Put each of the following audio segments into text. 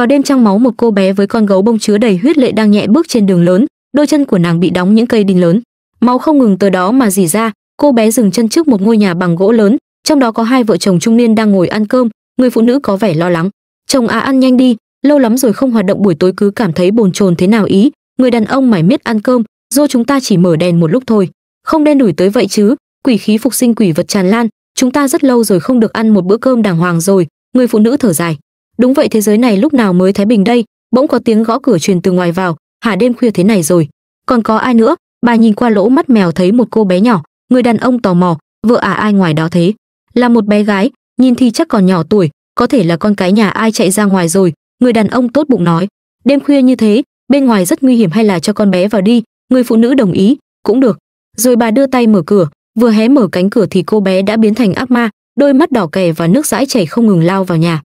vào đêm trăng máu một cô bé với con gấu bông chứa đầy huyết lệ đang nhẹ bước trên đường lớn đôi chân của nàng bị đóng những cây đinh lớn máu không ngừng từ đó mà dỉ ra cô bé dừng chân trước một ngôi nhà bằng gỗ lớn trong đó có hai vợ chồng trung niên đang ngồi ăn cơm người phụ nữ có vẻ lo lắng chồng à ăn nhanh đi lâu lắm rồi không hoạt động buổi tối cứ cảm thấy bồn chồn thế nào ý người đàn ông mải miết ăn cơm do chúng ta chỉ mở đèn một lúc thôi không đen đủi tới vậy chứ quỷ khí phục sinh quỷ vật tràn lan chúng ta rất lâu rồi không được ăn một bữa cơm đàng hoàng rồi người phụ nữ thở dài đúng vậy thế giới này lúc nào mới thái bình đây bỗng có tiếng gõ cửa truyền từ ngoài vào hả đêm khuya thế này rồi còn có ai nữa bà nhìn qua lỗ mắt mèo thấy một cô bé nhỏ người đàn ông tò mò vợ à ai ngoài đó thế là một bé gái nhìn thì chắc còn nhỏ tuổi có thể là con cái nhà ai chạy ra ngoài rồi người đàn ông tốt bụng nói đêm khuya như thế bên ngoài rất nguy hiểm hay là cho con bé vào đi người phụ nữ đồng ý cũng được rồi bà đưa tay mở cửa vừa hé mở cánh cửa thì cô bé đã biến thành ác ma đôi mắt đỏ kè và nước dãi chảy không ngừng lao vào nhà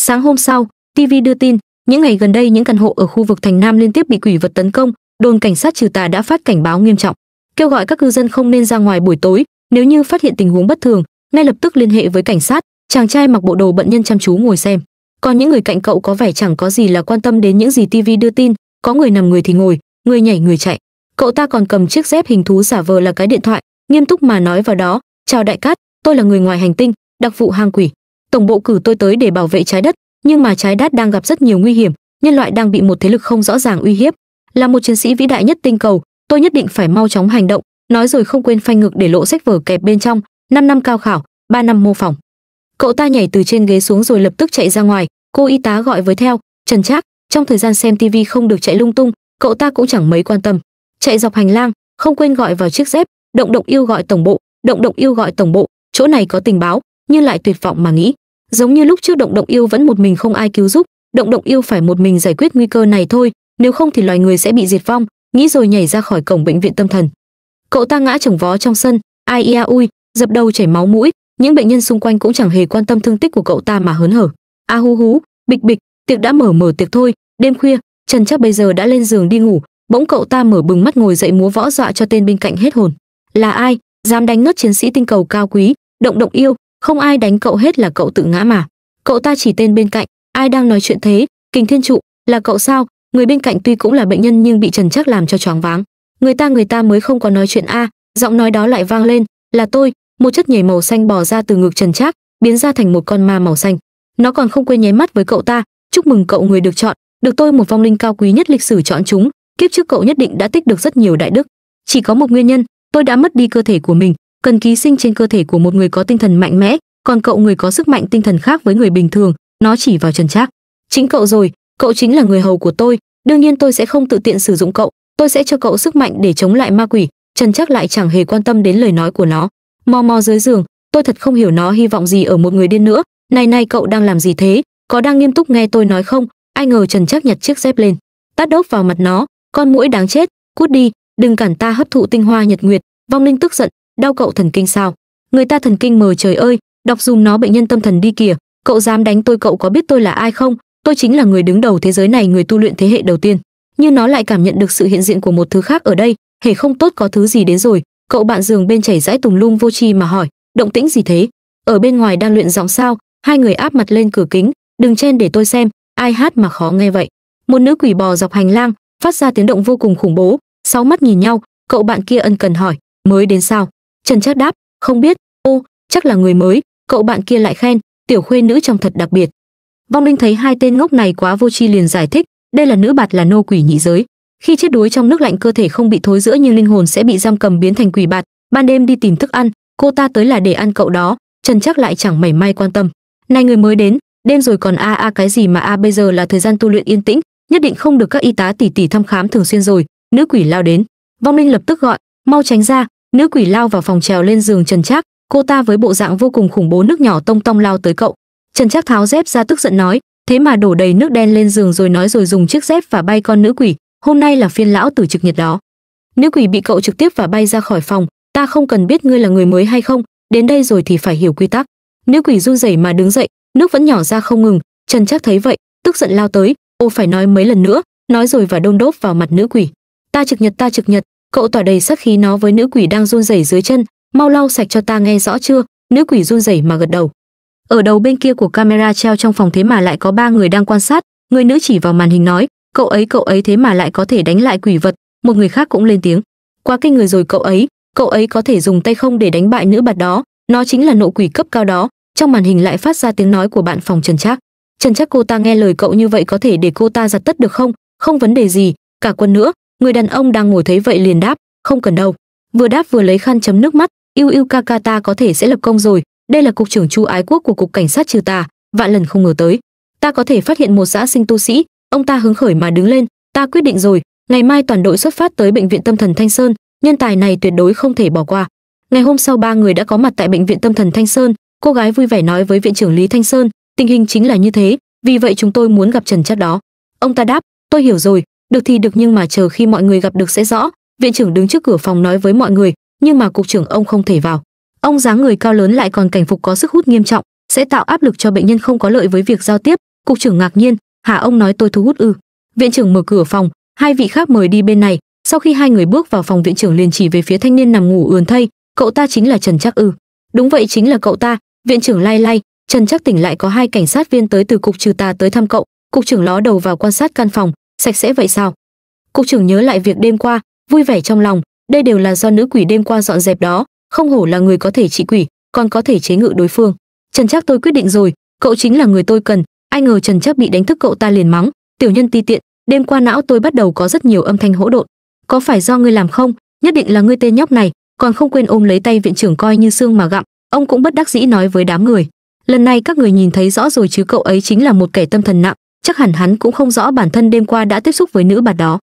Sáng hôm sau, TV đưa tin, những ngày gần đây những căn hộ ở khu vực thành Nam liên tiếp bị quỷ vật tấn công, đồn cảnh sát trừ tà đã phát cảnh báo nghiêm trọng, kêu gọi các cư dân không nên ra ngoài buổi tối, nếu như phát hiện tình huống bất thường, ngay lập tức liên hệ với cảnh sát. Chàng trai mặc bộ đồ bận nhân chăm chú ngồi xem, còn những người cạnh cậu có vẻ chẳng có gì là quan tâm đến những gì TV đưa tin, có người nằm người thì ngồi, người nhảy người chạy. Cậu ta còn cầm chiếc dép hình thú giả vờ là cái điện thoại, nghiêm túc mà nói vào đó, "Chào đại cát, tôi là người ngoài hành tinh, đặc vụ hang quỷ." tổng bộ cử tôi tới để bảo vệ trái đất nhưng mà trái đất đang gặp rất nhiều nguy hiểm nhân loại đang bị một thế lực không rõ ràng uy hiếp là một chiến sĩ vĩ đại nhất tinh cầu tôi nhất định phải mau chóng hành động nói rồi không quên phanh ngực để lộ sách vở kẹp bên trong 5 năm cao khảo 3 năm mô phỏng cậu ta nhảy từ trên ghế xuống rồi lập tức chạy ra ngoài cô y tá gọi với theo trần trác trong thời gian xem tivi không được chạy lung tung cậu ta cũng chẳng mấy quan tâm chạy dọc hành lang không quên gọi vào chiếc dép động động yêu gọi tổng bộ động động yêu gọi tổng bộ chỗ này có tình báo nhưng lại tuyệt vọng mà nghĩ giống như lúc trước động động yêu vẫn một mình không ai cứu giúp động động yêu phải một mình giải quyết nguy cơ này thôi nếu không thì loài người sẽ bị diệt vong nghĩ rồi nhảy ra khỏi cổng bệnh viện tâm thần cậu ta ngã chồng vó trong sân ai ia ui dập đầu chảy máu mũi những bệnh nhân xung quanh cũng chẳng hề quan tâm thương tích của cậu ta mà hớn hở a hú hú bịch bịch tiệc đã mở mở tiệc thôi đêm khuya trần chắc bây giờ đã lên giường đi ngủ bỗng cậu ta mở bừng mắt ngồi dậy múa võ dọa cho tên bên cạnh hết hồn là ai dám đánh ngất chiến sĩ tinh cầu cao quý động động yêu không ai đánh cậu hết là cậu tự ngã mà cậu ta chỉ tên bên cạnh ai đang nói chuyện thế kình thiên trụ là cậu sao người bên cạnh tuy cũng là bệnh nhân nhưng bị trần chắc làm cho choáng váng người ta người ta mới không có nói chuyện a à, giọng nói đó lại vang lên là tôi một chất nhảy màu xanh bò ra từ ngực trần trác biến ra thành một con ma màu xanh nó còn không quên nháy mắt với cậu ta chúc mừng cậu người được chọn được tôi một vong linh cao quý nhất lịch sử chọn chúng kiếp trước cậu nhất định đã tích được rất nhiều đại đức chỉ có một nguyên nhân tôi đã mất đi cơ thể của mình cần ký sinh trên cơ thể của một người có tinh thần mạnh mẽ còn cậu người có sức mạnh tinh thần khác với người bình thường nó chỉ vào trần trác chính cậu rồi cậu chính là người hầu của tôi đương nhiên tôi sẽ không tự tiện sử dụng cậu tôi sẽ cho cậu sức mạnh để chống lại ma quỷ trần trác lại chẳng hề quan tâm đến lời nói của nó mò mò dưới giường tôi thật không hiểu nó hy vọng gì ở một người điên nữa này này cậu đang làm gì thế có đang nghiêm túc nghe tôi nói không ai ngờ trần trác nhặt chiếc dép lên tát đốc vào mặt nó con mũi đáng chết cút đi đừng cản ta hấp thụ tinh hoa nhật nguyệt vong linh tức giận đau cậu thần kinh sao người ta thần kinh mờ trời ơi đọc dùm nó bệnh nhân tâm thần đi kìa cậu dám đánh tôi cậu có biết tôi là ai không tôi chính là người đứng đầu thế giới này người tu luyện thế hệ đầu tiên như nó lại cảm nhận được sự hiện diện của một thứ khác ở đây hề không tốt có thứ gì đến rồi cậu bạn giường bên chảy dãi tùng lung vô tri mà hỏi động tĩnh gì thế ở bên ngoài đang luyện giọng sao hai người áp mặt lên cửa kính đừng chen để tôi xem ai hát mà khó nghe vậy một nữ quỷ bò dọc hành lang phát ra tiếng động vô cùng khủng bố sáu mắt nhìn nhau cậu bạn kia ân cần hỏi mới đến sao Trần Trác đáp, không biết, ô, chắc là người mới, cậu bạn kia lại khen, tiểu khuê nữ trông thật đặc biệt. Vong Linh thấy hai tên ngốc này quá vô tri liền giải thích, đây là nữ bạt là nô quỷ nhị giới, khi chết đuối trong nước lạnh cơ thể không bị thối giữa nhưng linh hồn sẽ bị giam cầm biến thành quỷ bạt, ban đêm đi tìm thức ăn, cô ta tới là để ăn cậu đó, Trần Trác lại chẳng mảy may quan tâm. Này người mới đến, đêm rồi còn a a cái gì mà a bây giờ là thời gian tu luyện yên tĩnh, nhất định không được các y tá tỉ tỉ thăm khám thường xuyên rồi, nữ quỷ lao đến. Vong Linh lập tức gọi, mau tránh ra, nữ quỷ lao vào phòng trèo lên giường trần trác cô ta với bộ dạng vô cùng khủng bố nước nhỏ tông tông lao tới cậu trần trác tháo dép ra tức giận nói thế mà đổ đầy nước đen lên giường rồi nói rồi dùng chiếc dép và bay con nữ quỷ hôm nay là phiên lão tử trực nhật đó nữ quỷ bị cậu trực tiếp và bay ra khỏi phòng ta không cần biết ngươi là người mới hay không đến đây rồi thì phải hiểu quy tắc nữ quỷ run rẩy mà đứng dậy nước vẫn nhỏ ra không ngừng trần trác thấy vậy tức giận lao tới ô phải nói mấy lần nữa nói rồi và đôn đốp vào mặt nữ quỷ ta trực nhật ta trực nhật cậu tỏa đầy sát khí nó với nữ quỷ đang run rẩy dưới chân mau lau sạch cho ta nghe rõ chưa nữ quỷ run rẩy mà gật đầu ở đầu bên kia của camera treo trong phòng thế mà lại có ba người đang quan sát người nữ chỉ vào màn hình nói cậu ấy cậu ấy thế mà lại có thể đánh lại quỷ vật một người khác cũng lên tiếng quá kinh người rồi cậu ấy cậu ấy có thể dùng tay không để đánh bại nữ bạt đó nó chính là nộ quỷ cấp cao đó trong màn hình lại phát ra tiếng nói của bạn phòng trần trác trần trác cô ta nghe lời cậu như vậy có thể để cô ta giặt tất được không không vấn đề gì cả quân nữa người đàn ông đang ngồi thấy vậy liền đáp không cần đâu vừa đáp vừa lấy khăn chấm nước mắt yêu yêu ca ta có thể sẽ lập công rồi đây là cục trưởng chu ái quốc của cục cảnh sát trừ tà vạn lần không ngờ tới ta có thể phát hiện một xã sinh tu sĩ ông ta hứng khởi mà đứng lên ta quyết định rồi ngày mai toàn đội xuất phát tới bệnh viện tâm thần thanh sơn nhân tài này tuyệt đối không thể bỏ qua ngày hôm sau ba người đã có mặt tại bệnh viện tâm thần thanh sơn cô gái vui vẻ nói với viện trưởng lý thanh sơn tình hình chính là như thế vì vậy chúng tôi muốn gặp trần chắc đó ông ta đáp tôi hiểu rồi được thì được nhưng mà chờ khi mọi người gặp được sẽ rõ viện trưởng đứng trước cửa phòng nói với mọi người nhưng mà cục trưởng ông không thể vào ông dáng người cao lớn lại còn cảnh phục có sức hút nghiêm trọng sẽ tạo áp lực cho bệnh nhân không có lợi với việc giao tiếp cục trưởng ngạc nhiên hả ông nói tôi thu hút ư viện trưởng mở cửa phòng hai vị khác mời đi bên này sau khi hai người bước vào phòng viện trưởng liền chỉ về phía thanh niên nằm ngủ ườn thây cậu ta chính là trần chắc ư đúng vậy chính là cậu ta viện trưởng lay lay trần chắc tỉnh lại có hai cảnh sát viên tới từ cục trừ tà tới thăm cậu cục trưởng ló đầu vào quan sát căn phòng sạch sẽ vậy sao cục trưởng nhớ lại việc đêm qua vui vẻ trong lòng đây đều là do nữ quỷ đêm qua dọn dẹp đó không hổ là người có thể trị quỷ còn có thể chế ngự đối phương trần chắc tôi quyết định rồi cậu chính là người tôi cần ai ngờ trần chắc bị đánh thức cậu ta liền mắng tiểu nhân ti tiện đêm qua não tôi bắt đầu có rất nhiều âm thanh hỗn độn có phải do ngươi làm không nhất định là ngươi tên nhóc này còn không quên ôm lấy tay viện trưởng coi như xương mà gặm ông cũng bất đắc dĩ nói với đám người lần này các người nhìn thấy rõ rồi chứ cậu ấy chính là một kẻ tâm thần nặng chắc hẳn hắn cũng không rõ bản thân đêm qua đã tiếp xúc với nữ bạt đó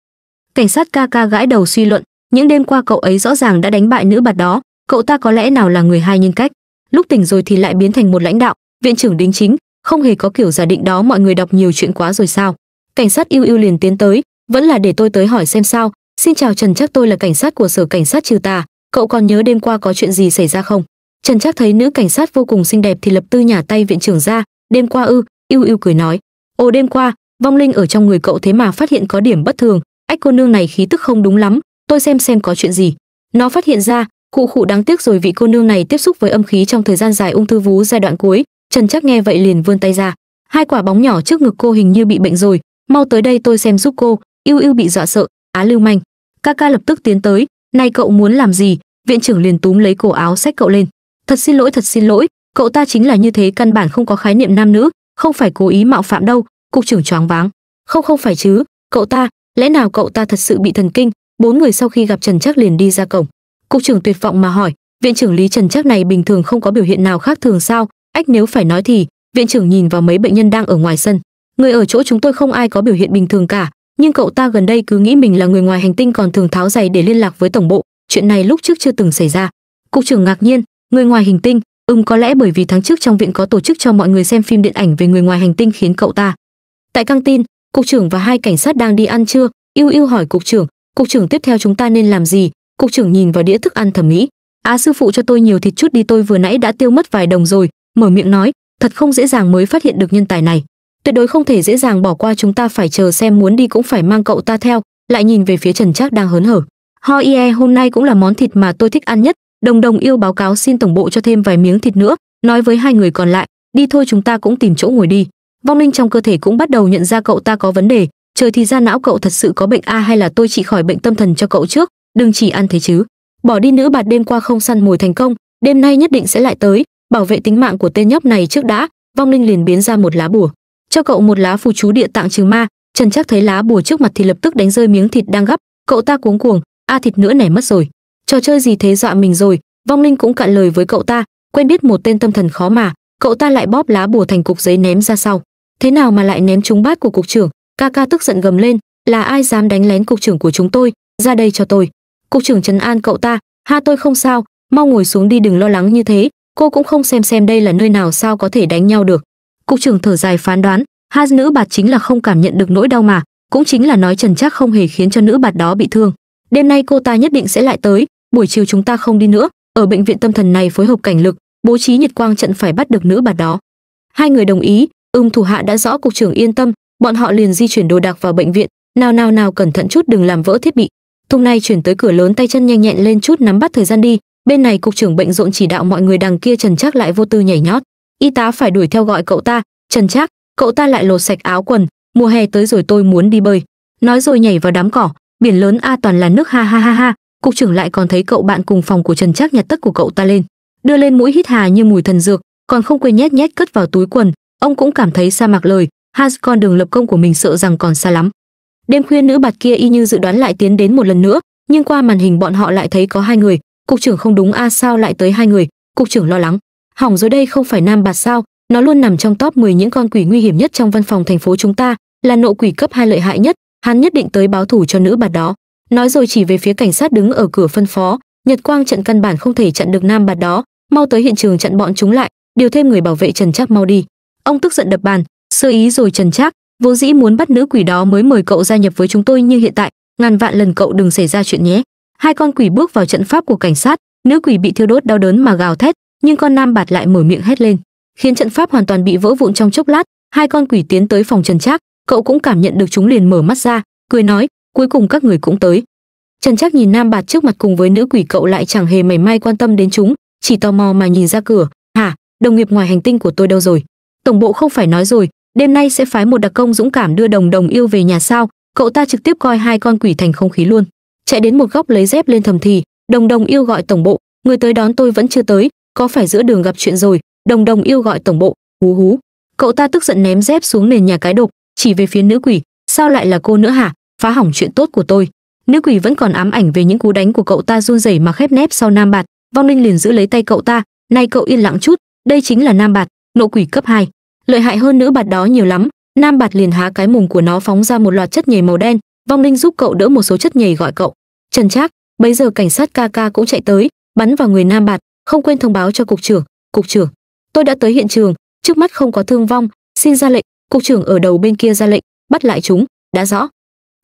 cảnh sát ca ca gãi đầu suy luận những đêm qua cậu ấy rõ ràng đã đánh bại nữ bạt đó cậu ta có lẽ nào là người hai nhân cách lúc tỉnh rồi thì lại biến thành một lãnh đạo viện trưởng đính chính không hề có kiểu giả định đó mọi người đọc nhiều chuyện quá rồi sao cảnh sát yêu yêu liền tiến tới vẫn là để tôi tới hỏi xem sao xin chào trần chắc tôi là cảnh sát của sở cảnh sát trừ tà cậu còn nhớ đêm qua có chuyện gì xảy ra không trần chắc thấy nữ cảnh sát vô cùng xinh đẹp thì lập tư nhả tay viện trưởng ra đêm qua ư yêu yêu cười nói ồ đêm qua vong linh ở trong người cậu thế mà phát hiện có điểm bất thường ách cô nương này khí tức không đúng lắm tôi xem xem có chuyện gì nó phát hiện ra cụ khụ đáng tiếc rồi vị cô nương này tiếp xúc với âm khí trong thời gian dài ung thư vú giai đoạn cuối trần chắc nghe vậy liền vươn tay ra hai quả bóng nhỏ trước ngực cô hình như bị bệnh rồi mau tới đây tôi xem giúp cô yêu yêu bị dọa sợ á lưu manh Kaka lập tức tiến tới Này cậu muốn làm gì viện trưởng liền túm lấy cổ áo xách cậu lên thật xin lỗi thật xin lỗi cậu ta chính là như thế căn bản không có khái niệm nam nữ không phải cố ý mạo phạm đâu cục trưởng choáng váng không không phải chứ cậu ta lẽ nào cậu ta thật sự bị thần kinh bốn người sau khi gặp trần trác liền đi ra cổng cục trưởng tuyệt vọng mà hỏi viện trưởng lý trần trác này bình thường không có biểu hiện nào khác thường sao ách nếu phải nói thì viện trưởng nhìn vào mấy bệnh nhân đang ở ngoài sân người ở chỗ chúng tôi không ai có biểu hiện bình thường cả nhưng cậu ta gần đây cứ nghĩ mình là người ngoài hành tinh còn thường tháo giày để liên lạc với tổng bộ chuyện này lúc trước chưa từng xảy ra cục trưởng ngạc nhiên người ngoài hành tinh Ừm có lẽ bởi vì tháng trước trong viện có tổ chức cho mọi người xem phim điện ảnh về người ngoài hành tinh khiến cậu ta. Tại căng tin, cục trưởng và hai cảnh sát đang đi ăn trưa, Yêu Yêu hỏi cục trưởng, cục trưởng tiếp theo chúng ta nên làm gì? Cục trưởng nhìn vào đĩa thức ăn thẩm mỹ, "Á à, sư phụ cho tôi nhiều thịt chút đi, tôi vừa nãy đã tiêu mất vài đồng rồi." Mở miệng nói, thật không dễ dàng mới phát hiện được nhân tài này. Tuyệt đối không thể dễ dàng bỏ qua, chúng ta phải chờ xem muốn đi cũng phải mang cậu ta theo, lại nhìn về phía Trần Trác đang hớn hở. "Hoi e, hôm nay cũng là món thịt mà tôi thích ăn nhất, đồng đồng yêu báo cáo xin tổng bộ cho thêm vài miếng thịt nữa nói với hai người còn lại đi thôi chúng ta cũng tìm chỗ ngồi đi vong linh trong cơ thể cũng bắt đầu nhận ra cậu ta có vấn đề trời thì ra não cậu thật sự có bệnh a hay là tôi trị khỏi bệnh tâm thần cho cậu trước đừng chỉ ăn thế chứ bỏ đi nữ bạt đêm qua không săn mồi thành công đêm nay nhất định sẽ lại tới bảo vệ tính mạng của tên nhóc này trước đã vong linh liền biến ra một lá bùa cho cậu một lá phù chú địa tạng trừ ma trần chắc thấy lá bùa trước mặt thì lập tức đánh rơi miếng thịt đang gấp cậu ta cuống cuồng a thịt nữa này mất rồi trò chơi gì thế dọa mình rồi vong linh cũng cạn lời với cậu ta quen biết một tên tâm thần khó mà cậu ta lại bóp lá bùa thành cục giấy ném ra sau thế nào mà lại ném trúng bát của cục trưởng ca ca tức giận gầm lên là ai dám đánh lén cục trưởng của chúng tôi ra đây cho tôi cục trưởng trấn an cậu ta ha tôi không sao mau ngồi xuống đi đừng lo lắng như thế cô cũng không xem xem đây là nơi nào sao có thể đánh nhau được cục trưởng thở dài phán đoán ha nữ bạt chính là không cảm nhận được nỗi đau mà cũng chính là nói trần chắc không hề khiến cho nữ bạt đó bị thương đêm nay cô ta nhất định sẽ lại tới buổi chiều chúng ta không đi nữa ở bệnh viện tâm thần này phối hợp cảnh lực bố trí nhiệt quang trận phải bắt được nữ bà đó hai người đồng ý ưng thủ hạ đã rõ cục trưởng yên tâm bọn họ liền di chuyển đồ đạc vào bệnh viện nào nào nào cẩn thận chút đừng làm vỡ thiết bị Thùng này chuyển tới cửa lớn tay chân nhanh nhẹn lên chút nắm bắt thời gian đi bên này cục trưởng bệnh rộn chỉ đạo mọi người đằng kia trần trác lại vô tư nhảy nhót y tá phải đuổi theo gọi cậu ta trần trác cậu ta lại lột sạch áo quần mùa hè tới rồi tôi muốn đi bơi nói rồi nhảy vào đám cỏ biển lớn a toàn là nước ha ha ha ha cục trưởng lại còn thấy cậu bạn cùng phòng của trần trác nhặt tất của cậu ta lên đưa lên mũi hít hà như mùi thần dược còn không quên nhét nhét cất vào túi quần ông cũng cảm thấy sa mạc lời has con đường lập công của mình sợ rằng còn xa lắm đêm khuya nữ bạt kia y như dự đoán lại tiến đến một lần nữa nhưng qua màn hình bọn họ lại thấy có hai người cục trưởng không đúng a à sao lại tới hai người cục trưởng lo lắng hỏng rồi đây không phải nam bạt sao nó luôn nằm trong top 10 những con quỷ nguy hiểm nhất trong văn phòng thành phố chúng ta là nộ quỷ cấp hai lợi hại nhất hắn nhất định tới báo thủ cho nữ bạt đó nói rồi chỉ về phía cảnh sát đứng ở cửa phân phó nhật quang trận căn bản không thể chặn được nam bạt đó mau tới hiện trường chặn bọn chúng lại điều thêm người bảo vệ trần trác mau đi ông tức giận đập bàn sơ ý rồi trần trác vốn dĩ muốn bắt nữ quỷ đó mới mời cậu gia nhập với chúng tôi nhưng hiện tại ngàn vạn lần cậu đừng xảy ra chuyện nhé hai con quỷ bước vào trận pháp của cảnh sát nữ quỷ bị thiêu đốt đau đớn mà gào thét nhưng con nam bạt lại mở miệng hét lên khiến trận pháp hoàn toàn bị vỡ vụn trong chốc lát hai con quỷ tiến tới phòng trần trác cậu cũng cảm nhận được chúng liền mở mắt ra cười nói cuối cùng các người cũng tới trần trác nhìn nam bạt trước mặt cùng với nữ quỷ cậu lại chẳng hề mảy may quan tâm đến chúng chỉ tò mò mà nhìn ra cửa hả đồng nghiệp ngoài hành tinh của tôi đâu rồi tổng bộ không phải nói rồi đêm nay sẽ phái một đặc công dũng cảm đưa đồng đồng yêu về nhà sao cậu ta trực tiếp coi hai con quỷ thành không khí luôn chạy đến một góc lấy dép lên thầm thì đồng đồng yêu gọi tổng bộ người tới đón tôi vẫn chưa tới có phải giữa đường gặp chuyện rồi đồng đồng yêu gọi tổng bộ hú hú cậu ta tức giận ném dép xuống nền nhà cái độc chỉ về phía nữ quỷ sao lại là cô nữa hả phá hỏng chuyện tốt của tôi nữ quỷ vẫn còn ám ảnh về những cú đánh của cậu ta run rẩy mà khép nép sau nam bạt vong linh liền giữ lấy tay cậu ta nay cậu yên lặng chút đây chính là nam bạt nộ quỷ cấp 2. lợi hại hơn nữ bạt đó nhiều lắm nam bạt liền há cái mồm của nó phóng ra một loạt chất nhầy màu đen vong linh giúp cậu đỡ một số chất nhầy gọi cậu trần trác bây giờ cảnh sát ca cũng chạy tới bắn vào người nam bạt không quên thông báo cho cục trưởng cục trưởng tôi đã tới hiện trường trước mắt không có thương vong xin ra lệnh cục trưởng ở đầu bên kia ra lệnh bắt lại chúng đã rõ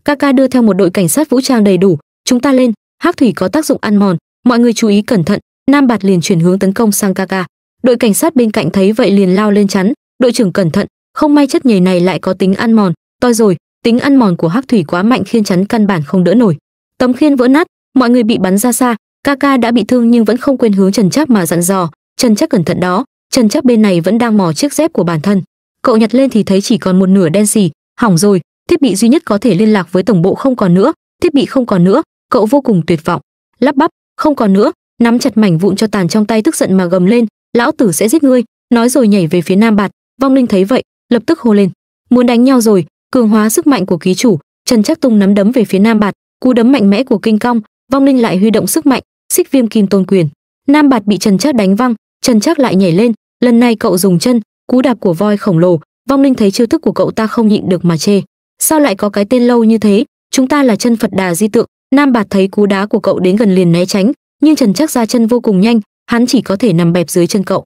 Kaka đưa theo một đội cảnh sát vũ trang đầy đủ chúng ta lên hắc thủy có tác dụng ăn mòn mọi người chú ý cẩn thận nam bạt liền chuyển hướng tấn công sang Kaka. đội cảnh sát bên cạnh thấy vậy liền lao lên chắn đội trưởng cẩn thận không may chất nhầy này lại có tính ăn mòn toi rồi tính ăn mòn của hắc thủy quá mạnh khiên chắn căn bản không đỡ nổi tấm khiên vỡ nát mọi người bị bắn ra xa Kaka đã bị thương nhưng vẫn không quên hướng trần chắc mà dặn dò trần chắc cẩn thận đó trần chắc bên này vẫn đang mò chiếc dép của bản thân cậu nhặt lên thì thấy chỉ còn một nửa đen xì hỏng rồi thiết bị duy nhất có thể liên lạc với tổng bộ không còn nữa thiết bị không còn nữa cậu vô cùng tuyệt vọng lắp bắp không còn nữa nắm chặt mảnh vụn cho tàn trong tay tức giận mà gầm lên lão tử sẽ giết ngươi nói rồi nhảy về phía nam bạt vong linh thấy vậy lập tức hô lên muốn đánh nhau rồi cường hóa sức mạnh của ký chủ trần chắc tung nắm đấm về phía nam bạt cú đấm mạnh mẽ của kinh cong vong linh lại huy động sức mạnh xích viêm kim tôn quyền nam bạt bị trần chắc đánh văng trần chắc lại nhảy lên lần này cậu dùng chân cú đạp của voi khổng lồ vong linh thấy chiêu thức của cậu ta không nhịn được mà chê sao lại có cái tên lâu như thế chúng ta là chân phật đà di tượng nam bạt thấy cú đá của cậu đến gần liền né tránh nhưng trần chắc ra chân vô cùng nhanh hắn chỉ có thể nằm bẹp dưới chân cậu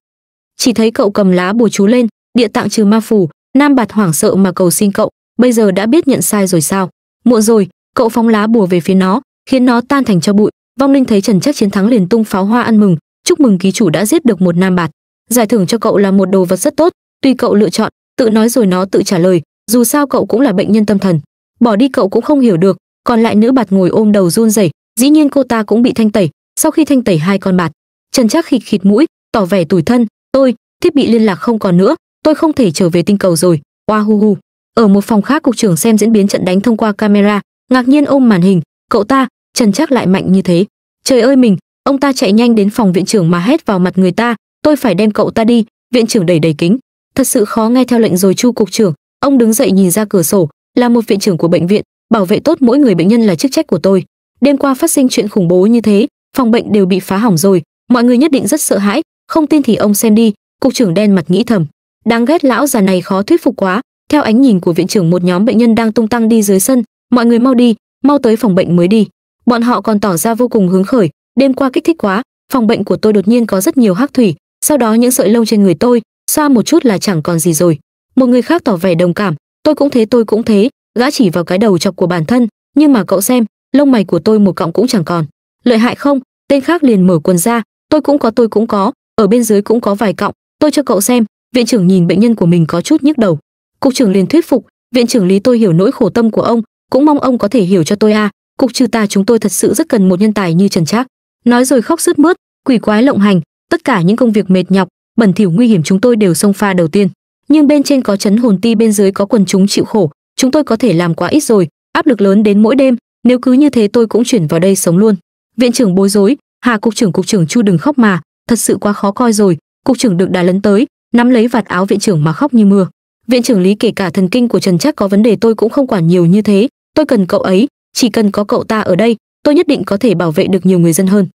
chỉ thấy cậu cầm lá bùa chú lên địa tạng trừ ma phù nam bạt hoảng sợ mà cầu xin cậu bây giờ đã biết nhận sai rồi sao muộn rồi cậu phóng lá bùa về phía nó khiến nó tan thành cho bụi vong linh thấy trần chắc chiến thắng liền tung pháo hoa ăn mừng chúc mừng ký chủ đã giết được một nam bạt giải thưởng cho cậu là một đồ vật rất tốt tuy cậu lựa chọn tự nói rồi nó tự trả lời dù sao cậu cũng là bệnh nhân tâm thần bỏ đi cậu cũng không hiểu được còn lại nữ bạt ngồi ôm đầu run rẩy dĩ nhiên cô ta cũng bị thanh tẩy sau khi thanh tẩy hai con bạt trần trác khịt khịt mũi tỏ vẻ tủi thân tôi thiết bị liên lạc không còn nữa tôi không thể trở về tinh cầu rồi oa hu hu ở một phòng khác cục trưởng xem diễn biến trận đánh thông qua camera ngạc nhiên ôm màn hình cậu ta trần trác lại mạnh như thế trời ơi mình ông ta chạy nhanh đến phòng viện trưởng mà hét vào mặt người ta tôi phải đem cậu ta đi viện trưởng đẩy đẩy kính thật sự khó nghe theo lệnh rồi chu cục trưởng Ông đứng dậy nhìn ra cửa sổ, là một viện trưởng của bệnh viện, bảo vệ tốt mỗi người bệnh nhân là chức trách của tôi. Đêm qua phát sinh chuyện khủng bố như thế, phòng bệnh đều bị phá hỏng rồi, mọi người nhất định rất sợ hãi, không tin thì ông xem đi, cục trưởng đen mặt nghĩ thầm. Đáng ghét lão già này khó thuyết phục quá. Theo ánh nhìn của viện trưởng một nhóm bệnh nhân đang tung tăng đi dưới sân, mọi người mau đi, mau tới phòng bệnh mới đi. Bọn họ còn tỏ ra vô cùng hứng khởi, đêm qua kích thích quá, phòng bệnh của tôi đột nhiên có rất nhiều hắc thủy, sau đó những sợi lông trên người tôi xoa một chút là chẳng còn gì rồi một người khác tỏ vẻ đồng cảm tôi cũng thế tôi cũng thế gã chỉ vào cái đầu chọc của bản thân nhưng mà cậu xem lông mày của tôi một cọng cũng chẳng còn lợi hại không tên khác liền mở quần ra tôi cũng có tôi cũng có ở bên dưới cũng có vài cọng tôi cho cậu xem viện trưởng nhìn bệnh nhân của mình có chút nhức đầu cục trưởng liền thuyết phục viện trưởng lý tôi hiểu nỗi khổ tâm của ông cũng mong ông có thể hiểu cho tôi a à. cục trừ ta chúng tôi thật sự rất cần một nhân tài như trần trác nói rồi khóc sướt mướt quỷ quái lộng hành tất cả những công việc mệt nhọc bẩn thỉu nguy hiểm chúng tôi đều xông pha đầu tiên nhưng bên trên có chấn hồn ti bên dưới có quần chúng chịu khổ chúng tôi có thể làm quá ít rồi áp lực lớn đến mỗi đêm nếu cứ như thế tôi cũng chuyển vào đây sống luôn viện trưởng bối rối hà cục trưởng cục trưởng chu đừng khóc mà thật sự quá khó coi rồi cục trưởng được đà lấn tới nắm lấy vạt áo viện trưởng mà khóc như mưa viện trưởng lý kể cả thần kinh của trần chắc có vấn đề tôi cũng không quản nhiều như thế tôi cần cậu ấy chỉ cần có cậu ta ở đây tôi nhất định có thể bảo vệ được nhiều người dân hơn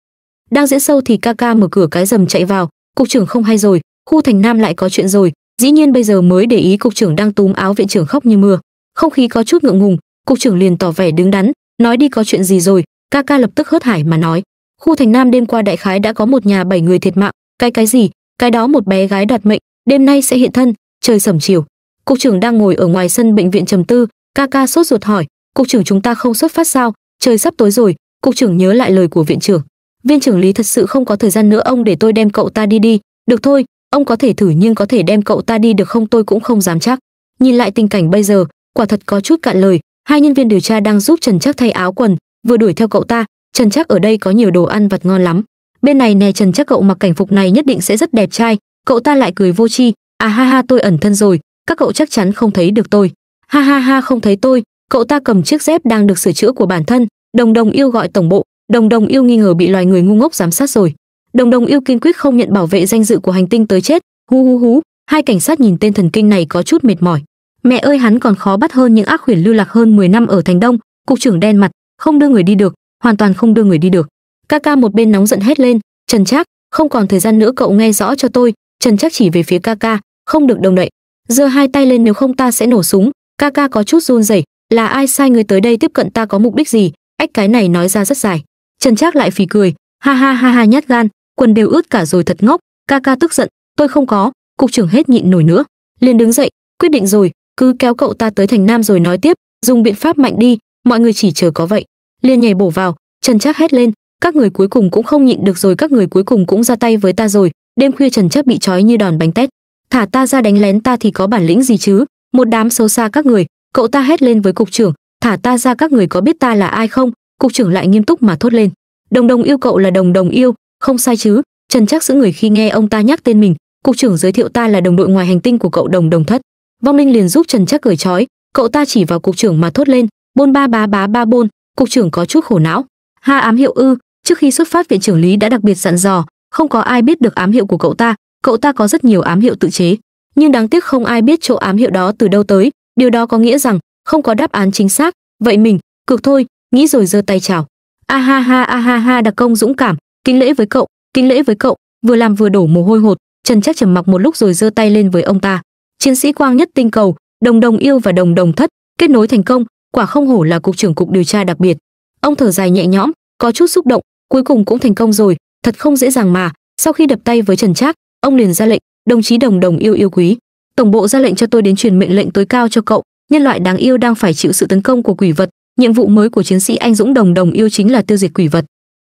đang diễn sâu thì ca ca mở cửa cái rầm chạy vào cục trưởng không hay rồi khu thành nam lại có chuyện rồi dĩ nhiên bây giờ mới để ý cục trưởng đang túm áo viện trưởng khóc như mưa không khí có chút ngượng ngùng cục trưởng liền tỏ vẻ đứng đắn nói đi có chuyện gì rồi ca ca lập tức hớt hải mà nói khu thành nam đêm qua đại khái đã có một nhà bảy người thiệt mạng cái cái gì cái đó một bé gái đoạt mệnh đêm nay sẽ hiện thân trời sẩm chiều cục trưởng đang ngồi ở ngoài sân bệnh viện trầm tư ca ca sốt ruột hỏi cục trưởng chúng ta không xuất phát sao trời sắp tối rồi cục trưởng nhớ lại lời của viện trưởng viên trưởng lý thật sự không có thời gian nữa ông để tôi đem cậu ta đi đi được thôi ông có thể thử nhưng có thể đem cậu ta đi được không tôi cũng không dám chắc nhìn lại tình cảnh bây giờ quả thật có chút cạn lời hai nhân viên điều tra đang giúp trần chắc thay áo quần vừa đuổi theo cậu ta trần chắc ở đây có nhiều đồ ăn vặt ngon lắm bên này nè trần chắc cậu mặc cảnh phục này nhất định sẽ rất đẹp trai cậu ta lại cười vô tri à ha ha tôi ẩn thân rồi các cậu chắc chắn không thấy được tôi ha ha ha không thấy tôi cậu ta cầm chiếc dép đang được sửa chữa của bản thân đồng đồng yêu gọi tổng bộ đồng đồng yêu nghi ngờ bị loài người ngu ngốc giám sát rồi đồng đồng yêu kiên quyết không nhận bảo vệ danh dự của hành tinh tới chết hú hú hú hai cảnh sát nhìn tên thần kinh này có chút mệt mỏi mẹ ơi hắn còn khó bắt hơn những ác khuyển lưu lạc hơn 10 năm ở thành đông cục trưởng đen mặt không đưa người đi được hoàn toàn không đưa người đi được ca ca một bên nóng giận hét lên trần trác không còn thời gian nữa cậu nghe rõ cho tôi trần trác chỉ về phía ca ca không được đồng đậy giơ hai tay lên nếu không ta sẽ nổ súng ca ca có chút run rẩy là ai sai người tới đây tiếp cận ta có mục đích gì ách cái này nói ra rất dài trần trác lại phì cười ha ha ha ha nhát gan quần đều ướt cả rồi thật ngốc ca ca tức giận tôi không có cục trưởng hết nhịn nổi nữa liền đứng dậy quyết định rồi cứ kéo cậu ta tới thành nam rồi nói tiếp dùng biện pháp mạnh đi mọi người chỉ chờ có vậy liền nhảy bổ vào trần trác hét lên các người cuối cùng cũng không nhịn được rồi các người cuối cùng cũng ra tay với ta rồi đêm khuya trần chấp bị trói như đòn bánh tét thả ta ra đánh lén ta thì có bản lĩnh gì chứ một đám xấu xa các người cậu ta hét lên với cục trưởng thả ta ra các người có biết ta là ai không cục trưởng lại nghiêm túc mà thốt lên đồng đồng yêu cậu là đồng đồng yêu không sai chứ trần trác giữ người khi nghe ông ta nhắc tên mình cục trưởng giới thiệu ta là đồng đội ngoài hành tinh của cậu đồng đồng thất vong linh liền giúp trần trác cười trói cậu ta chỉ vào cục trưởng mà thốt lên bôn ba bá bá ba bôn cục trưởng có chút khổ não ha ám hiệu ư trước khi xuất phát viện trưởng lý đã đặc biệt dặn dò không có ai biết được ám hiệu của cậu ta cậu ta có rất nhiều ám hiệu tự chế nhưng đáng tiếc không ai biết chỗ ám hiệu đó từ đâu tới điều đó có nghĩa rằng không có đáp án chính xác vậy mình cược thôi nghĩ rồi giơ tay chào a ha ha a ha ha đặc công dũng cảm kính lễ với cậu kính lễ với cậu vừa làm vừa đổ mồ hôi hột trần Trác trầm mặc một lúc rồi giơ tay lên với ông ta chiến sĩ quang nhất tinh cầu đồng đồng yêu và đồng đồng thất kết nối thành công quả không hổ là cục trưởng cục điều tra đặc biệt ông thở dài nhẹ nhõm có chút xúc động cuối cùng cũng thành công rồi thật không dễ dàng mà sau khi đập tay với trần trác ông liền ra lệnh đồng chí đồng đồng yêu yêu quý tổng bộ ra lệnh cho tôi đến truyền mệnh lệnh tối cao cho cậu nhân loại đáng yêu đang phải chịu sự tấn công của quỷ vật nhiệm vụ mới của chiến sĩ anh dũng đồng đồng yêu chính là tiêu diệt quỷ vật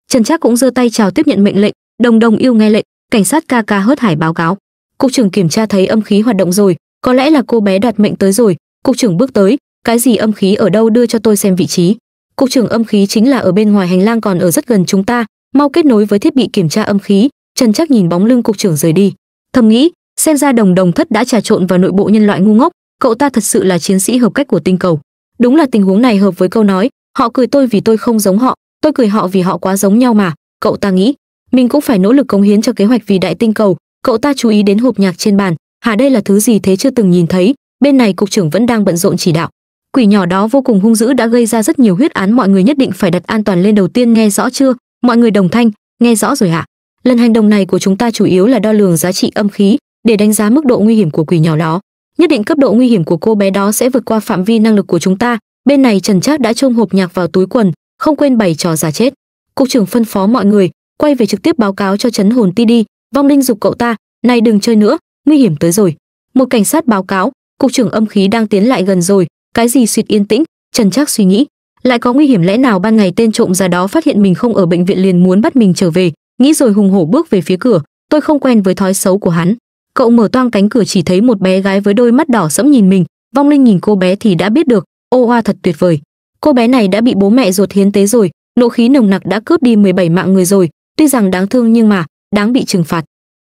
trần trác cũng giơ tay chào tiếp nhận mệnh lệnh đồng đồng yêu nghe lệnh cảnh sát ca ca hớt hải báo cáo cục trưởng kiểm tra thấy âm khí hoạt động rồi có lẽ là cô bé đoạt mệnh tới rồi cục trưởng bước tới cái gì âm khí ở đâu đưa cho tôi xem vị trí cục trưởng âm khí chính là ở bên ngoài hành lang còn ở rất gần chúng ta mau kết nối với thiết bị kiểm tra âm khí trần trác nhìn bóng lưng cục trưởng rời đi thầm nghĩ xem ra đồng đồng thất đã trà trộn vào nội bộ nhân loại ngu ngốc cậu ta thật sự là chiến sĩ hợp cách của tinh cầu đúng là tình huống này hợp với câu nói họ cười tôi vì tôi không giống họ tôi cười họ vì họ quá giống nhau mà cậu ta nghĩ mình cũng phải nỗ lực cống hiến cho kế hoạch vì đại tinh cầu cậu ta chú ý đến hộp nhạc trên bàn hà đây là thứ gì thế chưa từng nhìn thấy bên này cục trưởng vẫn đang bận rộn chỉ đạo quỷ nhỏ đó vô cùng hung dữ đã gây ra rất nhiều huyết án mọi người nhất định phải đặt an toàn lên đầu tiên nghe rõ chưa mọi người đồng thanh nghe rõ rồi hả à? lần hành động này của chúng ta chủ yếu là đo lường giá trị âm khí để đánh giá mức độ nguy hiểm của quỷ nhỏ đó nhất định cấp độ nguy hiểm của cô bé đó sẽ vượt qua phạm vi năng lực của chúng ta bên này trần trác đã chôn hộp nhạc vào túi quần không quên bày trò giả chết cục trưởng phân phó mọi người quay về trực tiếp báo cáo cho chấn hồn ti đi vong linh dục cậu ta này đừng chơi nữa nguy hiểm tới rồi một cảnh sát báo cáo cục trưởng âm khí đang tiến lại gần rồi cái gì suyệt yên tĩnh trần trác suy nghĩ lại có nguy hiểm lẽ nào ban ngày tên trộm già đó phát hiện mình không ở bệnh viện liền muốn bắt mình trở về nghĩ rồi hùng hổ bước về phía cửa tôi không quen với thói xấu của hắn cậu mở toang cánh cửa chỉ thấy một bé gái với đôi mắt đỏ sẫm nhìn mình vong linh nhìn cô bé thì đã biết được ô hoa thật tuyệt vời cô bé này đã bị bố mẹ ruột hiến tế rồi nộ khí nồng nặc đã cướp đi 17 mạng người rồi tuy rằng đáng thương nhưng mà đáng bị trừng phạt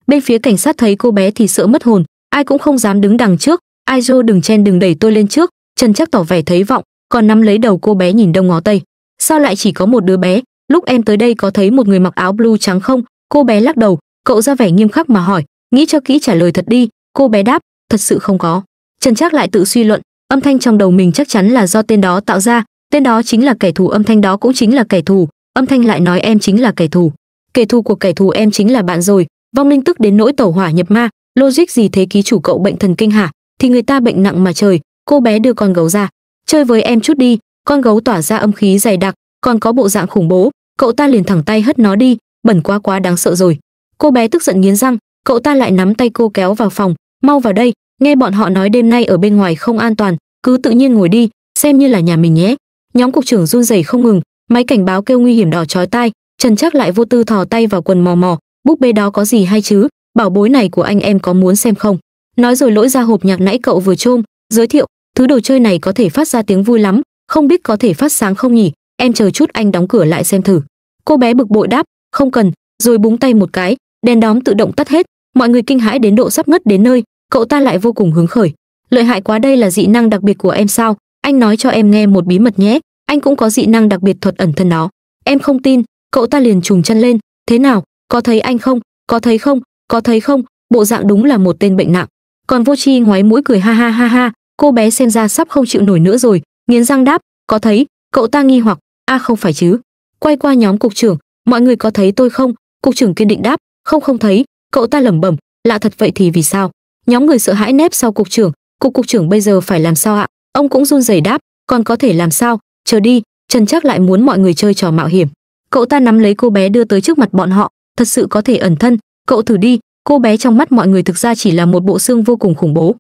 bên phía cảnh sát thấy cô bé thì sợ mất hồn ai cũng không dám đứng đằng trước ai dô đừng chen đừng đẩy tôi lên trước trần chắc tỏ vẻ thấy vọng còn nắm lấy đầu cô bé nhìn đông ngó tây sao lại chỉ có một đứa bé lúc em tới đây có thấy một người mặc áo blue trắng không cô bé lắc đầu cậu ra vẻ nghiêm khắc mà hỏi nghĩ cho kỹ trả lời thật đi cô bé đáp thật sự không có trần trác lại tự suy luận âm thanh trong đầu mình chắc chắn là do tên đó tạo ra tên đó chính là kẻ thù âm thanh đó cũng chính là kẻ thù âm thanh lại nói em chính là kẻ thù kẻ thù của kẻ thù em chính là bạn rồi vong linh tức đến nỗi tẩu hỏa nhập ma logic gì thế ký chủ cậu bệnh thần kinh hả thì người ta bệnh nặng mà trời cô bé đưa con gấu ra chơi với em chút đi con gấu tỏa ra âm khí dày đặc còn có bộ dạng khủng bố cậu ta liền thẳng tay hất nó đi bẩn quá quá đáng sợ rồi cô bé tức giận nghiến răng cậu ta lại nắm tay cô kéo vào phòng mau vào đây nghe bọn họ nói đêm nay ở bên ngoài không an toàn cứ tự nhiên ngồi đi xem như là nhà mình nhé nhóm cục trưởng run rẩy không ngừng máy cảnh báo kêu nguy hiểm đỏ chói tai trần chắc lại vô tư thò tay vào quần mò mò búp bê đó có gì hay chứ bảo bối này của anh em có muốn xem không nói rồi lỗi ra hộp nhạc nãy cậu vừa chôm giới thiệu thứ đồ chơi này có thể phát ra tiếng vui lắm không biết có thể phát sáng không nhỉ em chờ chút anh đóng cửa lại xem thử cô bé bực bội đáp không cần rồi búng tay một cái đèn đóm tự động tắt hết mọi người kinh hãi đến độ sắp ngất đến nơi cậu ta lại vô cùng hứng khởi lợi hại quá đây là dị năng đặc biệt của em sao anh nói cho em nghe một bí mật nhé anh cũng có dị năng đặc biệt thuật ẩn thân đó em không tin cậu ta liền trùng chân lên thế nào có thấy anh không có thấy không có thấy không bộ dạng đúng là một tên bệnh nặng còn vô chi ngoái mũi cười ha ha ha ha cô bé xem ra sắp không chịu nổi nữa rồi nghiến răng đáp có thấy cậu ta nghi hoặc a à không phải chứ quay qua nhóm cục trưởng mọi người có thấy tôi không cục trưởng kiên định đáp không không thấy cậu ta lẩm bẩm lạ thật vậy thì vì sao nhóm người sợ hãi nép sau cục trưởng cục cục trưởng bây giờ phải làm sao ạ ông cũng run rẩy đáp còn có thể làm sao chờ đi trần chắc lại muốn mọi người chơi trò mạo hiểm cậu ta nắm lấy cô bé đưa tới trước mặt bọn họ thật sự có thể ẩn thân cậu thử đi cô bé trong mắt mọi người thực ra chỉ là một bộ xương vô cùng khủng bố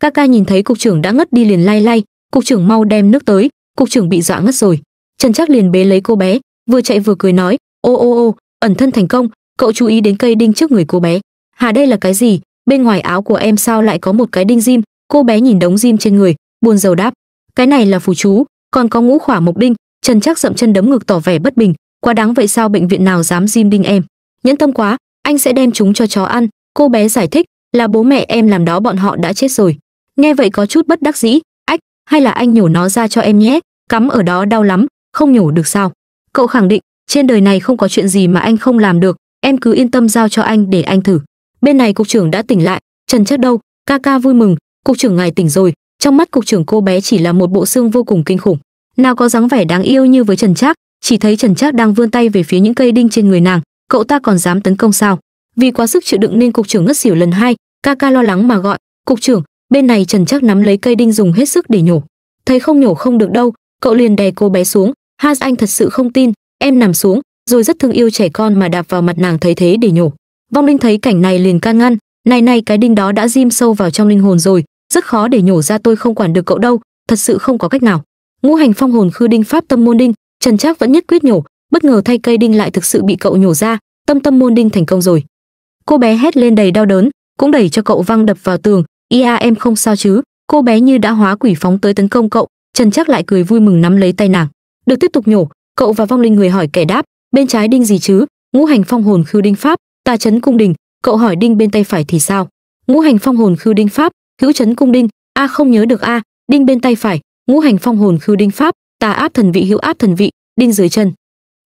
ca ca nhìn thấy cục trưởng đã ngất đi liền lay lay cục trưởng mau đem nước tới cục trưởng bị dọa ngất rồi trần chắc liền bế lấy cô bé vừa chạy vừa cười nói ô ô ô ẩn thân thành công cậu chú ý đến cây đinh trước người cô bé hà đây là cái gì bên ngoài áo của em sao lại có một cái đinh diêm cô bé nhìn đống diêm trên người buồn rầu đáp cái này là phù chú còn có ngũ khỏa mộc đinh trần chắc dậm chân đấm ngực tỏ vẻ bất bình quá đáng vậy sao bệnh viện nào dám diêm đinh em nhẫn tâm quá anh sẽ đem chúng cho chó ăn cô bé giải thích là bố mẹ em làm đó bọn họ đã chết rồi nghe vậy có chút bất đắc dĩ ách hay là anh nhổ nó ra cho em nhé cắm ở đó đau lắm không nhổ được sao cậu khẳng định trên đời này không có chuyện gì mà anh không làm được em cứ yên tâm giao cho anh để anh thử bên này cục trưởng đã tỉnh lại trần chất đâu ca ca vui mừng cục trưởng ngài tỉnh rồi trong mắt cục trưởng cô bé chỉ là một bộ xương vô cùng kinh khủng nào có dáng vẻ đáng yêu như với trần trác chỉ thấy trần trác đang vươn tay về phía những cây đinh trên người nàng cậu ta còn dám tấn công sao vì quá sức chịu đựng nên cục trưởng ngất xỉu lần hai ca ca lo lắng mà gọi cục trưởng bên này trần trác nắm lấy cây đinh dùng hết sức để nhổ thấy không nhổ không được đâu cậu liền đè cô bé xuống has anh thật sự không tin em nằm xuống rồi rất thương yêu trẻ con mà đạp vào mặt nàng thấy thế để nhổ vong linh thấy cảnh này liền can ngăn này này cái đinh đó đã dim sâu vào trong linh hồn rồi rất khó để nhổ ra tôi không quản được cậu đâu thật sự không có cách nào ngũ hành phong hồn khư đinh pháp tâm môn đinh trần trác vẫn nhất quyết nhổ bất ngờ thay cây đinh lại thực sự bị cậu nhổ ra tâm tâm môn đinh thành công rồi cô bé hét lên đầy đau đớn cũng đẩy cho cậu văng đập vào tường ia em không sao chứ cô bé như đã hóa quỷ phóng tới tấn công cậu trần trác lại cười vui mừng nắm lấy tay nàng được tiếp tục nhổ cậu và vong linh người hỏi kẻ đáp bên trái đinh gì chứ ngũ hành phong hồn khư đinh pháp ta chấn cung đình cậu hỏi đinh bên tay phải thì sao ngũ hành phong hồn khư đinh pháp hữu chấn cung đinh a không nhớ được a đinh bên tay phải ngũ hành phong hồn khư đinh pháp tà áp thần vị hữu áp thần vị đinh dưới chân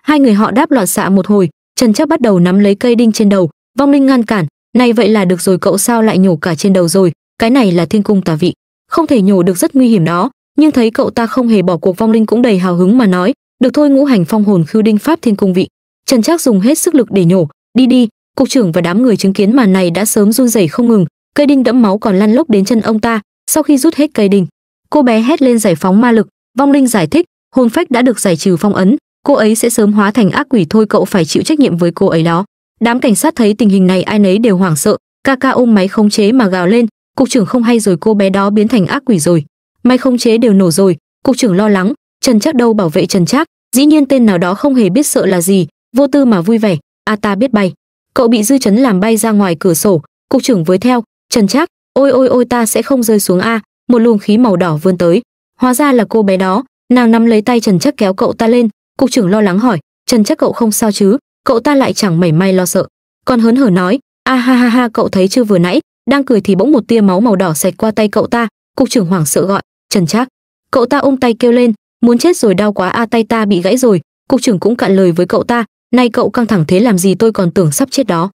hai người họ đáp loạn xạ một hồi trần chắc bắt đầu nắm lấy cây đinh trên đầu vong linh ngăn cản này vậy là được rồi cậu sao lại nhổ cả trên đầu rồi cái này là thiên cung tà vị không thể nhổ được rất nguy hiểm đó nhưng thấy cậu ta không hề bỏ cuộc vong linh cũng đầy hào hứng mà nói được thôi ngũ hành phong hồn khưu đinh pháp thiên cung vị trần trác dùng hết sức lực để nhổ đi đi cục trưởng và đám người chứng kiến màn này đã sớm run rẩy không ngừng cây đinh đẫm máu còn lăn lốc đến chân ông ta sau khi rút hết cây đinh cô bé hét lên giải phóng ma lực vong linh giải thích hồn phách đã được giải trừ phong ấn cô ấy sẽ sớm hóa thành ác quỷ thôi cậu phải chịu trách nhiệm với cô ấy đó đám cảnh sát thấy tình hình này ai nấy đều hoảng sợ ca ca ôm máy khống chế mà gào lên cục trưởng không hay rồi cô bé đó biến thành ác quỷ rồi máy khống chế đều nổ rồi cục trưởng lo lắng trần chắc đâu bảo vệ trần trác dĩ nhiên tên nào đó không hề biết sợ là gì vô tư mà vui vẻ a à ta biết bay cậu bị dư chấn làm bay ra ngoài cửa sổ cục trưởng với theo trần trác ôi ôi ôi ta sẽ không rơi xuống a một luồng khí màu đỏ vươn tới hóa ra là cô bé đó nàng nắm lấy tay trần trác kéo cậu ta lên cục trưởng lo lắng hỏi trần trác cậu không sao chứ cậu ta lại chẳng mảy may lo sợ còn hớn hở nói a ha ha ha cậu thấy chưa vừa nãy đang cười thì bỗng một tia máu màu đỏ xẹt qua tay cậu ta cục trưởng hoảng sợ gọi trần trác cậu ta ôm tay kêu lên muốn chết rồi đau quá a à, tay ta bị gãy rồi cục trưởng cũng cạn lời với cậu ta nay cậu căng thẳng thế làm gì tôi còn tưởng sắp chết đó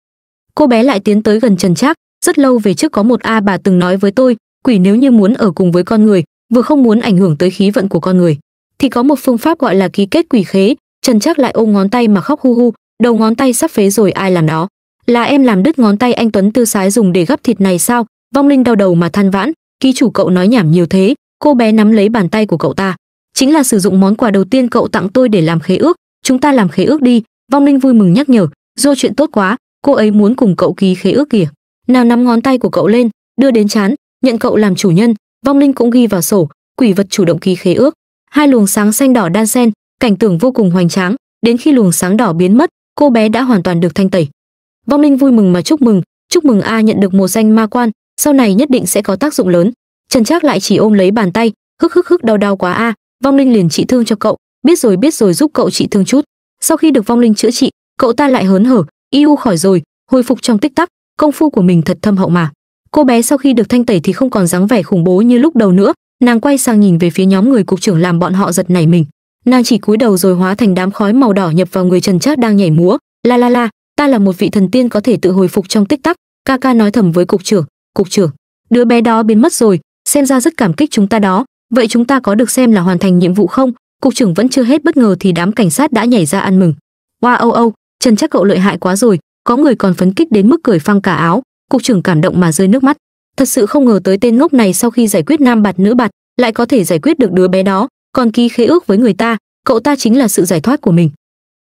cô bé lại tiến tới gần trần trác rất lâu về trước có một a bà từng nói với tôi quỷ nếu như muốn ở cùng với con người vừa không muốn ảnh hưởng tới khí vận của con người thì có một phương pháp gọi là ký kết quỷ khế trần chắc lại ôm ngón tay mà khóc hu hu đầu ngón tay sắp phế rồi ai làm đó là em làm đứt ngón tay anh tuấn tư sái dùng để gắp thịt này sao vong linh đau đầu mà than vãn ký chủ cậu nói nhảm nhiều thế cô bé nắm lấy bàn tay của cậu ta chính là sử dụng món quà đầu tiên cậu tặng tôi để làm khế ước chúng ta làm khế ước đi vong linh vui mừng nhắc nhở do chuyện tốt quá cô ấy muốn cùng cậu ký khế ước kìa nào nắm ngón tay của cậu lên, đưa đến chán, nhận cậu làm chủ nhân, vong linh cũng ghi vào sổ, quỷ vật chủ động ký khế ước. Hai luồng sáng xanh đỏ đan xen, cảnh tượng vô cùng hoành tráng, đến khi luồng sáng đỏ biến mất, cô bé đã hoàn toàn được thanh tẩy. Vong linh vui mừng mà chúc mừng, chúc mừng a nhận được một danh ma quan, sau này nhất định sẽ có tác dụng lớn. Trần Trác lại chỉ ôm lấy bàn tay, hức hức hức đau đau quá a, vong linh liền trị thương cho cậu, biết rồi biết rồi giúp cậu trị thương chút. Sau khi được vong linh chữa trị, cậu ta lại hớn hở, yêu khỏi rồi, hồi phục trong tích tắc, công phu của mình thật thâm hậu mà cô bé sau khi được thanh tẩy thì không còn dáng vẻ khủng bố như lúc đầu nữa nàng quay sang nhìn về phía nhóm người cục trưởng làm bọn họ giật nảy mình nàng chỉ cúi đầu rồi hóa thành đám khói màu đỏ nhập vào người trần trác đang nhảy múa la la la ta là một vị thần tiên có thể tự hồi phục trong tích tắc Kaka nói thầm với cục trưởng cục trưởng đứa bé đó biến mất rồi xem ra rất cảm kích chúng ta đó vậy chúng ta có được xem là hoàn thành nhiệm vụ không cục trưởng vẫn chưa hết bất ngờ thì đám cảnh sát đã nhảy ra ăn mừng oa wow, oh, oh, trần trác cậu lợi hại quá rồi có người còn phấn kích đến mức cười phăng cả áo cục trưởng cảm động mà rơi nước mắt thật sự không ngờ tới tên ngốc này sau khi giải quyết nam bạt nữ bạt lại có thể giải quyết được đứa bé đó còn ký khế ước với người ta cậu ta chính là sự giải thoát của mình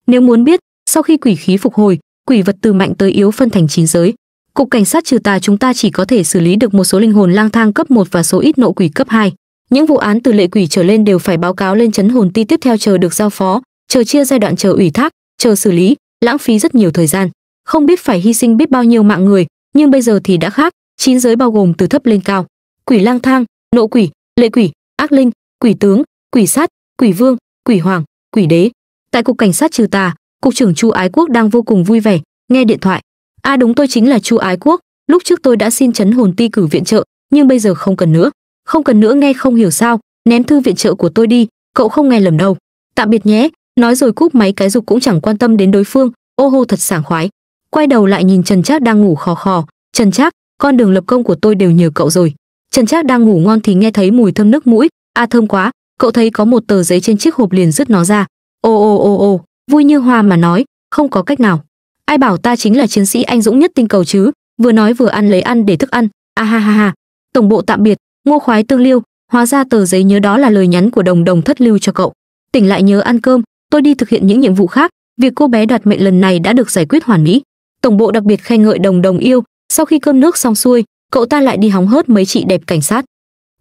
nếu muốn biết sau khi quỷ khí phục hồi quỷ vật từ mạnh tới yếu phân thành chín giới cục cảnh sát trừ tà chúng ta chỉ có thể xử lý được một số linh hồn lang thang cấp 1 và số ít nộ quỷ cấp 2. những vụ án từ lệ quỷ trở lên đều phải báo cáo lên chấn hồn ti tiếp theo chờ được giao phó chờ chia giai đoạn chờ ủy thác chờ xử lý lãng phí rất nhiều thời gian không biết phải hy sinh biết bao nhiêu mạng người, nhưng bây giờ thì đã khác, chín giới bao gồm từ thấp lên cao. Quỷ lang thang, nộ quỷ, lệ quỷ, ác linh, quỷ tướng, quỷ sát, quỷ vương, quỷ hoàng, quỷ đế. Tại cục cảnh sát trừ tà, cục trưởng Chu Ái Quốc đang vô cùng vui vẻ, nghe điện thoại. "A à đúng tôi chính là Chu Ái Quốc, lúc trước tôi đã xin chấn hồn ti cử viện trợ, nhưng bây giờ không cần nữa." "Không cần nữa nghe không hiểu sao, ném thư viện trợ của tôi đi, cậu không nghe lầm đâu." "Tạm biệt nhé." Nói rồi cúp máy cái dục cũng chẳng quan tâm đến đối phương, ô hô thật sảng khoái quay đầu lại nhìn trần trác đang ngủ khò khò trần trác con đường lập công của tôi đều nhờ cậu rồi trần trác đang ngủ ngon thì nghe thấy mùi thơm nước mũi a à, thơm quá cậu thấy có một tờ giấy trên chiếc hộp liền rứt nó ra ô ô ô ô vui như hoa mà nói không có cách nào ai bảo ta chính là chiến sĩ anh dũng nhất tinh cầu chứ vừa nói vừa ăn lấy ăn để thức ăn a à, ha ha ha tổng bộ tạm biệt ngô khoái tương liêu hóa ra tờ giấy nhớ đó là lời nhắn của đồng đồng thất lưu cho cậu tỉnh lại nhớ ăn cơm tôi đi thực hiện những nhiệm vụ khác việc cô bé đoạt mệnh lần này đã được giải quyết hoàn mỹ tổng bộ đặc biệt khen ngợi đồng đồng yêu sau khi cơm nước xong xuôi cậu ta lại đi hóng hớt mấy chị đẹp cảnh sát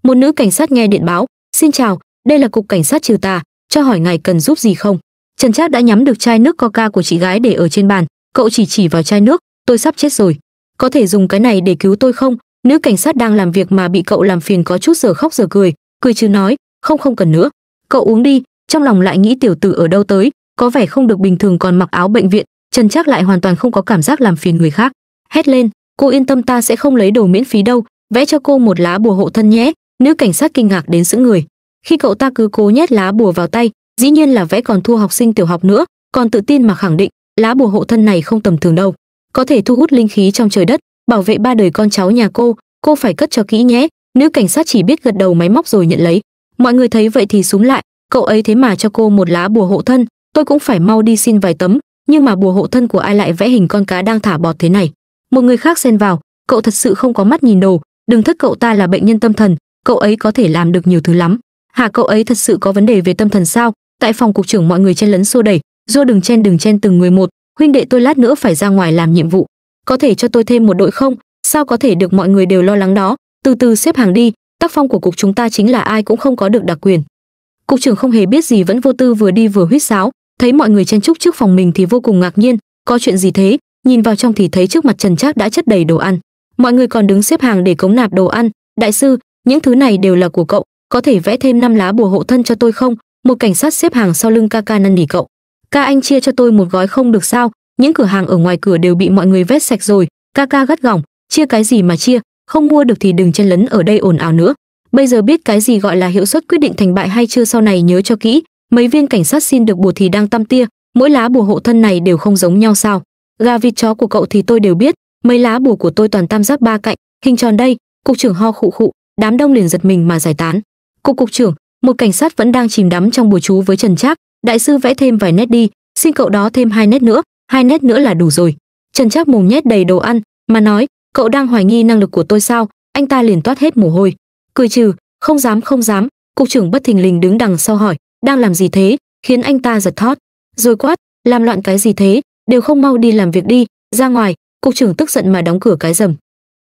một nữ cảnh sát nghe điện báo xin chào đây là cục cảnh sát trừ tà cho hỏi ngài cần giúp gì không trần trác đã nhắm được chai nước coca của chị gái để ở trên bàn cậu chỉ chỉ vào chai nước tôi sắp chết rồi có thể dùng cái này để cứu tôi không nữ cảnh sát đang làm việc mà bị cậu làm phiền có chút giờ khóc giờ cười cười chứ nói không không cần nữa cậu uống đi trong lòng lại nghĩ tiểu tử ở đâu tới có vẻ không được bình thường còn mặc áo bệnh viện trần trác lại hoàn toàn không có cảm giác làm phiền người khác hét lên cô yên tâm ta sẽ không lấy đồ miễn phí đâu vẽ cho cô một lá bùa hộ thân nhé nữ cảnh sát kinh ngạc đến sững người khi cậu ta cứ cố nhét lá bùa vào tay dĩ nhiên là vẽ còn thua học sinh tiểu học nữa còn tự tin mà khẳng định lá bùa hộ thân này không tầm thường đâu có thể thu hút linh khí trong trời đất bảo vệ ba đời con cháu nhà cô cô phải cất cho kỹ nhé nữ cảnh sát chỉ biết gật đầu máy móc rồi nhận lấy mọi người thấy vậy thì súng lại cậu ấy thế mà cho cô một lá bùa hộ thân tôi cũng phải mau đi xin vài tấm nhưng mà bùa hộ thân của ai lại vẽ hình con cá đang thả bọt thế này một người khác xen vào cậu thật sự không có mắt nhìn đồ đừng thất cậu ta là bệnh nhân tâm thần cậu ấy có thể làm được nhiều thứ lắm hả cậu ấy thật sự có vấn đề về tâm thần sao tại phòng cục trưởng mọi người chen lấn xô đẩy do đừng chen đừng chen từng người một huynh đệ tôi lát nữa phải ra ngoài làm nhiệm vụ có thể cho tôi thêm một đội không sao có thể được mọi người đều lo lắng đó từ từ xếp hàng đi tác phong của cục chúng ta chính là ai cũng không có được đặc quyền cục trưởng không hề biết gì vẫn vô tư vừa đi vừa huýt sáo thấy mọi người chen chúc trước phòng mình thì vô cùng ngạc nhiên có chuyện gì thế nhìn vào trong thì thấy trước mặt trần trác đã chất đầy đồ ăn mọi người còn đứng xếp hàng để cống nạp đồ ăn đại sư những thứ này đều là của cậu có thể vẽ thêm năm lá bùa hộ thân cho tôi không một cảnh sát xếp hàng sau lưng Kaka năn nỉ cậu ca anh chia cho tôi một gói không được sao những cửa hàng ở ngoài cửa đều bị mọi người vét sạch rồi Kaka gắt gỏng chia cái gì mà chia không mua được thì đừng chen lấn ở đây ồn ào nữa bây giờ biết cái gì gọi là hiệu suất quyết định thành bại hay chưa sau này nhớ cho kỹ mấy viên cảnh sát xin được bùa thì đang tăm tia mỗi lá bùa hộ thân này đều không giống nhau sao gà vịt chó của cậu thì tôi đều biết mấy lá bùa của tôi toàn tam giác ba cạnh hình tròn đây cục trưởng ho khụ khụ đám đông liền giật mình mà giải tán cục cục trưởng một cảnh sát vẫn đang chìm đắm trong bùa chú với trần trác đại sư vẽ thêm vài nét đi xin cậu đó thêm hai nét nữa hai nét nữa là đủ rồi trần trác mồm nhét đầy đồ ăn mà nói cậu đang hoài nghi năng lực của tôi sao anh ta liền toát hết mồ hôi cười trừ không dám không dám cục trưởng bất thình lình đứng đằng sau hỏi đang làm gì thế khiến anh ta giật thót rồi quát làm loạn cái gì thế đều không mau đi làm việc đi ra ngoài cục trưởng tức giận mà đóng cửa cái rầm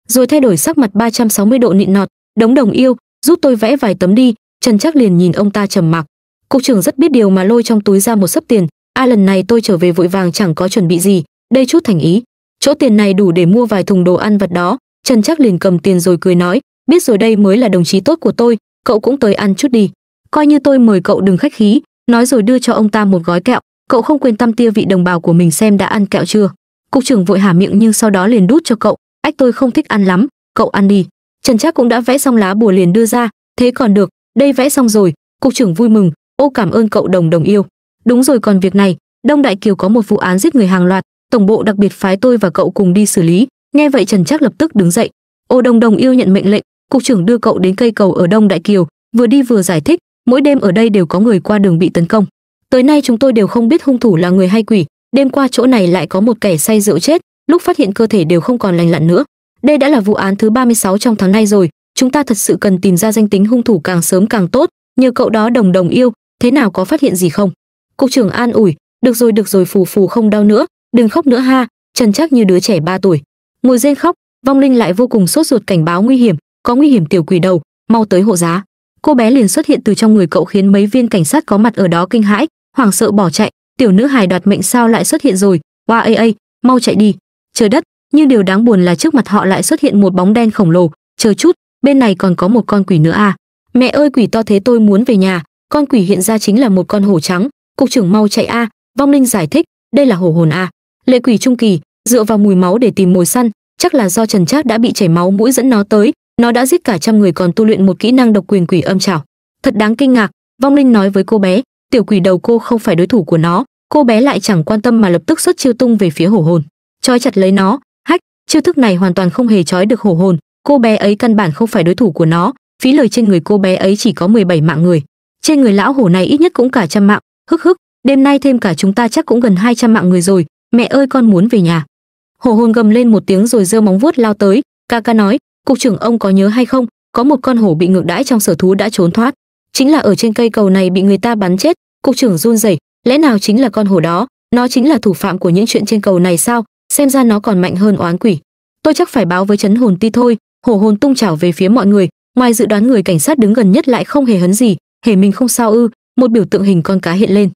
rồi thay đổi sắc mặt 360 độ nịn nọt đống đồng yêu giúp tôi vẽ vài tấm đi trần chắc liền nhìn ông ta trầm mặc cục trưởng rất biết điều mà lôi trong túi ra một sấp tiền a à, lần này tôi trở về vội vàng chẳng có chuẩn bị gì đây chút thành ý chỗ tiền này đủ để mua vài thùng đồ ăn vật đó trần chắc liền cầm tiền rồi cười nói biết rồi đây mới là đồng chí tốt của tôi cậu cũng tới ăn chút đi coi như tôi mời cậu đừng khách khí nói rồi đưa cho ông ta một gói kẹo cậu không quên tâm tia vị đồng bào của mình xem đã ăn kẹo chưa cục trưởng vội hả miệng nhưng sau đó liền đút cho cậu ách tôi không thích ăn lắm cậu ăn đi trần trác cũng đã vẽ xong lá bùa liền đưa ra thế còn được đây vẽ xong rồi cục trưởng vui mừng ô cảm ơn cậu đồng đồng yêu đúng rồi còn việc này đông đại kiều có một vụ án giết người hàng loạt tổng bộ đặc biệt phái tôi và cậu cùng đi xử lý nghe vậy trần trác lập tức đứng dậy ô đồng đồng yêu nhận mệnh lệnh cục trưởng đưa cậu đến cây cầu ở đông đại kiều vừa đi vừa giải thích mỗi đêm ở đây đều có người qua đường bị tấn công tới nay chúng tôi đều không biết hung thủ là người hay quỷ đêm qua chỗ này lại có một kẻ say rượu chết lúc phát hiện cơ thể đều không còn lành lặn nữa đây đã là vụ án thứ 36 trong tháng nay rồi chúng ta thật sự cần tìm ra danh tính hung thủ càng sớm càng tốt Nhờ cậu đó đồng đồng yêu thế nào có phát hiện gì không cục trưởng an ủi được rồi được rồi phù phù không đau nữa đừng khóc nữa ha trần chắc như đứa trẻ 3 tuổi ngồi rên khóc vong linh lại vô cùng sốt ruột cảnh báo nguy hiểm có nguy hiểm tiểu quỷ đầu mau tới hộ giá cô bé liền xuất hiện từ trong người cậu khiến mấy viên cảnh sát có mặt ở đó kinh hãi hoảng sợ bỏ chạy tiểu nữ hài đoạt mệnh sao lại xuất hiện rồi oa ây ây mau chạy đi trời đất nhưng điều đáng buồn là trước mặt họ lại xuất hiện một bóng đen khổng lồ chờ chút bên này còn có một con quỷ nữa à mẹ ơi quỷ to thế tôi muốn về nhà con quỷ hiện ra chính là một con hổ trắng cục trưởng mau chạy a à. vong linh giải thích đây là hổ hồn a à. lệ quỷ trung kỳ dựa vào mùi máu để tìm mồi săn chắc là do trần trác đã bị chảy máu mũi dẫn nó tới nó đã giết cả trăm người còn tu luyện một kỹ năng độc quyền quỷ âm trảo thật đáng kinh ngạc vong linh nói với cô bé tiểu quỷ đầu cô không phải đối thủ của nó cô bé lại chẳng quan tâm mà lập tức xuất chiêu tung về phía hổ hồn trói chặt lấy nó hách chiêu thức này hoàn toàn không hề trói được hổ hồn cô bé ấy căn bản không phải đối thủ của nó phí lời trên người cô bé ấy chỉ có 17 mạng người trên người lão hổ này ít nhất cũng cả trăm mạng hức hức đêm nay thêm cả chúng ta chắc cũng gần 200 mạng người rồi mẹ ơi con muốn về nhà hổ hồn gầm lên một tiếng rồi giơ móng vuốt lao tới ca ca nói cục trưởng ông có nhớ hay không có một con hổ bị ngược đãi trong sở thú đã trốn thoát chính là ở trên cây cầu này bị người ta bắn chết cục trưởng run rẩy lẽ nào chính là con hổ đó nó chính là thủ phạm của những chuyện trên cầu này sao xem ra nó còn mạnh hơn oán quỷ tôi chắc phải báo với chấn hồn ti thôi hổ hồn tung chảo về phía mọi người ngoài dự đoán người cảnh sát đứng gần nhất lại không hề hấn gì hề mình không sao ư một biểu tượng hình con cá hiện lên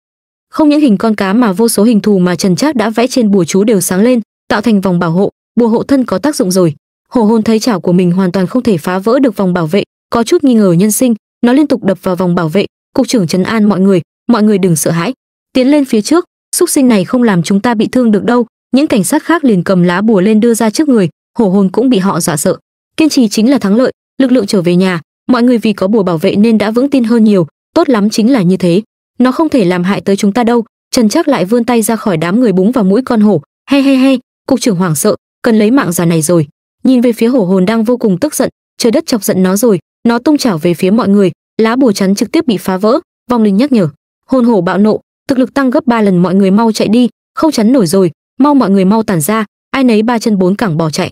không những hình con cá mà vô số hình thù mà trần trác đã vẽ trên bùa chú đều sáng lên tạo thành vòng bảo hộ bùa hộ thân có tác dụng rồi Hồ hồn thấy chảo của mình hoàn toàn không thể phá vỡ được vòng bảo vệ, có chút nghi ngờ nhân sinh, nó liên tục đập vào vòng bảo vệ, cục trưởng trấn an mọi người, mọi người đừng sợ hãi, tiến lên phía trước, xúc sinh này không làm chúng ta bị thương được đâu. Những cảnh sát khác liền cầm lá bùa lên đưa ra trước người, Hồ hồn cũng bị họ dọa sợ. Kiên trì chính là thắng lợi, lực lượng trở về nhà, mọi người vì có bùa bảo vệ nên đã vững tin hơn nhiều, tốt lắm chính là như thế. Nó không thể làm hại tới chúng ta đâu. Trần Trác lại vươn tay ra khỏi đám người búng vào mũi con hổ, he he he, cục trưởng hoảng sợ, cần lấy mạng già này rồi nhìn về phía hổ hồn đang vô cùng tức giận trời đất chọc giận nó rồi nó tung chảo về phía mọi người lá bùa chắn trực tiếp bị phá vỡ vong linh nhắc nhở hồn hổ bạo nộ thực lực tăng gấp 3 lần mọi người mau chạy đi không chắn nổi rồi mau mọi người mau tản ra ai nấy ba chân bốn cẳng bỏ chạy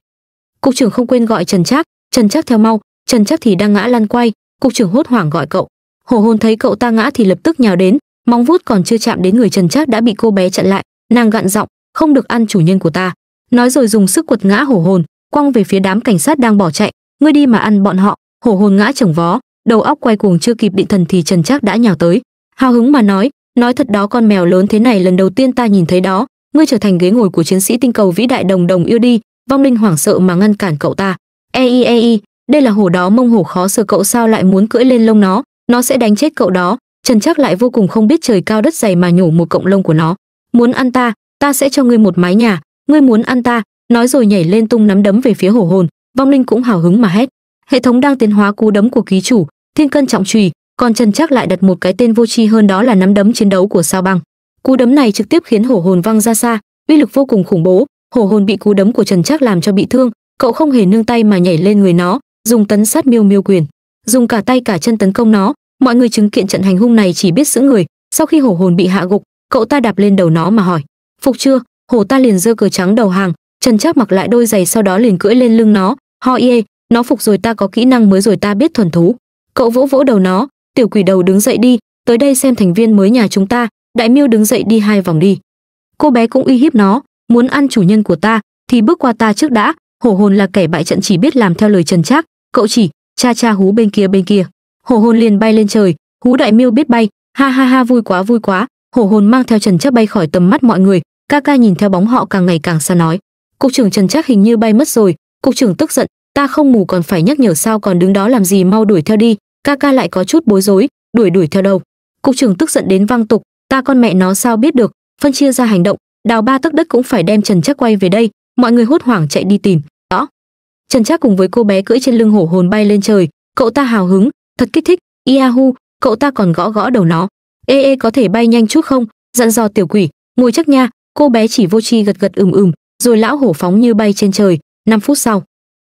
cục trưởng không quên gọi trần trác trần trác theo mau trần trác thì đang ngã lăn quay cục trưởng hốt hoảng gọi cậu hổ hồn thấy cậu ta ngã thì lập tức nhào đến móng vuốt còn chưa chạm đến người trần trác đã bị cô bé chặn lại nàng gặn giọng không được ăn chủ nhân của ta nói rồi dùng sức quật ngã hổ hồn quăng về phía đám cảnh sát đang bỏ chạy ngươi đi mà ăn bọn họ hổ hồn ngã chồng vó đầu óc quay cuồng chưa kịp định thần thì trần trác đã nhào tới hào hứng mà nói nói thật đó con mèo lớn thế này lần đầu tiên ta nhìn thấy đó ngươi trở thành ghế ngồi của chiến sĩ tinh cầu vĩ đại đồng đồng yêu đi vong linh hoảng sợ mà ngăn cản cậu ta e i e i đây là hổ đó mông hổ khó sờ cậu sao lại muốn cưỡi lên lông nó nó sẽ đánh chết cậu đó trần trác lại vô cùng không biết trời cao đất dày mà nhổ một cộng lông của nó muốn ăn ta ta sẽ cho ngươi một mái nhà ngươi muốn ăn ta nói rồi nhảy lên tung nắm đấm về phía hổ hồn vong linh cũng hào hứng mà hét hệ thống đang tiến hóa cú đấm của ký chủ thiên cân trọng trùy còn trần chắc lại đặt một cái tên vô tri hơn đó là nắm đấm chiến đấu của sao băng cú đấm này trực tiếp khiến hổ hồn văng ra xa uy lực vô cùng khủng bố hổ hồn bị cú đấm của trần chắc làm cho bị thương cậu không hề nương tay mà nhảy lên người nó dùng tấn sát miêu miêu quyền dùng cả tay cả chân tấn công nó mọi người chứng kiến trận hành hung này chỉ biết giữ người sau khi hổ hồn bị hạ gục cậu ta đạp lên đầu nó mà hỏi phục chưa hổ ta liền giơ cờ trắng đầu hàng trần trác mặc lại đôi giày sau đó liền cưỡi lên lưng nó ho yê nó phục rồi ta có kỹ năng mới rồi ta biết thuần thú cậu vỗ vỗ đầu nó tiểu quỷ đầu đứng dậy đi tới đây xem thành viên mới nhà chúng ta đại miêu đứng dậy đi hai vòng đi cô bé cũng uy hiếp nó muốn ăn chủ nhân của ta thì bước qua ta trước đã hổ hồn là kẻ bại trận chỉ biết làm theo lời trần trác cậu chỉ cha cha hú bên kia bên kia hổ hồn liền bay lên trời hú đại miêu biết bay ha ha ha vui quá vui quá hổ hồn mang theo trần trác bay khỏi tầm mắt mọi người ca ca nhìn theo bóng họ càng ngày càng xa nói cục trưởng trần trác hình như bay mất rồi cục trưởng tức giận ta không mù còn phải nhắc nhở sao còn đứng đó làm gì mau đuổi theo đi ca ca lại có chút bối rối đuổi đuổi theo đâu cục trưởng tức giận đến văng tục ta con mẹ nó sao biết được phân chia ra hành động đào ba tấc đất cũng phải đem trần trác quay về đây mọi người hốt hoảng chạy đi tìm đó trần trác cùng với cô bé cưỡi trên lưng hổ hồn bay lên trời cậu ta hào hứng thật kích thích iahu cậu ta còn gõ gõ đầu nó ê ê có thể bay nhanh chút không dặn dò tiểu quỷ ngồi chắc nha cô bé chỉ vô tri gật gật ừm ừm rồi lão hổ phóng như bay trên trời, 5 phút sau.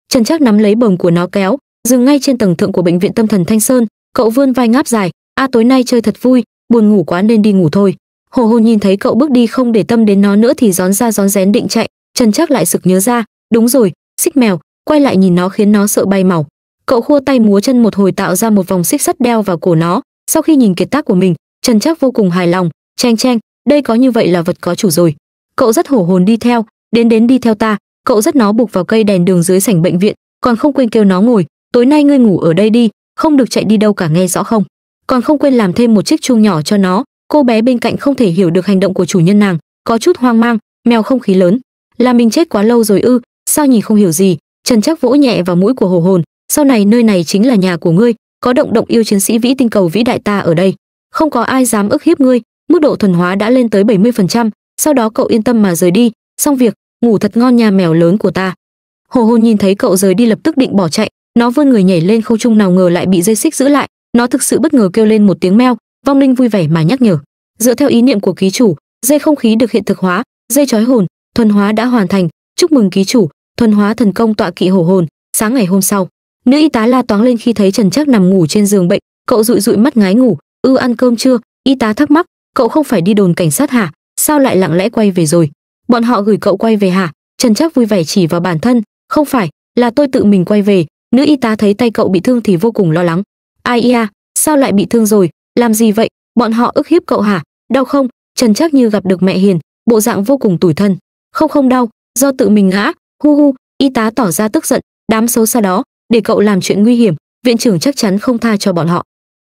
Trần Trác nắm lấy bồng của nó kéo, dừng ngay trên tầng thượng của bệnh viện tâm thần Thanh Sơn, cậu vươn vai ngáp dài, "A tối nay chơi thật vui, buồn ngủ quá nên đi ngủ thôi." Hồ Hồn nhìn thấy cậu bước đi không để tâm đến nó nữa thì gión ra gión rén định chạy, Trần Trác lại sực nhớ ra, đúng rồi, xích mèo, quay lại nhìn nó khiến nó sợ bay màu. Cậu khua tay múa chân một hồi tạo ra một vòng xích sắt đeo vào cổ nó, sau khi nhìn kiệt tác của mình, Trần Trác vô cùng hài lòng, chanh chanh, đây có như vậy là vật có chủ rồi. Cậu rất hổ hồn đi theo, đến đến đi theo ta cậu rất nó buộc vào cây đèn đường dưới sảnh bệnh viện còn không quên kêu nó ngồi tối nay ngươi ngủ ở đây đi không được chạy đi đâu cả nghe rõ không còn không quên làm thêm một chiếc chuông nhỏ cho nó cô bé bên cạnh không thể hiểu được hành động của chủ nhân nàng có chút hoang mang mèo không khí lớn là mình chết quá lâu rồi ư sao nhìn không hiểu gì trần chắc vỗ nhẹ vào mũi của hồ hồn sau này nơi này chính là nhà của ngươi có động động yêu chiến sĩ vĩ tinh cầu vĩ đại ta ở đây không có ai dám ức hiếp ngươi mức độ thuần hóa đã lên tới 70%, sau đó cậu yên tâm mà rời đi xong việc ngủ thật ngon nhà mèo lớn của ta hồ hôn nhìn thấy cậu rời đi lập tức định bỏ chạy nó vươn người nhảy lên không trung nào ngờ lại bị dây xích giữ lại nó thực sự bất ngờ kêu lên một tiếng meo vong linh vui vẻ mà nhắc nhở dựa theo ý niệm của ký chủ dây không khí được hiện thực hóa dây trói hồn thuần hóa đã hoàn thành chúc mừng ký chủ thuần hóa thần công tọa kỵ hồ hồn sáng ngày hôm sau nữ y tá la toáng lên khi thấy trần trác nằm ngủ trên giường bệnh cậu dụi dụi mắt ngái ngủ ư ăn cơm chưa y tá thắc mắc cậu không phải đi đồn cảnh sát hả sao lại lặng lẽ quay về rồi bọn họ gửi cậu quay về hả trần chắc vui vẻ chỉ vào bản thân không phải là tôi tự mình quay về nữ y tá thấy tay cậu bị thương thì vô cùng lo lắng ai ia à, sao lại bị thương rồi làm gì vậy bọn họ ức hiếp cậu hả đau không trần chắc như gặp được mẹ hiền bộ dạng vô cùng tủi thân không không đau do tự mình ngã hu hu y tá tỏ ra tức giận đám xấu xa đó để cậu làm chuyện nguy hiểm viện trưởng chắc chắn không tha cho bọn họ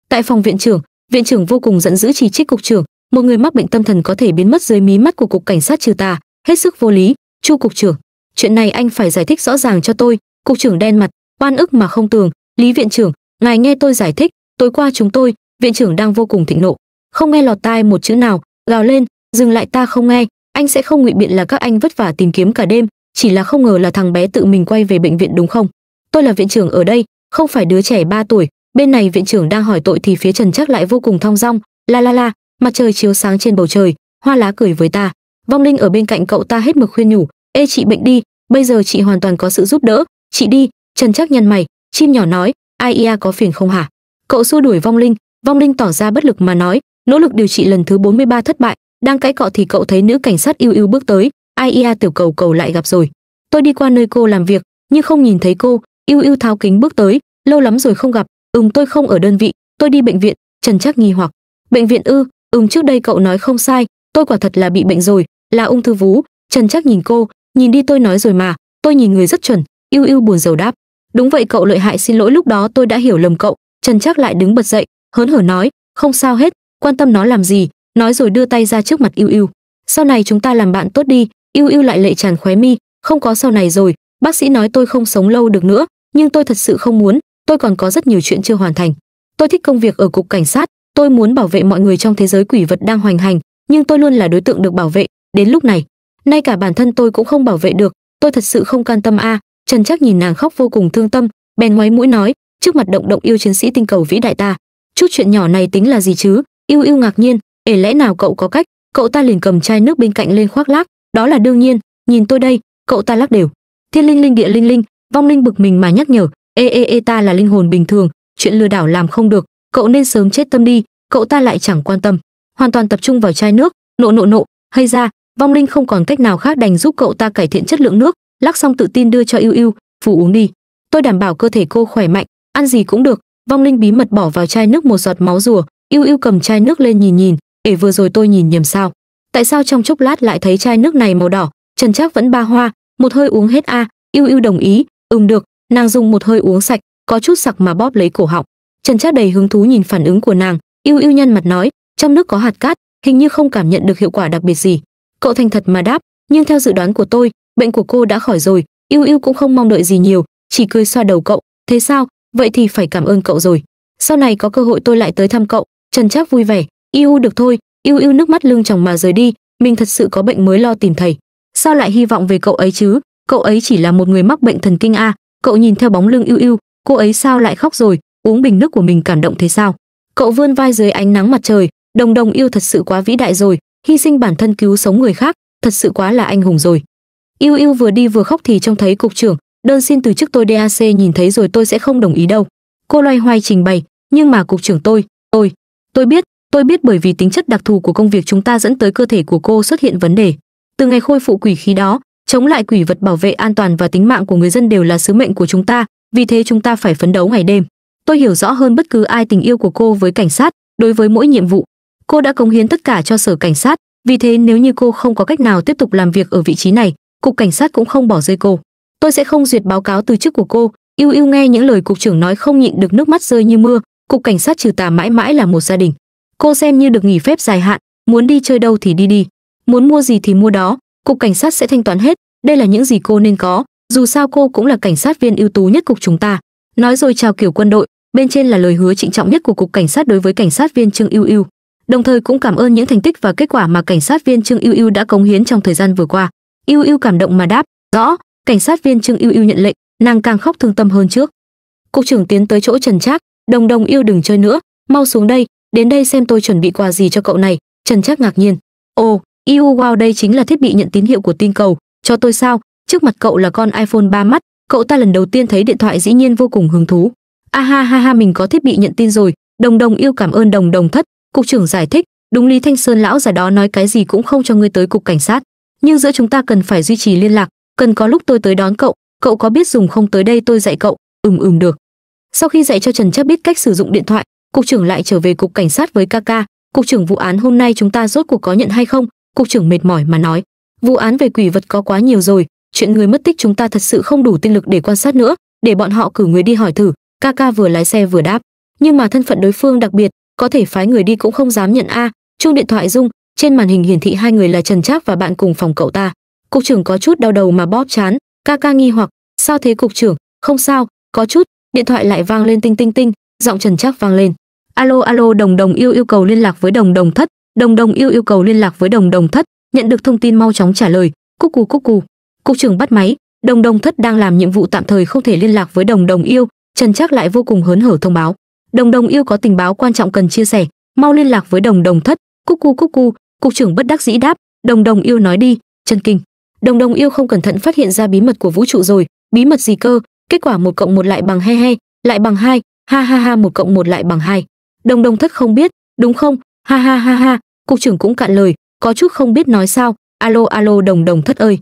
tại phòng viện trưởng viện trưởng vô cùng giận dữ chỉ trích cục trưởng một người mắc bệnh tâm thần có thể biến mất dưới mí mắt của cục cảnh sát trừ tà hết sức vô lý chu cục trưởng chuyện này anh phải giải thích rõ ràng cho tôi cục trưởng đen mặt oan ức mà không tường lý viện trưởng ngài nghe tôi giải thích tối qua chúng tôi viện trưởng đang vô cùng thịnh nộ không nghe lọt tai một chữ nào gào lên dừng lại ta không nghe anh sẽ không ngụy biện là các anh vất vả tìm kiếm cả đêm chỉ là không ngờ là thằng bé tự mình quay về bệnh viện đúng không tôi là viện trưởng ở đây không phải đứa trẻ 3 tuổi bên này viện trưởng đang hỏi tội thì phía trần chắc lại vô cùng thong dong la la la mặt trời chiếu sáng trên bầu trời hoa lá cười với ta vong linh ở bên cạnh cậu ta hết mực khuyên nhủ ê chị bệnh đi bây giờ chị hoàn toàn có sự giúp đỡ chị đi trần chắc nhăn mày chim nhỏ nói ai ia có phiền không hả cậu xua đuổi vong linh vong linh tỏ ra bất lực mà nói nỗ lực điều trị lần thứ 43 thất bại đang cãi cọ thì cậu thấy nữ cảnh sát yêu yêu bước tới ai ia tiểu cầu cầu lại gặp rồi tôi đi qua nơi cô làm việc nhưng không nhìn thấy cô yêu yêu tháo kính bước tới lâu lắm rồi không gặp ừm tôi không ở đơn vị tôi đi bệnh viện trần chắc nghi hoặc bệnh viện ư ừm trước đây cậu nói không sai tôi quả thật là bị bệnh rồi là ung thư vú trần chắc nhìn cô nhìn đi tôi nói rồi mà tôi nhìn người rất chuẩn yêu yêu buồn rầu đáp đúng vậy cậu lợi hại xin lỗi lúc đó tôi đã hiểu lầm cậu trần chắc lại đứng bật dậy hớn hở nói không sao hết quan tâm nó làm gì nói rồi đưa tay ra trước mặt yêu yêu sau này chúng ta làm bạn tốt đi yêu yêu lại lệ tràn khóe mi không có sau này rồi bác sĩ nói tôi không sống lâu được nữa nhưng tôi thật sự không muốn tôi còn có rất nhiều chuyện chưa hoàn thành tôi thích công việc ở cục cảnh sát tôi muốn bảo vệ mọi người trong thế giới quỷ vật đang hoành hành nhưng tôi luôn là đối tượng được bảo vệ đến lúc này nay cả bản thân tôi cũng không bảo vệ được tôi thật sự không can tâm a à. trần chắc nhìn nàng khóc vô cùng thương tâm bèn ngoáy mũi nói trước mặt động động yêu chiến sĩ tinh cầu vĩ đại ta chút chuyện nhỏ này tính là gì chứ yêu yêu ngạc nhiên ể lẽ nào cậu có cách cậu ta liền cầm chai nước bên cạnh lên khoác lác đó là đương nhiên nhìn tôi đây cậu ta lắc đều thiên linh linh địa linh linh vong linh bực mình mà nhắc nhở ê ê ê ta là linh hồn bình thường chuyện lừa đảo làm không được cậu nên sớm chết tâm đi cậu ta lại chẳng quan tâm hoàn toàn tập trung vào chai nước nộ nộ nộ hay ra vong linh không còn cách nào khác đành giúp cậu ta cải thiện chất lượng nước lắc xong tự tin đưa cho yêu yêu phủ uống đi tôi đảm bảo cơ thể cô khỏe mạnh ăn gì cũng được vong linh bí mật bỏ vào chai nước một giọt máu rùa yêu yêu cầm chai nước lên nhìn nhìn để vừa rồi tôi nhìn nhầm sao tại sao trong chốc lát lại thấy chai nước này màu đỏ trần trác vẫn ba hoa một hơi uống hết a à, yêu yêu đồng ý ừm được nàng dùng một hơi uống sạch có chút sặc mà bóp lấy cổ họng trần trác đầy hứng thú nhìn phản ứng của nàng yêu yêu nhăn mặt nói trong nước có hạt cát hình như không cảm nhận được hiệu quả đặc biệt gì cậu thành thật mà đáp nhưng theo dự đoán của tôi bệnh của cô đã khỏi rồi yêu yêu cũng không mong đợi gì nhiều chỉ cười xoa đầu cậu thế sao vậy thì phải cảm ơn cậu rồi sau này có cơ hội tôi lại tới thăm cậu trần trác vui vẻ yêu được thôi yêu yêu nước mắt lưng tròng mà rời đi mình thật sự có bệnh mới lo tìm thầy sao lại hy vọng về cậu ấy chứ cậu ấy chỉ là một người mắc bệnh thần kinh a cậu nhìn theo bóng lưng yêu yêu cô ấy sao lại khóc rồi uống bình nước của mình cảm động thế sao cậu vươn vai dưới ánh nắng mặt trời đồng đồng yêu thật sự quá vĩ đại rồi hy sinh bản thân cứu sống người khác thật sự quá là anh hùng rồi yêu yêu vừa đi vừa khóc thì trông thấy cục trưởng đơn xin từ chức tôi dac nhìn thấy rồi tôi sẽ không đồng ý đâu cô loay hoay trình bày nhưng mà cục trưởng tôi tôi tôi biết tôi biết bởi vì tính chất đặc thù của công việc chúng ta dẫn tới cơ thể của cô xuất hiện vấn đề từ ngày khôi phụ quỷ khí đó chống lại quỷ vật bảo vệ an toàn và tính mạng của người dân đều là sứ mệnh của chúng ta vì thế chúng ta phải phấn đấu ngày đêm tôi hiểu rõ hơn bất cứ ai tình yêu của cô với cảnh sát đối với mỗi nhiệm vụ cô đã cống hiến tất cả cho sở cảnh sát vì thế nếu như cô không có cách nào tiếp tục làm việc ở vị trí này cục cảnh sát cũng không bỏ rơi cô tôi sẽ không duyệt báo cáo từ chức của cô yêu yêu nghe những lời cục trưởng nói không nhịn được nước mắt rơi như mưa cục cảnh sát trừ tà mãi mãi là một gia đình cô xem như được nghỉ phép dài hạn muốn đi chơi đâu thì đi đi muốn mua gì thì mua đó cục cảnh sát sẽ thanh toán hết đây là những gì cô nên có dù sao cô cũng là cảnh sát viên ưu tú nhất cục chúng ta nói rồi chào kiểu quân đội bên trên là lời hứa trịnh trọng nhất của cục cảnh sát đối với cảnh sát viên trương ưu ưu đồng thời cũng cảm ơn những thành tích và kết quả mà cảnh sát viên trương ưu ưu đã cống hiến trong thời gian vừa qua ưu ưu cảm động mà đáp rõ cảnh sát viên trương ưu ưu nhận lệnh nàng càng khóc thương tâm hơn trước cục trưởng tiến tới chỗ trần trác đồng đồng yêu đừng chơi nữa mau xuống đây đến đây xem tôi chuẩn bị quà gì cho cậu này trần trác ngạc nhiên ồ iu wow đây chính là thiết bị nhận tín hiệu của tin cầu cho tôi sao trước mặt cậu là con iphone ba mắt cậu ta lần đầu tiên thấy điện thoại dĩ nhiên vô cùng hứng thú a ha ha ha mình có thiết bị nhận tin rồi đồng đồng yêu cảm ơn đồng đồng thất cục trưởng giải thích đúng lý thanh sơn lão già đó nói cái gì cũng không cho ngươi tới cục cảnh sát nhưng giữa chúng ta cần phải duy trì liên lạc cần có lúc tôi tới đón cậu cậu có biết dùng không tới đây tôi dạy cậu ừm ừm được sau khi dạy cho trần chắc biết cách sử dụng điện thoại cục trưởng lại trở về cục cảnh sát với kaka. cục trưởng vụ án hôm nay chúng ta rốt cuộc có nhận hay không cục trưởng mệt mỏi mà nói vụ án về quỷ vật có quá nhiều rồi chuyện người mất tích chúng ta thật sự không đủ tinh lực để quan sát nữa để bọn họ cử người đi hỏi thử Kaka vừa lái xe vừa đáp nhưng mà thân phận đối phương đặc biệt có thể phái người đi cũng không dám nhận a à. chuông điện thoại rung trên màn hình hiển thị hai người là trần trác và bạn cùng phòng cậu ta cục trưởng có chút đau đầu mà bóp chán Kaka nghi hoặc sao thế cục trưởng không sao có chút điện thoại lại vang lên tinh tinh tinh giọng trần trác vang lên alo alo đồng đồng yêu yêu cầu liên lạc với đồng đồng thất đồng đồng yêu yêu cầu liên lạc với đồng đồng thất nhận được thông tin mau chóng trả lời cúc cù cúc cù cục trưởng bắt máy đồng đồng thất đang làm nhiệm vụ tạm thời không thể liên lạc với đồng đồng yêu trần trác lại vô cùng hớn hở thông báo đồng đồng yêu có tình báo quan trọng cần chia sẻ mau liên lạc với đồng đồng thất cúc cu cúc cu cục trưởng bất đắc dĩ đáp đồng đồng yêu nói đi chân kinh đồng đồng yêu không cẩn thận phát hiện ra bí mật của vũ trụ rồi bí mật gì cơ kết quả một cộng một lại bằng he he lại bằng hai ha ha ha một cộng một lại bằng hai đồng đồng thất không biết đúng không ha ha ha ha cục trưởng cũng cạn lời có chút không biết nói sao alo alo đồng đồng thất ơi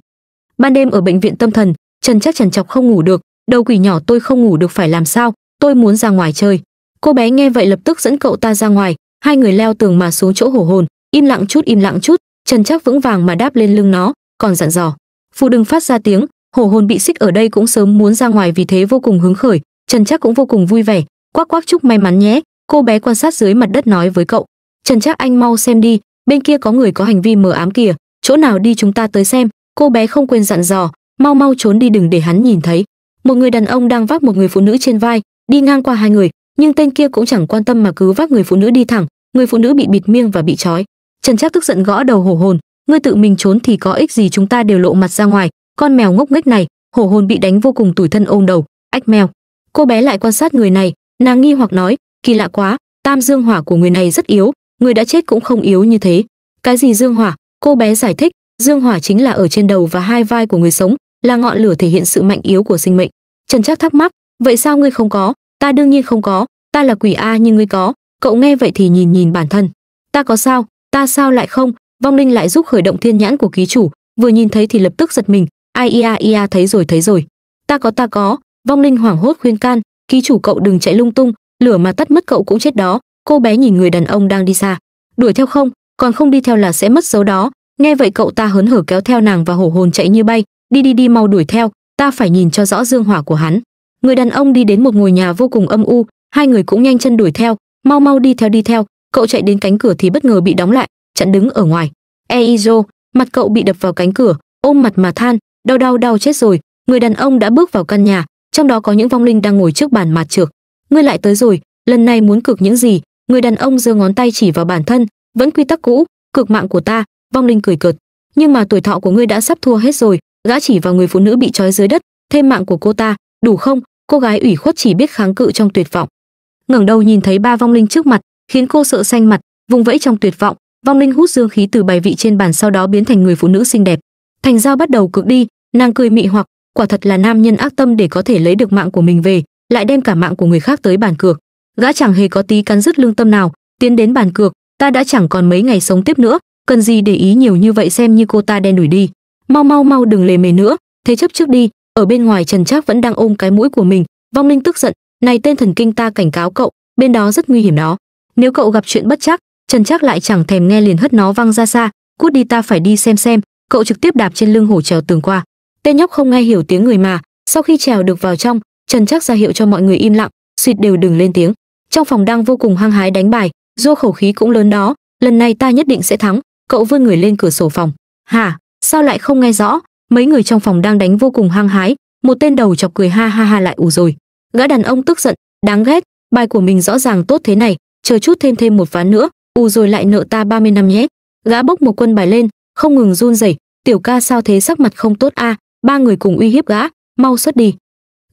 ban đêm ở bệnh viện tâm thần trần chắc trần chọc không ngủ được đầu quỷ nhỏ tôi không ngủ được phải làm sao tôi muốn ra ngoài chơi cô bé nghe vậy lập tức dẫn cậu ta ra ngoài hai người leo tường mà xuống chỗ hổ hồn im lặng chút im lặng chút chân chắc vững vàng mà đáp lên lưng nó còn dặn dò phụ đừng phát ra tiếng hổ hồn bị xích ở đây cũng sớm muốn ra ngoài vì thế vô cùng hứng khởi trần chắc cũng vô cùng vui vẻ quắc quắc chúc may mắn nhé cô bé quan sát dưới mặt đất nói với cậu trần chắc anh mau xem đi bên kia có người có hành vi mờ ám kìa chỗ nào đi chúng ta tới xem cô bé không quên dặn dò mau mau trốn đi đừng để hắn nhìn thấy một người đàn ông đang vác một người phụ nữ trên vai đi ngang qua hai người nhưng tên kia cũng chẳng quan tâm mà cứ vác người phụ nữ đi thẳng người phụ nữ bị bịt miệng và bị trói trần trác tức giận gõ đầu hổ hồn ngươi tự mình trốn thì có ích gì chúng ta đều lộ mặt ra ngoài con mèo ngốc nghếch này hổ hồn bị đánh vô cùng tủi thân ôm đầu ách mèo cô bé lại quan sát người này nàng nghi hoặc nói kỳ lạ quá tam dương hỏa của người này rất yếu người đã chết cũng không yếu như thế cái gì dương hỏa cô bé giải thích dương hỏa chính là ở trên đầu và hai vai của người sống là ngọn lửa thể hiện sự mạnh yếu của sinh mệnh trần trác thắc mắc vậy sao ngươi không có ta đương nhiên không có ta là quỷ a nhưng ngươi có cậu nghe vậy thì nhìn nhìn bản thân ta có sao ta sao lại không vong linh lại giúp khởi động thiên nhãn của ký chủ vừa nhìn thấy thì lập tức giật mình ai ia ia thấy rồi thấy rồi ta có ta có vong linh hoảng hốt khuyên can ký chủ cậu đừng chạy lung tung lửa mà tắt mất cậu cũng chết đó cô bé nhìn người đàn ông đang đi xa đuổi theo không còn không đi theo là sẽ mất dấu đó nghe vậy cậu ta hớn hở kéo theo nàng và hổ hồn chạy như bay đi đi đi mau đuổi theo ta phải nhìn cho rõ dương hỏa của hắn người đàn ông đi đến một ngôi nhà vô cùng âm u hai người cũng nhanh chân đuổi theo mau mau đi theo đi theo cậu chạy đến cánh cửa thì bất ngờ bị đóng lại chặn đứng ở ngoài eizo mặt cậu bị đập vào cánh cửa ôm mặt mà than đau đau đau chết rồi người đàn ông đã bước vào căn nhà trong đó có những vong linh đang ngồi trước bàn mặt trược ngươi lại tới rồi lần này muốn cược những gì người đàn ông giơ ngón tay chỉ vào bản thân vẫn quy tắc cũ cược mạng của ta vong linh cười cợt nhưng mà tuổi thọ của ngươi đã sắp thua hết rồi gã chỉ vào người phụ nữ bị trói dưới đất thêm mạng của cô ta đủ không cô gái ủy khuất chỉ biết kháng cự trong tuyệt vọng ngẩng đầu nhìn thấy ba vong linh trước mặt khiến cô sợ xanh mặt vùng vẫy trong tuyệt vọng vong linh hút dương khí từ bài vị trên bàn sau đó biến thành người phụ nữ xinh đẹp thành giao bắt đầu cực đi nàng cười mị hoặc quả thật là nam nhân ác tâm để có thể lấy được mạng của mình về lại đem cả mạng của người khác tới bàn cược gã chẳng hề có tí cắn dứt lương tâm nào tiến đến bàn cược ta đã chẳng còn mấy ngày sống tiếp nữa cần gì để ý nhiều như vậy xem như cô ta đen đuổi đi mau mau mau đừng lề mề nữa thế chấp trước đi ở bên ngoài trần trác vẫn đang ôm cái mũi của mình vong linh tức giận này tên thần kinh ta cảnh cáo cậu bên đó rất nguy hiểm đó nếu cậu gặp chuyện bất chắc trần trác lại chẳng thèm nghe liền hất nó văng ra xa cút đi ta phải đi xem xem cậu trực tiếp đạp trên lưng hổ trèo tường qua tên nhóc không nghe hiểu tiếng người mà sau khi trèo được vào trong trần trác ra hiệu cho mọi người im lặng suýt đều đừng lên tiếng trong phòng đang vô cùng hăng hái đánh bài do khẩu khí cũng lớn đó lần này ta nhất định sẽ thắng cậu vươn người lên cửa sổ phòng hả sao lại không nghe rõ mấy người trong phòng đang đánh vô cùng hăng hái một tên đầu chọc cười ha ha ha lại ủ rồi gã đàn ông tức giận đáng ghét bài của mình rõ ràng tốt thế này chờ chút thêm thêm một ván nữa ù rồi lại nợ ta 30 năm nhé gã bốc một quân bài lên không ngừng run rẩy tiểu ca sao thế sắc mặt không tốt a à, ba người cùng uy hiếp gã mau xuất đi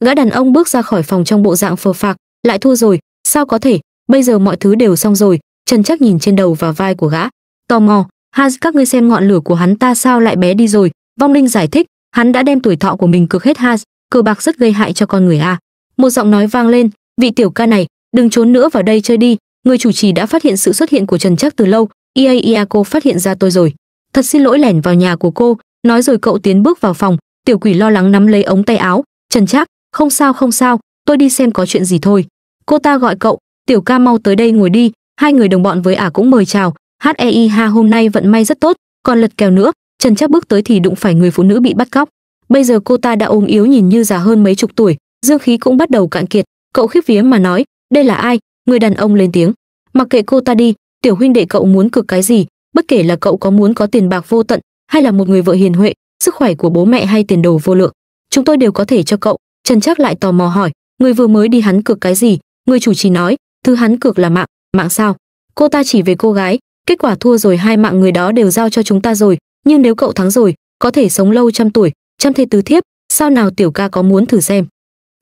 gã đàn ông bước ra khỏi phòng trong bộ dạng phờ phạc lại thua rồi sao có thể bây giờ mọi thứ đều xong rồi trần chắc nhìn trên đầu và vai của gã tò mò Hans các ngươi xem ngọn lửa của hắn ta sao lại bé đi rồi, vong linh giải thích, hắn đã đem tuổi thọ của mình cực hết Hans, cờ bạc rất gây hại cho con người a. À. Một giọng nói vang lên, vị tiểu ca này, đừng trốn nữa vào đây chơi đi, người chủ trì đã phát hiện sự xuất hiện của Trần Trác từ lâu, ia ia cô phát hiện ra tôi rồi. Thật xin lỗi lẻn vào nhà của cô, nói rồi cậu tiến bước vào phòng, tiểu quỷ lo lắng nắm lấy ống tay áo, Trần Trác, không sao không sao, tôi đi xem có chuyện gì thôi. Cô ta gọi cậu, tiểu ca mau tới đây ngồi đi, hai người đồng bọn với ả à cũng mời chào, hei ha hôm nay vận may rất tốt còn lật kèo nữa trần chắc bước tới thì đụng phải người phụ nữ bị bắt cóc bây giờ cô ta đã ốm yếu nhìn như già hơn mấy chục tuổi dương khí cũng bắt đầu cạn kiệt cậu khiếp vía mà nói đây là ai người đàn ông lên tiếng mặc kệ cô ta đi tiểu huynh đệ cậu muốn cực cái gì bất kể là cậu có muốn có tiền bạc vô tận hay là một người vợ hiền huệ sức khỏe của bố mẹ hay tiền đồ vô lượng chúng tôi đều có thể cho cậu trần trác lại tò mò hỏi người vừa mới đi hắn cược cái gì người chủ trì nói thứ hắn cược là mạng mạng sao cô ta chỉ về cô gái kết quả thua rồi hai mạng người đó đều giao cho chúng ta rồi nhưng nếu cậu thắng rồi có thể sống lâu trăm tuổi trăm thế tứ thiếp sao nào tiểu ca có muốn thử xem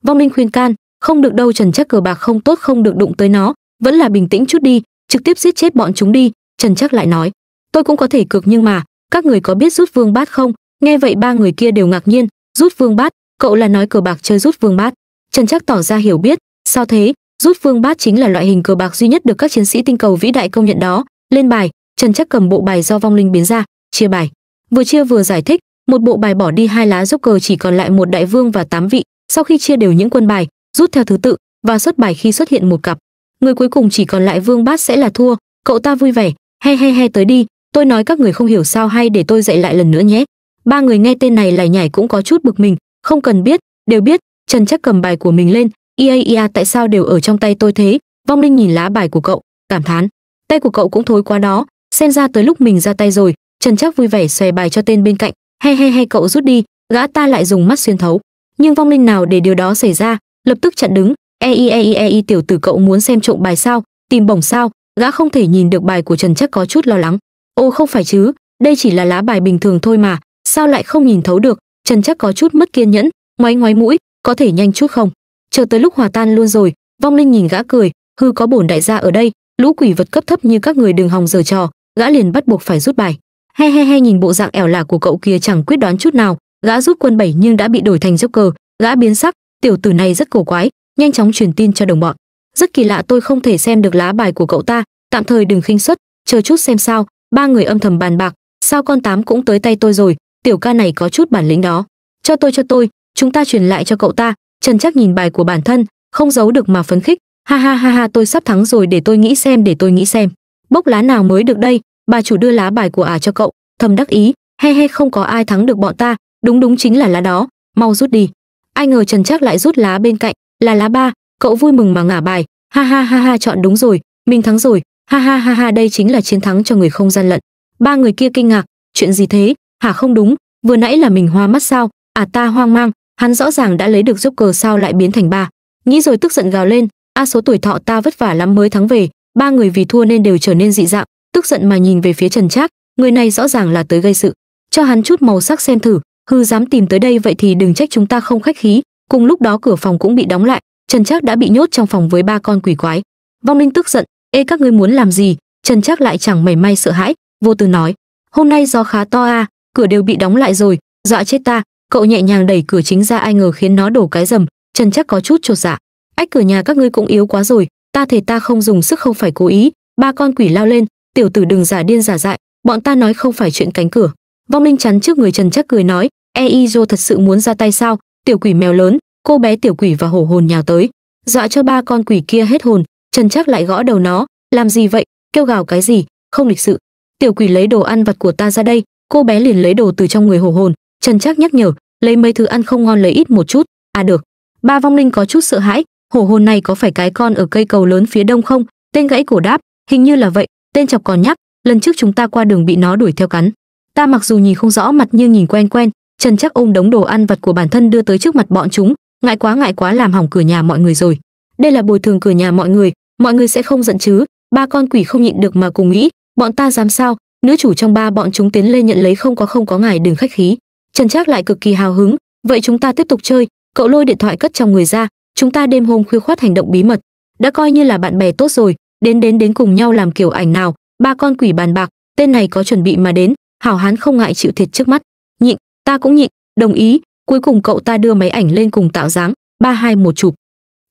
vong linh khuyên can không được đâu trần chắc cờ bạc không tốt không được đụng tới nó vẫn là bình tĩnh chút đi trực tiếp giết chết bọn chúng đi trần chắc lại nói tôi cũng có thể cược nhưng mà các người có biết rút vương bát không nghe vậy ba người kia đều ngạc nhiên rút vương bát cậu là nói cờ bạc chơi rút vương bát trần chắc tỏ ra hiểu biết sao thế rút vương bát chính là loại hình cờ bạc duy nhất được các chiến sĩ tinh cầu vĩ đại công nhận đó lên bài trần chắc cầm bộ bài do vong linh biến ra chia bài vừa chia vừa giải thích một bộ bài bỏ đi hai lá dốc cờ chỉ còn lại một đại vương và tám vị sau khi chia đều những quân bài rút theo thứ tự và xuất bài khi xuất hiện một cặp người cuối cùng chỉ còn lại vương bát sẽ là thua cậu ta vui vẻ he he he tới đi tôi nói các người không hiểu sao hay để tôi dạy lại lần nữa nhé ba người nghe tên này lải nhải cũng có chút bực mình không cần biết đều biết trần chắc cầm bài của mình lên ia ia tại sao đều ở trong tay tôi thế vong linh nhìn lá bài của cậu cảm thán tay của cậu cũng thối quá đó xem ra tới lúc mình ra tay rồi trần chắc vui vẻ xòe bài cho tên bên cạnh he he he cậu rút đi gã ta lại dùng mắt xuyên thấu nhưng vong linh nào để điều đó xảy ra lập tức chặn đứng e i e i e tiểu tử cậu muốn xem trộm bài sao tìm bổng sao gã không thể nhìn được bài của trần chắc có chút lo lắng ô không phải chứ đây chỉ là lá bài bình thường thôi mà sao lại không nhìn thấu được trần chắc có chút mất kiên nhẫn ngoáy ngoáy mũi có thể nhanh chút không chờ tới lúc hòa tan luôn rồi vong linh nhìn gã cười hư có bổn đại gia ở đây lũ quỷ vật cấp thấp như các người đừng hòng giở trò gã liền bắt buộc phải rút bài he he he nhìn bộ dạng ẻo lả của cậu kia chẳng quyết đoán chút nào gã rút quân bảy nhưng đã bị đổi thành joker gã biến sắc tiểu tử này rất cổ quái nhanh chóng truyền tin cho đồng bọn rất kỳ lạ tôi không thể xem được lá bài của cậu ta tạm thời đừng khinh suất chờ chút xem sao ba người âm thầm bàn bạc sao con tám cũng tới tay tôi rồi tiểu ca này có chút bản lĩnh đó cho tôi cho tôi chúng ta truyền lại cho cậu ta trần chắc nhìn bài của bản thân không giấu được mà phấn khích ha ha ha ha tôi sắp thắng rồi để tôi nghĩ xem để tôi nghĩ xem bốc lá nào mới được đây bà chủ đưa lá bài của ả à cho cậu thầm đắc ý he he không có ai thắng được bọn ta đúng đúng chính là lá đó mau rút đi ai ngờ trần trác lại rút lá bên cạnh là lá ba cậu vui mừng mà ngả bài ha ha ha ha chọn đúng rồi mình thắng rồi ha ha ha ha đây chính là chiến thắng cho người không gian lận ba người kia kinh ngạc chuyện gì thế hả không đúng vừa nãy là mình hoa mắt sao à ta hoang mang hắn rõ ràng đã lấy được giúp cờ sao lại biến thành ba nghĩ rồi tức giận gào lên a à số tuổi thọ ta vất vả lắm mới thắng về ba người vì thua nên đều trở nên dị dạng tức giận mà nhìn về phía trần trác người này rõ ràng là tới gây sự cho hắn chút màu sắc xem thử hư dám tìm tới đây vậy thì đừng trách chúng ta không khách khí cùng lúc đó cửa phòng cũng bị đóng lại trần trác đã bị nhốt trong phòng với ba con quỷ quái vong linh tức giận ê các ngươi muốn làm gì trần trác lại chẳng mảy may sợ hãi vô tư nói hôm nay gió khá to a à, cửa đều bị đóng lại rồi dọa chết ta cậu nhẹ nhàng đẩy cửa chính ra ai ngờ khiến nó đổ cái rầm trần chắc có chút chột dạ ách cửa nhà các ngươi cũng yếu quá rồi ta thể ta không dùng sức không phải cố ý ba con quỷ lao lên tiểu tử đừng giả điên giả dại bọn ta nói không phải chuyện cánh cửa vong linh chắn trước người trần chắc cười nói eizo thật sự muốn ra tay sao tiểu quỷ mèo lớn cô bé tiểu quỷ và hổ hồn nhào tới dọa cho ba con quỷ kia hết hồn trần chắc lại gõ đầu nó làm gì vậy kêu gào cái gì không lịch sự tiểu quỷ lấy đồ ăn vặt của ta ra đây cô bé liền lấy đồ từ trong người hổ hồn trần chắc nhắc nhở lấy mấy thứ ăn không ngon lấy ít một chút à được ba vong linh có chút sợ hãi hổ hồn này có phải cái con ở cây cầu lớn phía đông không tên gãy cổ đáp hình như là vậy tên chọc còn nhắc lần trước chúng ta qua đường bị nó đuổi theo cắn ta mặc dù nhìn không rõ mặt nhưng nhìn quen quen trần chắc ôm đống đồ ăn vặt của bản thân đưa tới trước mặt bọn chúng ngại quá ngại quá làm hỏng cửa nhà mọi người rồi đây là bồi thường cửa nhà mọi người mọi người sẽ không giận chứ ba con quỷ không nhịn được mà cùng nghĩ bọn ta dám sao nữ chủ trong ba bọn chúng tiến lên nhận lấy không có không có ngài đừng khách khí trần chắc lại cực kỳ hào hứng vậy chúng ta tiếp tục chơi cậu lôi điện thoại cất trong người ra chúng ta đêm hôm khuya khoát hành động bí mật đã coi như là bạn bè tốt rồi đến đến đến cùng nhau làm kiểu ảnh nào ba con quỷ bàn bạc tên này có chuẩn bị mà đến hảo hán không ngại chịu thiệt trước mắt nhịn ta cũng nhịn đồng ý cuối cùng cậu ta đưa máy ảnh lên cùng tạo dáng ba hai một chụp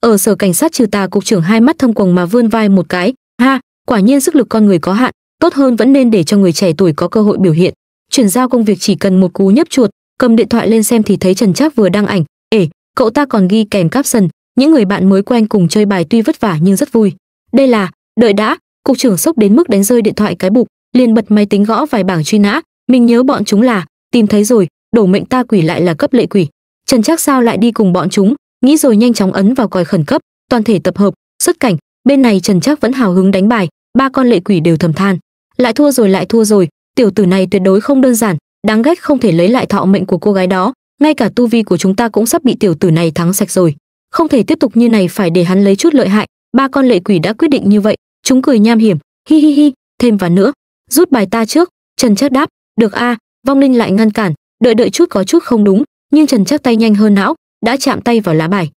ở sở cảnh sát trừ tà cục trưởng hai mắt thâm quầng mà vươn vai một cái ha quả nhiên sức lực con người có hạn tốt hơn vẫn nên để cho người trẻ tuổi có cơ hội biểu hiện chuyển giao công việc chỉ cần một cú nhấp chuột cầm điện thoại lên xem thì thấy trần trác vừa đăng ảnh ể cậu ta còn ghi kèm caption những người bạn mới quen cùng chơi bài tuy vất vả nhưng rất vui đây là đợi đã cục trưởng sốc đến mức đánh rơi điện thoại cái bục liền bật máy tính gõ vài bảng truy nã mình nhớ bọn chúng là tìm thấy rồi đổ mệnh ta quỷ lại là cấp lệ quỷ trần trác sao lại đi cùng bọn chúng nghĩ rồi nhanh chóng ấn vào còi khẩn cấp toàn thể tập hợp xuất cảnh bên này trần trác vẫn hào hứng đánh bài ba con lệ quỷ đều thầm than lại thua rồi lại thua rồi tiểu tử này tuyệt đối không đơn giản đáng ghét không thể lấy lại thọ mệnh của cô gái đó ngay cả tu vi của chúng ta cũng sắp bị tiểu tử này thắng sạch rồi không thể tiếp tục như này phải để hắn lấy chút lợi hại ba con lệ quỷ đã quyết định như vậy chúng cười nham hiểm hi hi hi thêm vào nữa rút bài ta trước trần chắc đáp được a à, vong linh lại ngăn cản đợi đợi chút có chút không đúng nhưng trần chắc tay nhanh hơn não đã chạm tay vào lá bài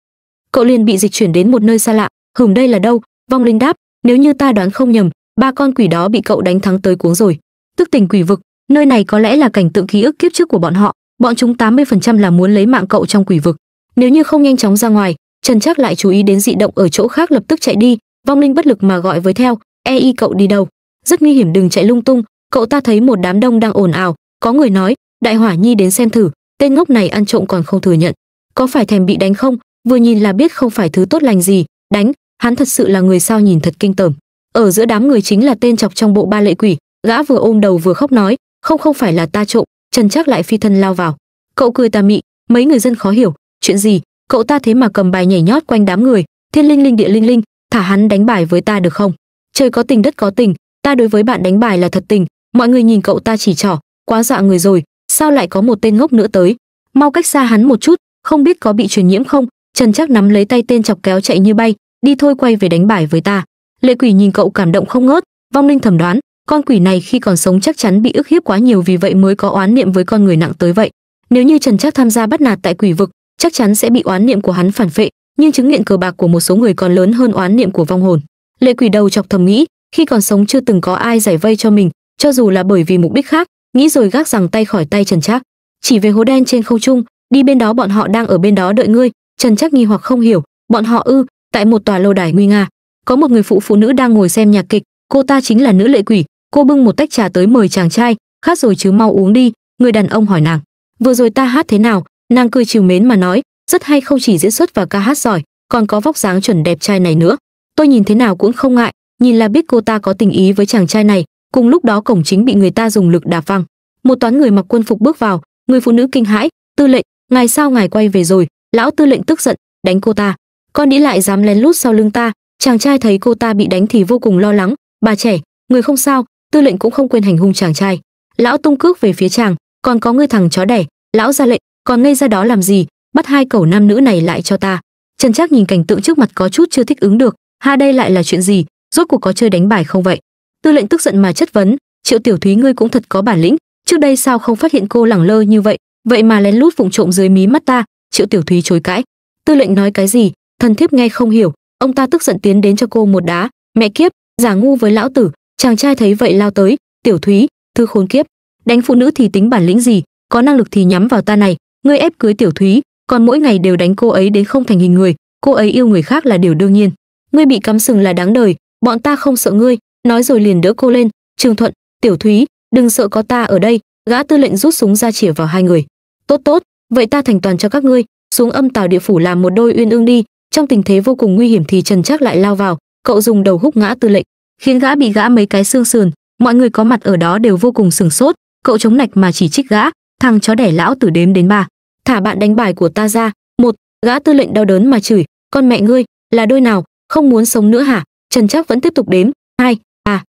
cậu liền bị dịch chuyển đến một nơi xa lạ hừm đây là đâu vong linh đáp nếu như ta đoán không nhầm ba con quỷ đó bị cậu đánh thắng tới cuống rồi tức tình quỷ vực nơi này có lẽ là cảnh tượng ký ức kiếp trước của bọn họ bọn chúng 80% là muốn lấy mạng cậu trong quỷ vực. Nếu như không nhanh chóng ra ngoài, Trần Trác lại chú ý đến dị động ở chỗ khác lập tức chạy đi, vong linh bất lực mà gọi với theo, "E y cậu đi đâu? Rất nguy hiểm đừng chạy lung tung." Cậu ta thấy một đám đông đang ồn ào, có người nói, "Đại Hỏa Nhi đến xem thử, tên ngốc này ăn trộm còn không thừa nhận, có phải thèm bị đánh không?" Vừa nhìn là biết không phải thứ tốt lành gì, đánh, hắn thật sự là người sao nhìn thật kinh tởm. Ở giữa đám người chính là tên chọc trong bộ ba lệ quỷ, gã vừa ôm đầu vừa khóc nói, "Không không phải là ta trộm, trần trác lại phi thân lao vào cậu cười tà mị mấy người dân khó hiểu chuyện gì cậu ta thế mà cầm bài nhảy nhót quanh đám người thiên linh linh địa linh linh thả hắn đánh bài với ta được không trời có tình đất có tình ta đối với bạn đánh bài là thật tình mọi người nhìn cậu ta chỉ trỏ quá dọa người rồi sao lại có một tên ngốc nữa tới mau cách xa hắn một chút không biết có bị truyền nhiễm không trần chắc nắm lấy tay tên chọc kéo chạy như bay đi thôi quay về đánh bài với ta lệ quỷ nhìn cậu cảm động không ngớt vong linh thẩm đoán con quỷ này khi còn sống chắc chắn bị ức hiếp quá nhiều vì vậy mới có oán niệm với con người nặng tới vậy nếu như trần trác tham gia bắt nạt tại quỷ vực chắc chắn sẽ bị oán niệm của hắn phản phệ nhưng chứng nghiện cờ bạc của một số người còn lớn hơn oán niệm của vong hồn lệ quỷ đầu chọc thầm nghĩ khi còn sống chưa từng có ai giải vây cho mình cho dù là bởi vì mục đích khác nghĩ rồi gác rằng tay khỏi tay trần trác chỉ về hố đen trên không trung đi bên đó bọn họ đang ở bên đó đợi ngươi trần trác nghi hoặc không hiểu bọn họ ư tại một tòa lâu đài nguy nga có một người phụ phụ nữ đang ngồi xem nhạc kịch cô ta chính là nữ lệ quỷ cô bưng một tách trà tới mời chàng trai khát rồi chứ mau uống đi người đàn ông hỏi nàng vừa rồi ta hát thế nào nàng cười chiều mến mà nói rất hay không chỉ diễn xuất và ca hát giỏi còn có vóc dáng chuẩn đẹp trai này nữa tôi nhìn thế nào cũng không ngại nhìn là biết cô ta có tình ý với chàng trai này cùng lúc đó cổng chính bị người ta dùng lực đạp văng một toán người mặc quân phục bước vào người phụ nữ kinh hãi tư lệnh ngày sao ngài quay về rồi lão tư lệnh tức giận đánh cô ta con đĩ lại dám lén lút sau lưng ta chàng trai thấy cô ta bị đánh thì vô cùng lo lắng bà trẻ người không sao tư lệnh cũng không quên hành hung chàng trai lão tung cước về phía chàng còn có ngươi thằng chó đẻ lão ra lệnh còn ngây ra đó làm gì bắt hai cẩu nam nữ này lại cho ta trần trác nhìn cảnh tượng trước mặt có chút chưa thích ứng được ha đây lại là chuyện gì rốt cuộc có chơi đánh bài không vậy tư lệnh tức giận mà chất vấn triệu tiểu thúy ngươi cũng thật có bản lĩnh trước đây sao không phát hiện cô lẳng lơ như vậy vậy mà lén lút vụng trộm dưới mí mắt ta triệu tiểu thúy chối cãi tư lệnh nói cái gì thần thiếp nghe không hiểu ông ta tức giận tiến đến cho cô một đá mẹ kiếp giả ngu với lão tử chàng trai thấy vậy lao tới tiểu thúy thư khốn kiếp đánh phụ nữ thì tính bản lĩnh gì có năng lực thì nhắm vào ta này ngươi ép cưới tiểu thúy còn mỗi ngày đều đánh cô ấy đến không thành hình người cô ấy yêu người khác là điều đương nhiên ngươi bị cắm sừng là đáng đời bọn ta không sợ ngươi nói rồi liền đỡ cô lên trường thuận tiểu thúy đừng sợ có ta ở đây gã tư lệnh rút súng ra chĩa vào hai người tốt tốt vậy ta thành toàn cho các ngươi xuống âm tào địa phủ làm một đôi uyên ương đi trong tình thế vô cùng nguy hiểm thì trần trác lại lao vào cậu dùng đầu húc ngã tư lệnh khiến gã bị gã mấy cái xương sườn mọi người có mặt ở đó đều vô cùng sửng sốt cậu chống nạch mà chỉ trích gã thằng chó đẻ lão tử đếm đến ba thả bạn đánh bài của ta ra một gã tư lệnh đau đớn mà chửi con mẹ ngươi là đôi nào không muốn sống nữa hả trần chắc vẫn tiếp tục đếm hai à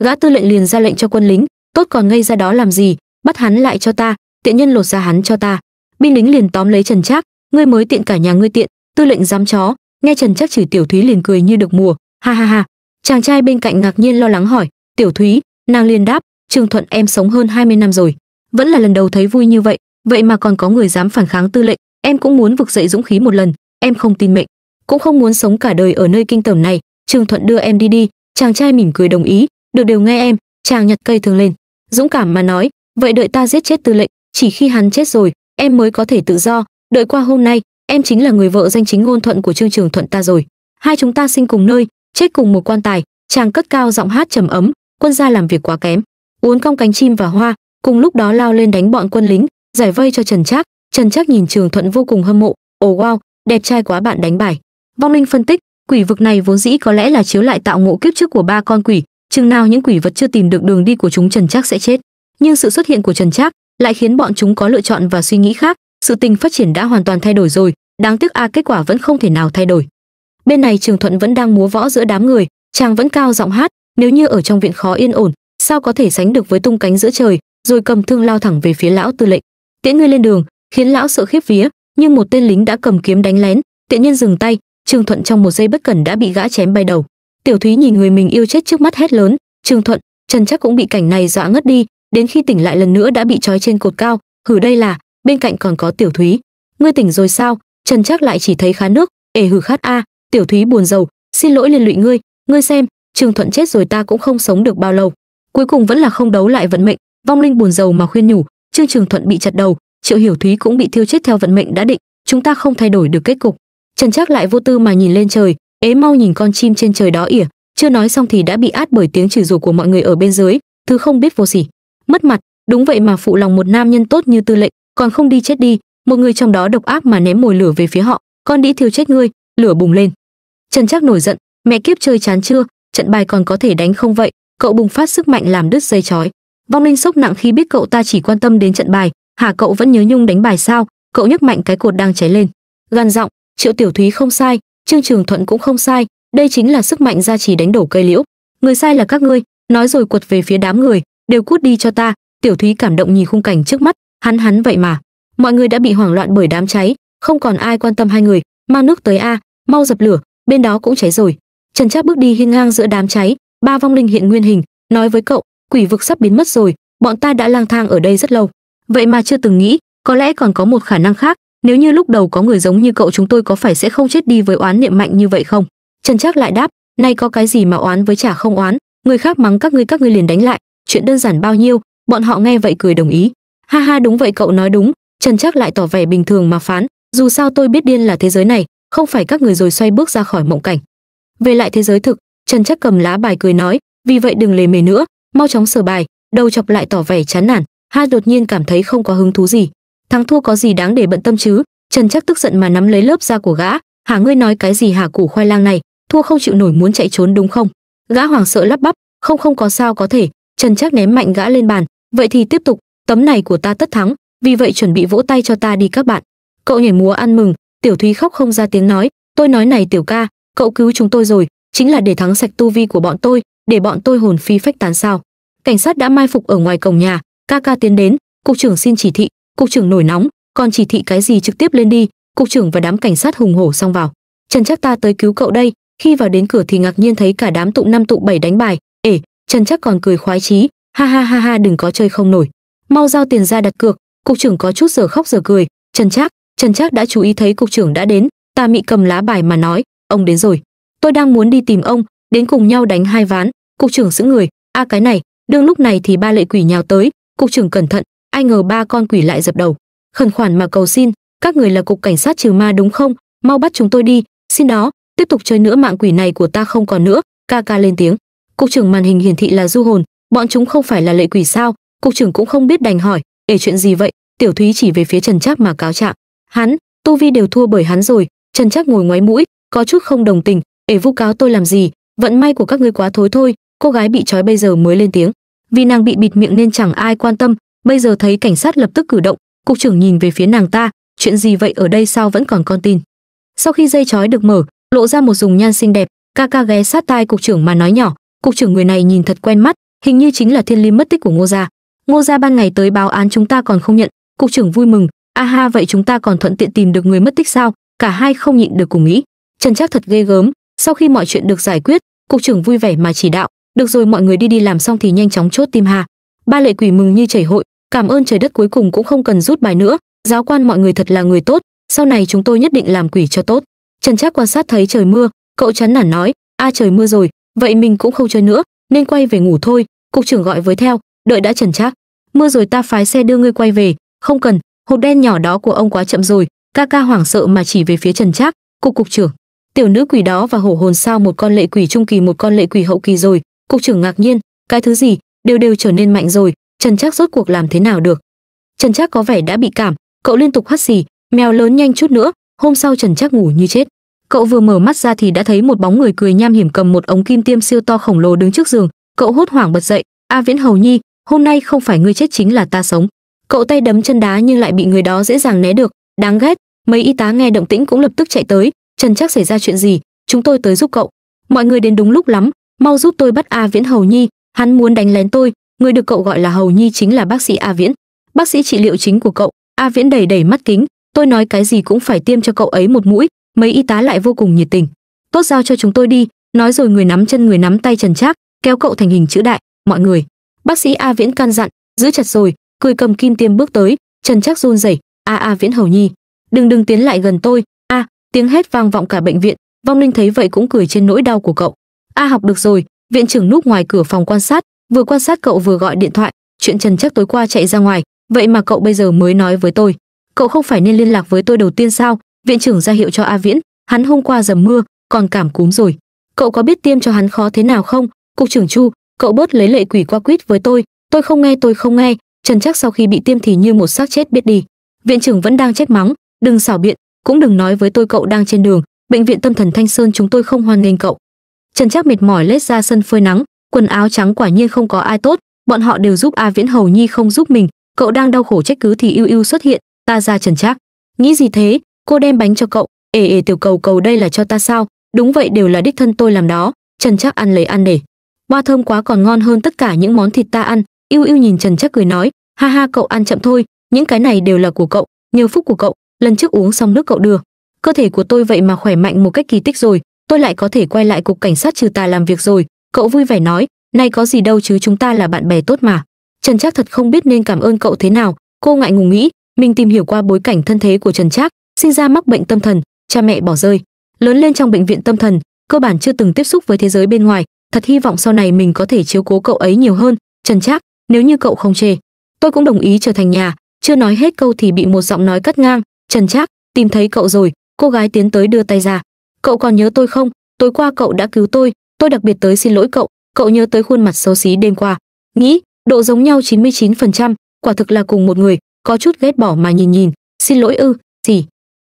gã tư lệnh liền ra lệnh cho quân lính tốt còn ngây ra đó làm gì bắt hắn lại cho ta tiện nhân lột ra hắn cho ta binh lính liền tóm lấy trần trác ngươi mới tiện cả nhà ngươi tiện tư lệnh dám chó nghe trần trác chửi tiểu thúy liền cười như được mùa ha ha ha chàng trai bên cạnh ngạc nhiên lo lắng hỏi tiểu thúy nàng liền đáp trương thuận em sống hơn 20 năm rồi vẫn là lần đầu thấy vui như vậy vậy mà còn có người dám phản kháng tư lệnh em cũng muốn vực dậy dũng khí một lần em không tin mệnh cũng không muốn sống cả đời ở nơi kinh tởm này trương thuận đưa em đi đi chàng trai mỉm cười đồng ý được đều nghe em chàng nhặt cây thường lên dũng cảm mà nói vậy đợi ta giết chết tư lệnh chỉ khi hắn chết rồi em mới có thể tự do đợi qua hôm nay em chính là người vợ danh chính ngôn thuận của trương trường thuận ta rồi hai chúng ta sinh cùng nơi chết cùng một quan tài chàng cất cao giọng hát trầm ấm quân gia làm việc quá kém uốn cong cánh chim và hoa cùng lúc đó lao lên đánh bọn quân lính giải vây cho trần trác trần trác nhìn trường thuận vô cùng hâm mộ ồ oh wow đẹp trai quá bạn đánh bài vong linh phân tích quỷ vực này vốn dĩ có lẽ là chiếu lại tạo ngộ kiếp trước của ba con quỷ chừng nào những quỷ vật chưa tìm được đường đi của chúng trần trác sẽ chết nhưng sự xuất hiện của trần trác lại khiến bọn chúng có lựa chọn và suy nghĩ khác sự tình phát triển đã hoàn toàn thay đổi rồi đáng tiếc a à, kết quả vẫn không thể nào thay đổi bên này trường thuận vẫn đang múa võ giữa đám người chàng vẫn cao giọng hát nếu như ở trong viện khó yên ổn sao có thể sánh được với tung cánh giữa trời rồi cầm thương lao thẳng về phía lão tư lệnh tiễn ngươi lên đường khiến lão sợ khiếp vía nhưng một tên lính đã cầm kiếm đánh lén tiện nhân dừng tay trường thuận trong một giây bất cẩn đã bị gã chém bay đầu tiểu thúy nhìn người mình yêu chết trước mắt hét lớn trường thuận trần chắc cũng bị cảnh này dọa ngất đi đến khi tỉnh lại lần nữa đã bị trói trên cột cao hử đây là bên cạnh còn có tiểu thúy ngươi tỉnh rồi sao trần chắc lại chỉ thấy khá nước ể hử khát a à, Tiểu Thúy buồn rầu, xin lỗi liên lụy ngươi, ngươi xem, Trương Thuận chết rồi ta cũng không sống được bao lâu. Cuối cùng vẫn là không đấu lại vận mệnh, Vong Linh buồn rầu mà khuyên nhủ, Trương Trường Thuận bị chặt đầu, Triệu Hiểu Thúy cũng bị thiêu chết theo vận mệnh đã định, chúng ta không thay đổi được kết cục. Trần Trác lại vô tư mà nhìn lên trời, ế mau nhìn con chim trên trời đó ỉa, chưa nói xong thì đã bị át bởi tiếng chửi rủa của mọi người ở bên dưới, thứ không biết vô sỉ. Mất mặt, đúng vậy mà phụ lòng một nam nhân tốt như Tư lệnh, còn không đi chết đi, một người trong đó độc ác mà ném mồi lửa về phía họ, con đĩ thiêu chết ngươi, lửa bùng lên trần trác nổi giận mẹ kiếp chơi chán chưa trận bài còn có thể đánh không vậy cậu bùng phát sức mạnh làm đứt dây chói vong linh sốc nặng khi biết cậu ta chỉ quan tâm đến trận bài hả cậu vẫn nhớ nhung đánh bài sao cậu nhấc mạnh cái cột đang cháy lên gan giọng triệu tiểu thúy không sai trương trường thuận cũng không sai đây chính là sức mạnh gia trì đánh đổ cây liễu người sai là các ngươi nói rồi quật về phía đám người đều cút đi cho ta tiểu thúy cảm động nhìn khung cảnh trước mắt hắn hắn vậy mà mọi người đã bị hoảng loạn bởi đám cháy không còn ai quan tâm hai người mang nước tới a mau dập lửa bên đó cũng cháy rồi trần trác bước đi hiên ngang giữa đám cháy ba vong linh hiện nguyên hình nói với cậu quỷ vực sắp biến mất rồi bọn ta đã lang thang ở đây rất lâu vậy mà chưa từng nghĩ có lẽ còn có một khả năng khác nếu như lúc đầu có người giống như cậu chúng tôi có phải sẽ không chết đi với oán niệm mạnh như vậy không trần trác lại đáp nay có cái gì mà oán với chả không oán người khác mắng các ngươi các ngươi liền đánh lại chuyện đơn giản bao nhiêu bọn họ nghe vậy cười đồng ý ha ha đúng vậy cậu nói đúng trần trác lại tỏ vẻ bình thường mà phán dù sao tôi biết điên là thế giới này không phải các người rồi xoay bước ra khỏi mộng cảnh về lại thế giới thực trần chắc cầm lá bài cười nói vì vậy đừng lề mề nữa mau chóng sửa bài đầu chọc lại tỏ vẻ chán nản hai đột nhiên cảm thấy không có hứng thú gì thắng thua có gì đáng để bận tâm chứ trần chắc tức giận mà nắm lấy lớp da của gã hả ngươi nói cái gì hả củ khoai lang này thua không chịu nổi muốn chạy trốn đúng không gã hoảng sợ lắp bắp không không có sao có thể trần chắc ném mạnh gã lên bàn vậy thì tiếp tục tấm này của ta tất thắng vì vậy chuẩn bị vỗ tay cho ta đi các bạn cậu nhảy múa ăn mừng Tiểu Thúy khóc không ra tiếng nói, "Tôi nói này tiểu ca, cậu cứu chúng tôi rồi, chính là để thắng sạch tu vi của bọn tôi, để bọn tôi hồn phi phách tán sao?" Cảnh sát đã mai phục ở ngoài cổng nhà, ca ca tiến đến, cục trưởng xin chỉ thị, cục trưởng nổi nóng, còn chỉ thị cái gì trực tiếp lên đi, cục trưởng và đám cảnh sát hùng hổ xong vào. Trần Chắc ta tới cứu cậu đây, khi vào đến cửa thì ngạc nhiên thấy cả đám tụ năm tụ bảy đánh bài, ể, Trần Chắc còn cười khoái chí, ha ha ha ha đừng có chơi không nổi. Mau giao tiền ra đặt cược, cục trưởng có chút giờ khóc giờ cười, Trần Trác, trần trác đã chú ý thấy cục trưởng đã đến ta mị cầm lá bài mà nói ông đến rồi tôi đang muốn đi tìm ông đến cùng nhau đánh hai ván cục trưởng giữ người a cái này đương lúc này thì ba lệ quỷ nhào tới cục trưởng cẩn thận ai ngờ ba con quỷ lại dập đầu khẩn khoản mà cầu xin các người là cục cảnh sát trừ ma đúng không mau bắt chúng tôi đi xin đó tiếp tục chơi nữa mạng quỷ này của ta không còn nữa ca ca lên tiếng cục trưởng màn hình hiển thị là du hồn bọn chúng không phải là lệ quỷ sao cục trưởng cũng không biết đành hỏi để chuyện gì vậy tiểu thúy chỉ về phía trần trác mà cáo trạng hắn tu vi đều thua bởi hắn rồi trần Trác ngồi ngoáy mũi có chút không đồng tình để vu cáo tôi làm gì vận may của các ngươi quá thối thôi cô gái bị trói bây giờ mới lên tiếng vì nàng bị bịt miệng nên chẳng ai quan tâm bây giờ thấy cảnh sát lập tức cử động cục trưởng nhìn về phía nàng ta chuyện gì vậy ở đây sao vẫn còn con tin sau khi dây trói được mở lộ ra một dùng nhan xinh đẹp ca ca ghé sát tai cục trưởng mà nói nhỏ cục trưởng người này nhìn thật quen mắt hình như chính là thiên ly mất tích của ngô gia ngô gia ban ngày tới báo án chúng ta còn không nhận cục trưởng vui mừng a ha vậy chúng ta còn thuận tiện tìm được người mất tích sao cả hai không nhịn được cùng nghĩ trần trác thật ghê gớm sau khi mọi chuyện được giải quyết cục trưởng vui vẻ mà chỉ đạo được rồi mọi người đi đi làm xong thì nhanh chóng chốt tim hà ba lệ quỷ mừng như chảy hội cảm ơn trời đất cuối cùng cũng không cần rút bài nữa giáo quan mọi người thật là người tốt sau này chúng tôi nhất định làm quỷ cho tốt trần trác quan sát thấy trời mưa cậu chán nản nói a trời mưa rồi vậy mình cũng không chơi nữa nên quay về ngủ thôi cục trưởng gọi với theo đợi đã trần trác mưa rồi ta phái xe đưa ngươi quay về không cần hộp đen nhỏ đó của ông quá chậm rồi ca ca hoảng sợ mà chỉ về phía trần trác cục cục trưởng tiểu nữ quỷ đó và hổ hồn sao một con lệ quỷ trung kỳ một con lệ quỷ hậu kỳ rồi cục trưởng ngạc nhiên cái thứ gì đều đều trở nên mạnh rồi trần trác rốt cuộc làm thế nào được trần trác có vẻ đã bị cảm cậu liên tục hắt xì mèo lớn nhanh chút nữa hôm sau trần trác ngủ như chết cậu vừa mở mắt ra thì đã thấy một bóng người cười nham hiểm cầm một ống kim tiêm siêu to khổng lồ đứng trước giường cậu hốt hoảng bật dậy a viễn hầu nhi hôm nay không phải ngươi chết chính là ta sống cậu tay đấm chân đá nhưng lại bị người đó dễ dàng né được đáng ghét mấy y tá nghe động tĩnh cũng lập tức chạy tới trần chắc xảy ra chuyện gì chúng tôi tới giúp cậu mọi người đến đúng lúc lắm mau giúp tôi bắt a viễn hầu nhi hắn muốn đánh lén tôi người được cậu gọi là hầu nhi chính là bác sĩ a viễn bác sĩ trị liệu chính của cậu a viễn đầy đầy mắt kính tôi nói cái gì cũng phải tiêm cho cậu ấy một mũi mấy y tá lại vô cùng nhiệt tình tốt giao cho chúng tôi đi nói rồi người nắm chân người nắm tay trần trác kéo cậu thành hình chữ đại mọi người bác sĩ a viễn can dặn giữ chặt rồi cười cầm kim tiêm bước tới trần chắc run rẩy a a viễn hầu nhi đừng đừng tiến lại gần tôi a tiếng hét vang vọng cả bệnh viện vong linh thấy vậy cũng cười trên nỗi đau của cậu a học được rồi viện trưởng núp ngoài cửa phòng quan sát vừa quan sát cậu vừa gọi điện thoại chuyện trần chắc tối qua chạy ra ngoài vậy mà cậu bây giờ mới nói với tôi cậu không phải nên liên lạc với tôi đầu tiên sao viện trưởng ra hiệu cho a viễn hắn hôm qua dầm mưa còn cảm cúm rồi cậu có biết tiêm cho hắn khó thế nào không cục trưởng chu cậu bớt lấy lệ quỷ qua quýt với tôi tôi không nghe tôi không nghe trần chắc sau khi bị tiêm thì như một xác chết biết đi viện trưởng vẫn đang trách mắng đừng xảo biện cũng đừng nói với tôi cậu đang trên đường bệnh viện tâm thần thanh sơn chúng tôi không hoan nghênh cậu trần chắc mệt mỏi lết ra sân phơi nắng quần áo trắng quả nhiên không có ai tốt bọn họ đều giúp a viễn hầu nhi không giúp mình cậu đang đau khổ trách cứ thì ưu ưu xuất hiện ta ra trần chắc. nghĩ gì thế cô đem bánh cho cậu ề ề tiểu cầu cầu đây là cho ta sao đúng vậy đều là đích thân tôi làm đó trần chắc ăn lấy ăn để hoa thơm quá còn ngon hơn tất cả những món thịt ta ăn yêu yêu nhìn trần trắc cười nói ha ha cậu ăn chậm thôi những cái này đều là của cậu nhờ phúc của cậu lần trước uống xong nước cậu đưa cơ thể của tôi vậy mà khỏe mạnh một cách kỳ tích rồi tôi lại có thể quay lại cục cảnh sát trừ tà làm việc rồi cậu vui vẻ nói nay có gì đâu chứ chúng ta là bạn bè tốt mà trần trác thật không biết nên cảm ơn cậu thế nào cô ngại ngùng nghĩ mình tìm hiểu qua bối cảnh thân thế của trần trác sinh ra mắc bệnh tâm thần cha mẹ bỏ rơi lớn lên trong bệnh viện tâm thần cơ bản chưa từng tiếp xúc với thế giới bên ngoài thật hy vọng sau này mình có thể chiếu cố cậu ấy nhiều hơn trần trác nếu như cậu không chê tôi cũng đồng ý trở thành nhà chưa nói hết câu thì bị một giọng nói cắt ngang trần trác tìm thấy cậu rồi cô gái tiến tới đưa tay ra cậu còn nhớ tôi không tối qua cậu đã cứu tôi tôi đặc biệt tới xin lỗi cậu cậu nhớ tới khuôn mặt xấu xí đêm qua nghĩ độ giống nhau 99%, quả thực là cùng một người có chút ghét bỏ mà nhìn nhìn xin lỗi ư gì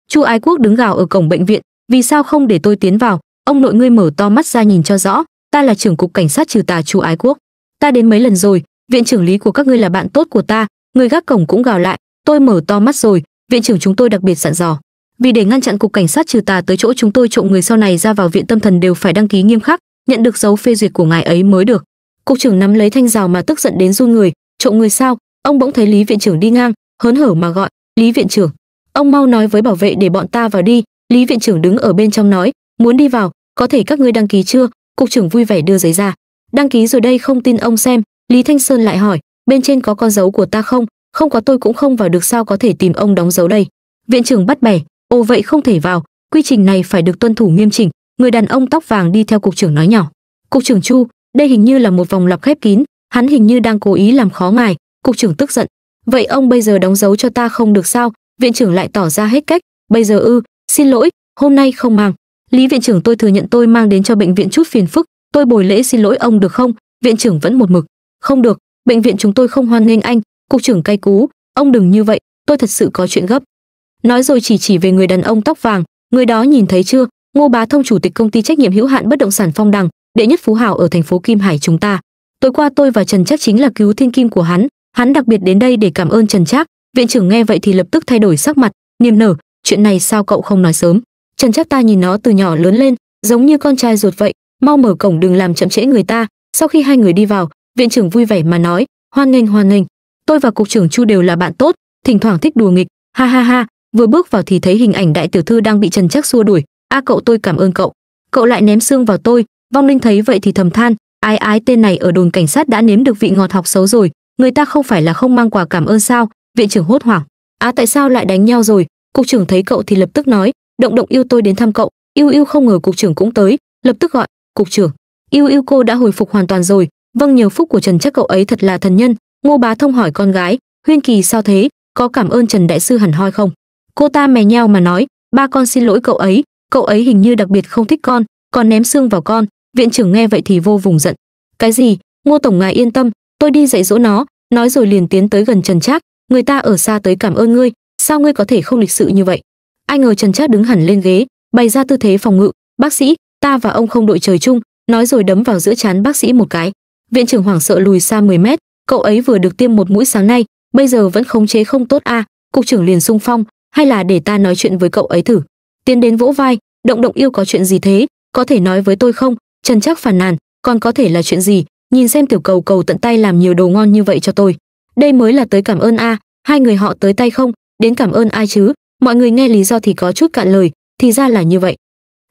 chu ái quốc đứng gào ở cổng bệnh viện vì sao không để tôi tiến vào ông nội ngươi mở to mắt ra nhìn cho rõ ta là trưởng cục cảnh sát trừ tà chu ái quốc ta đến mấy lần rồi viện trưởng lý của các ngươi là bạn tốt của ta người gác cổng cũng gào lại tôi mở to mắt rồi viện trưởng chúng tôi đặc biệt dặn dò vì để ngăn chặn cục cảnh sát trừ tà tới chỗ chúng tôi trộm người sau này ra vào viện tâm thần đều phải đăng ký nghiêm khắc nhận được dấu phê duyệt của ngài ấy mới được cục trưởng nắm lấy thanh rào mà tức giận đến run người trộm người sao ông bỗng thấy lý viện trưởng đi ngang hớn hở mà gọi lý viện trưởng ông mau nói với bảo vệ để bọn ta vào đi lý viện trưởng đứng ở bên trong nói muốn đi vào có thể các ngươi đăng ký chưa cục trưởng vui vẻ đưa giấy ra đăng ký rồi đây không tin ông xem Lý Thanh Sơn lại hỏi, bên trên có con dấu của ta không? Không có tôi cũng không vào được sao có thể tìm ông đóng dấu đây? Viện trưởng bắt bẻ, ô vậy không thể vào, quy trình này phải được tuân thủ nghiêm chỉnh. Người đàn ông tóc vàng đi theo cục trưởng nói nhỏ. Cục trưởng Chu, đây hình như là một vòng lặp khép kín, hắn hình như đang cố ý làm khó ngài. Cục trưởng tức giận. Vậy ông bây giờ đóng dấu cho ta không được sao? Viện trưởng lại tỏ ra hết cách. Bây giờ ư, xin lỗi, hôm nay không mang. Lý viện trưởng tôi thừa nhận tôi mang đến cho bệnh viện chút phiền phức, tôi bồi lễ xin lỗi ông được không? Viện trưởng vẫn một mực không được bệnh viện chúng tôi không hoan nghênh anh cục trưởng cay cú ông đừng như vậy tôi thật sự có chuyện gấp nói rồi chỉ chỉ về người đàn ông tóc vàng người đó nhìn thấy chưa ngô bá thông chủ tịch công ty trách nhiệm hữu hạn bất động sản phong đằng đệ nhất phú hảo ở thành phố kim hải chúng ta tối qua tôi và trần Trác chính là cứu thiên kim của hắn hắn đặc biệt đến đây để cảm ơn trần trác viện trưởng nghe vậy thì lập tức thay đổi sắc mặt niềm nở chuyện này sao cậu không nói sớm trần trác ta nhìn nó từ nhỏ lớn lên giống như con trai ruột vậy mau mở cổng đừng làm chậm trễ người ta sau khi hai người đi vào viện trưởng vui vẻ mà nói hoan nghênh hoan nghênh tôi và cục trưởng chu đều là bạn tốt thỉnh thoảng thích đùa nghịch ha ha ha vừa bước vào thì thấy hình ảnh đại tiểu thư đang bị trần Trác xua đuổi a cậu tôi cảm ơn cậu cậu lại ném xương vào tôi vong linh thấy vậy thì thầm than ai ái tên này ở đồn cảnh sát đã nếm được vị ngọt học xấu rồi người ta không phải là không mang quà cảm ơn sao viện trưởng hốt hoảng à tại sao lại đánh nhau rồi cục trưởng thấy cậu thì lập tức nói động động yêu tôi đến thăm cậu yêu yêu không ngờ cục trưởng cũng tới lập tức gọi cục trưởng yêu yêu cô đã hồi phục hoàn toàn rồi vâng nhiều phúc của trần chắc cậu ấy thật là thần nhân ngô bá thông hỏi con gái huyên kỳ sao thế có cảm ơn trần đại sư hẳn hoi không cô ta mè nheo mà nói ba con xin lỗi cậu ấy cậu ấy hình như đặc biệt không thích con còn ném xương vào con viện trưởng nghe vậy thì vô vùng giận cái gì ngô tổng ngài yên tâm tôi đi dạy dỗ nó nói rồi liền tiến tới gần trần trác người ta ở xa tới cảm ơn ngươi sao ngươi có thể không lịch sự như vậy ai ngờ trần trác đứng hẳn lên ghế bày ra tư thế phòng ngự bác sĩ ta và ông không đội trời chung nói rồi đấm vào giữa trán bác sĩ một cái viện trưởng hoảng sợ lùi xa 10 mét cậu ấy vừa được tiêm một mũi sáng nay bây giờ vẫn khống chế không tốt a à. cục trưởng liền sung phong hay là để ta nói chuyện với cậu ấy thử tiến đến vỗ vai động động yêu có chuyện gì thế có thể nói với tôi không trần Trác phản nàn còn có thể là chuyện gì nhìn xem tiểu cầu cầu tận tay làm nhiều đồ ngon như vậy cho tôi đây mới là tới cảm ơn a à. hai người họ tới tay không đến cảm ơn ai chứ mọi người nghe lý do thì có chút cạn lời thì ra là như vậy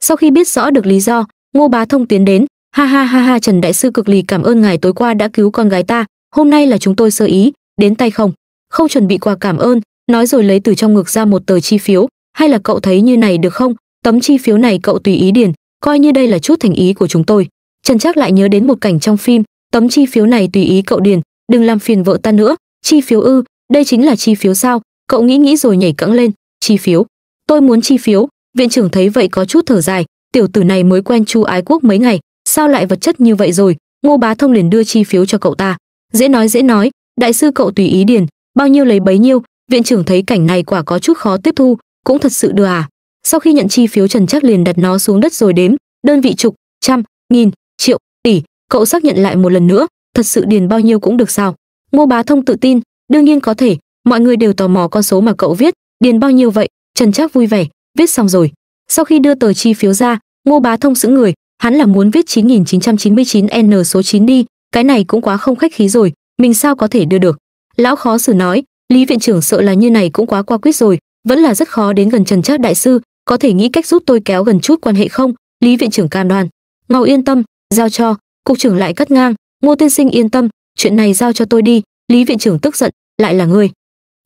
sau khi biết rõ được lý do ngô bá thông tiến đến ha ha ha ha trần đại sư cực lì cảm ơn ngài tối qua đã cứu con gái ta hôm nay là chúng tôi sơ ý đến tay không không chuẩn bị quà cảm ơn nói rồi lấy từ trong ngực ra một tờ chi phiếu hay là cậu thấy như này được không tấm chi phiếu này cậu tùy ý điền coi như đây là chút thành ý của chúng tôi trần trác lại nhớ đến một cảnh trong phim tấm chi phiếu này tùy ý cậu điền đừng làm phiền vợ ta nữa chi phiếu ư đây chính là chi phiếu sao cậu nghĩ nghĩ rồi nhảy cẫng lên chi phiếu tôi muốn chi phiếu viện trưởng thấy vậy có chút thở dài tiểu tử này mới quen chu ái quốc mấy ngày sao lại vật chất như vậy rồi ngô bá thông liền đưa chi phiếu cho cậu ta dễ nói dễ nói đại sư cậu tùy ý điền bao nhiêu lấy bấy nhiêu viện trưởng thấy cảnh này quả có chút khó tiếp thu cũng thật sự đưa à sau khi nhận chi phiếu trần chắc liền đặt nó xuống đất rồi đếm đơn vị chục trăm nghìn triệu tỷ cậu xác nhận lại một lần nữa thật sự điền bao nhiêu cũng được sao ngô bá thông tự tin đương nhiên có thể mọi người đều tò mò con số mà cậu viết điền bao nhiêu vậy trần trác vui vẻ viết xong rồi sau khi đưa tờ chi phiếu ra ngô bá thông sững người hắn là muốn viết 9999N số 9 đi, cái này cũng quá không khách khí rồi, mình sao có thể đưa được. Lão khó xử nói, Lý viện trưởng sợ là như này cũng quá qua quyết rồi, vẫn là rất khó đến gần Trần Trác đại sư, có thể nghĩ cách giúp tôi kéo gần chút quan hệ không? Lý viện trưởng cam đoan. Ngao yên tâm, giao cho, cục trưởng lại cắt ngang, Ngô tiên sinh yên tâm, chuyện này giao cho tôi đi, Lý viện trưởng tức giận, lại là ngươi.